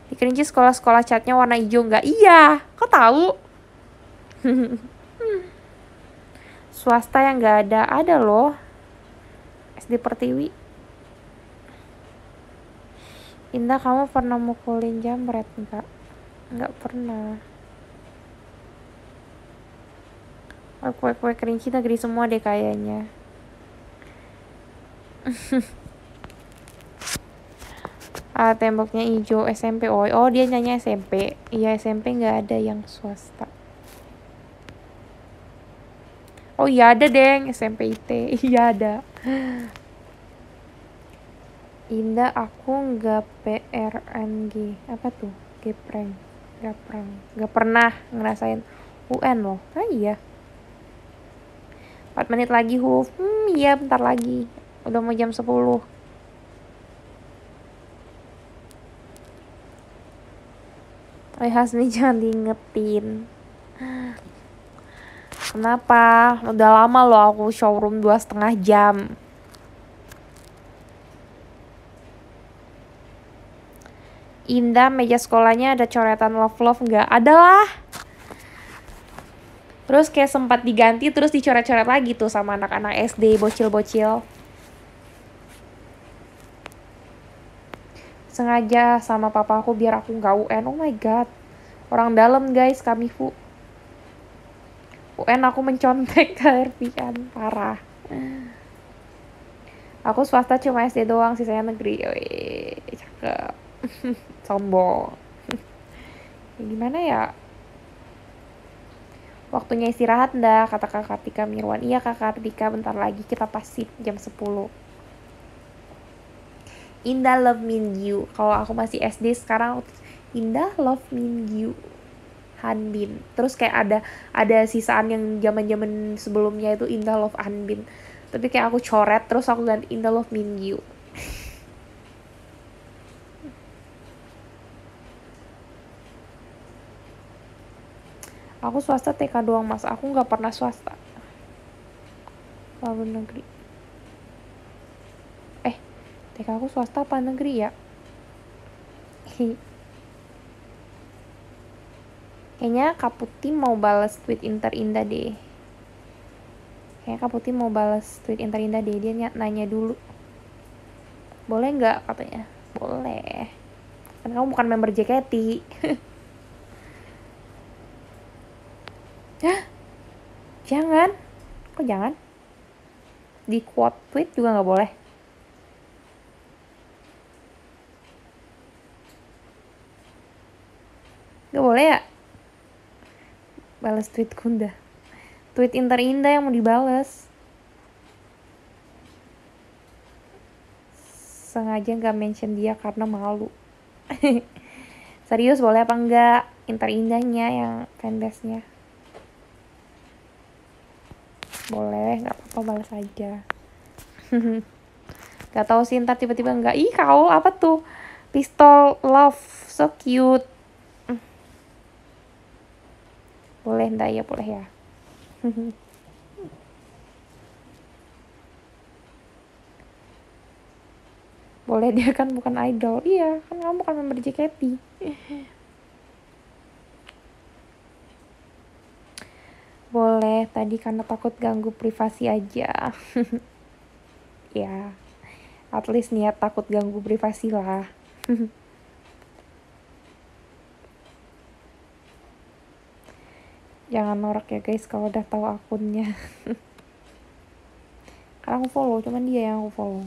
di Kerinci sekolah-sekolah catnya warna hijau enggak iya kok tahu swasta yang enggak ada ada loh SD Pertiwi Indah kamu pernah mukulin jamret enggak? Enggak pernah. Kue-kue kerinci negeri semua deh kayaknya. ah, temboknya hijau SMP. Oh, oh dia nyanyi SMP. Iya SMP nggak ada yang swasta. Oh iya ada deng SMP IT. Iya ada. Indah aku nggak PRNG apa tuh gepreng nggak nggak pernah ngerasain UN loh ah iya Empat menit lagi huf hmm iya bentar lagi udah mau jam sepuluh. Oi Hasni jangan diingetin Kenapa? Udah lama loh aku showroom dua setengah jam. indah meja sekolahnya ada coretan love love nggak ada lah terus kayak sempat diganti terus dicoret-coret lagi tuh sama anak-anak SD bocil-bocil sengaja sama papa aku biar aku nggak UN oh my god orang dalam guys kami fu UN aku mencontek ke parah aku swasta cuma SD doang sisanya negeri Oi, cakep sombong ya gimana ya waktunya istirahat ndak kata kak Kartika Mirwan iya kak Kartika bentar lagi kita pasti jam 10 Indah love mean you kalau aku masih SD sekarang Indah love mean you Hanbin terus kayak ada ada sisaan yang zaman zaman sebelumnya itu Indah love Hanbin tapi kayak aku coret terus aku ganti Indah love mean you aku swasta TK doang mas aku nggak pernah swasta lalu negeri eh TK aku swasta apa negeri ya kayaknya Kaputi mau balas tweet Inter Indah deh kayaknya Kaputi mau balas tweet Inter Indah deh dia nanya dulu boleh nggak katanya boleh karena kamu bukan member JKT Hah? Jangan. Kok jangan? Di quote tweet juga nggak boleh. Gak boleh ya? Balas tweet Kunda. Tweet inter yang mau dibales. Sengaja gak mention dia karena malu. Serius boleh apa enggak? inter yang yang nya? boleh nggak apa-apa balas aja nggak tahu sih ntar tiba-tiba nggak ih kau apa tuh pistol love so cute boleh ndak ya boleh ya boleh dia kan bukan idol iya kan kamu bukan member JKT Boleh, tadi karena takut ganggu privasi aja. ya, at least niat takut ganggu privasi lah. Jangan norak ya guys kalau udah tahu akunnya. karena aku follow, cuman dia yang aku follow.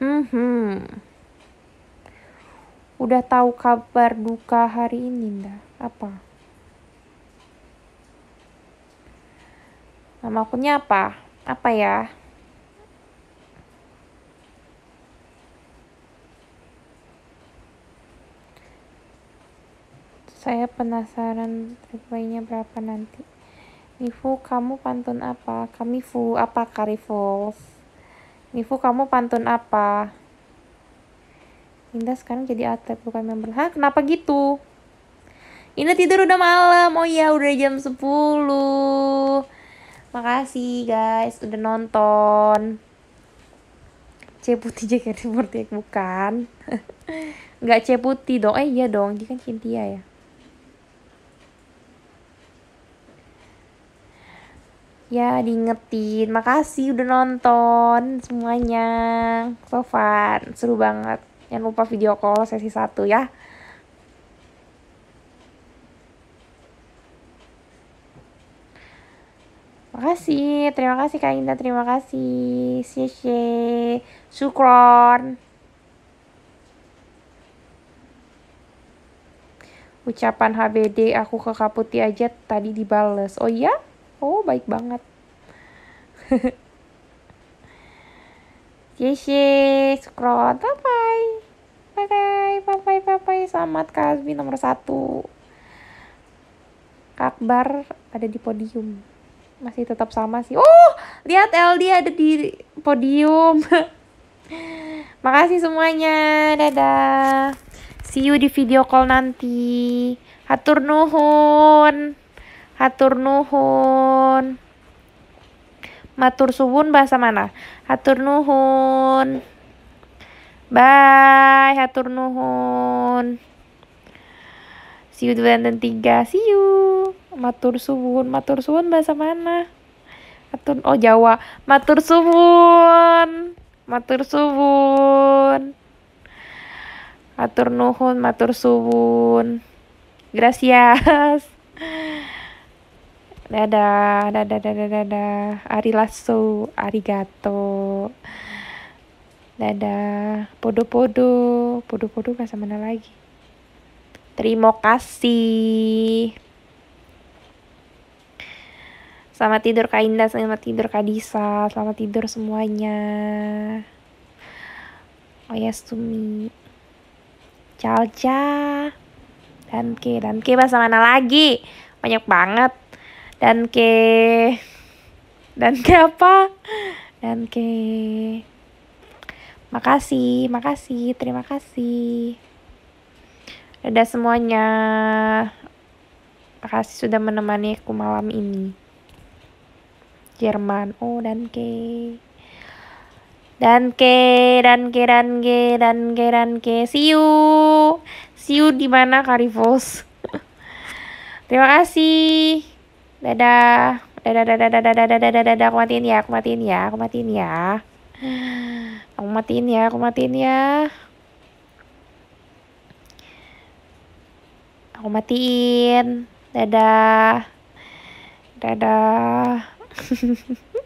Hmm. Udah tahu kabar duka hari ini, Nda? apa nama akunnya apa apa ya saya penasaran reply-nya berapa nanti Nifu kamu pantun apa kami fu apa karifos Nifu kamu pantun apa Indah sekarang jadi atlet bukan member Hah kenapa gitu Ina tidur udah malam. Oh iya, udah jam 10. Makasih guys udah nonton. C putih JKT48 bukan. Gak C putih dong. Eh iya dong, dia kan Cynthia ya. ya diingetin makasih udah nonton semuanya so fun seru banget jangan lupa video call sesi 1 ya Makasih, terima kasih Kak Indah, terima kasih. Sisi, Sukron. Ucapan HBD aku ke Kaputi aja tadi dibales. Oh iya? Oh, baik banget. Sisi, syukron. Bye-bye. Bye-bye, bye-bye, bye-bye. Selamat Kak nomor satu. Kakbar ada di podium masih tetap sama sih. Oh, lihat LD ada di podium. Makasih semuanya. Dadah. See you di video call nanti. Hatur nuhun. Hatur nuhun. Matur suwun bahasa mana? Hatur nuhun. Bye, hatur nuhun. See you di bulan 3. See you matur suwun matur suwun bahasa mana matur oh Jawa matur suwun matur suwun matur nuhun matur suwun gracias dadah dadah dadah dadah arilasso arigato dadah podo-podo podo-podo bahasa mana lagi terima kasih Selamat tidur Kak Indah, selamat tidur Kak Disa, selamat tidur semuanya. Oh ya, yes, Sumi. Calca. Dan ke, dan ke bahasa mana lagi? Banyak banget. Dan ke dan ke apa? Dan ke Makasih, makasih, terima kasih. Udah semuanya. Makasih sudah menemani aku malam ini. Jerman oh dan ke dan ke dan ke dan ke dan ke dan ke see you see you di mana Karifos? terima kasih dadah dadah dadah dadah dadah dadah dadah aku matiin ya aku matiin ya aku matiin ya aku matiin ya aku matiin ya aku matiin dadah dadah 呵呵呵呵。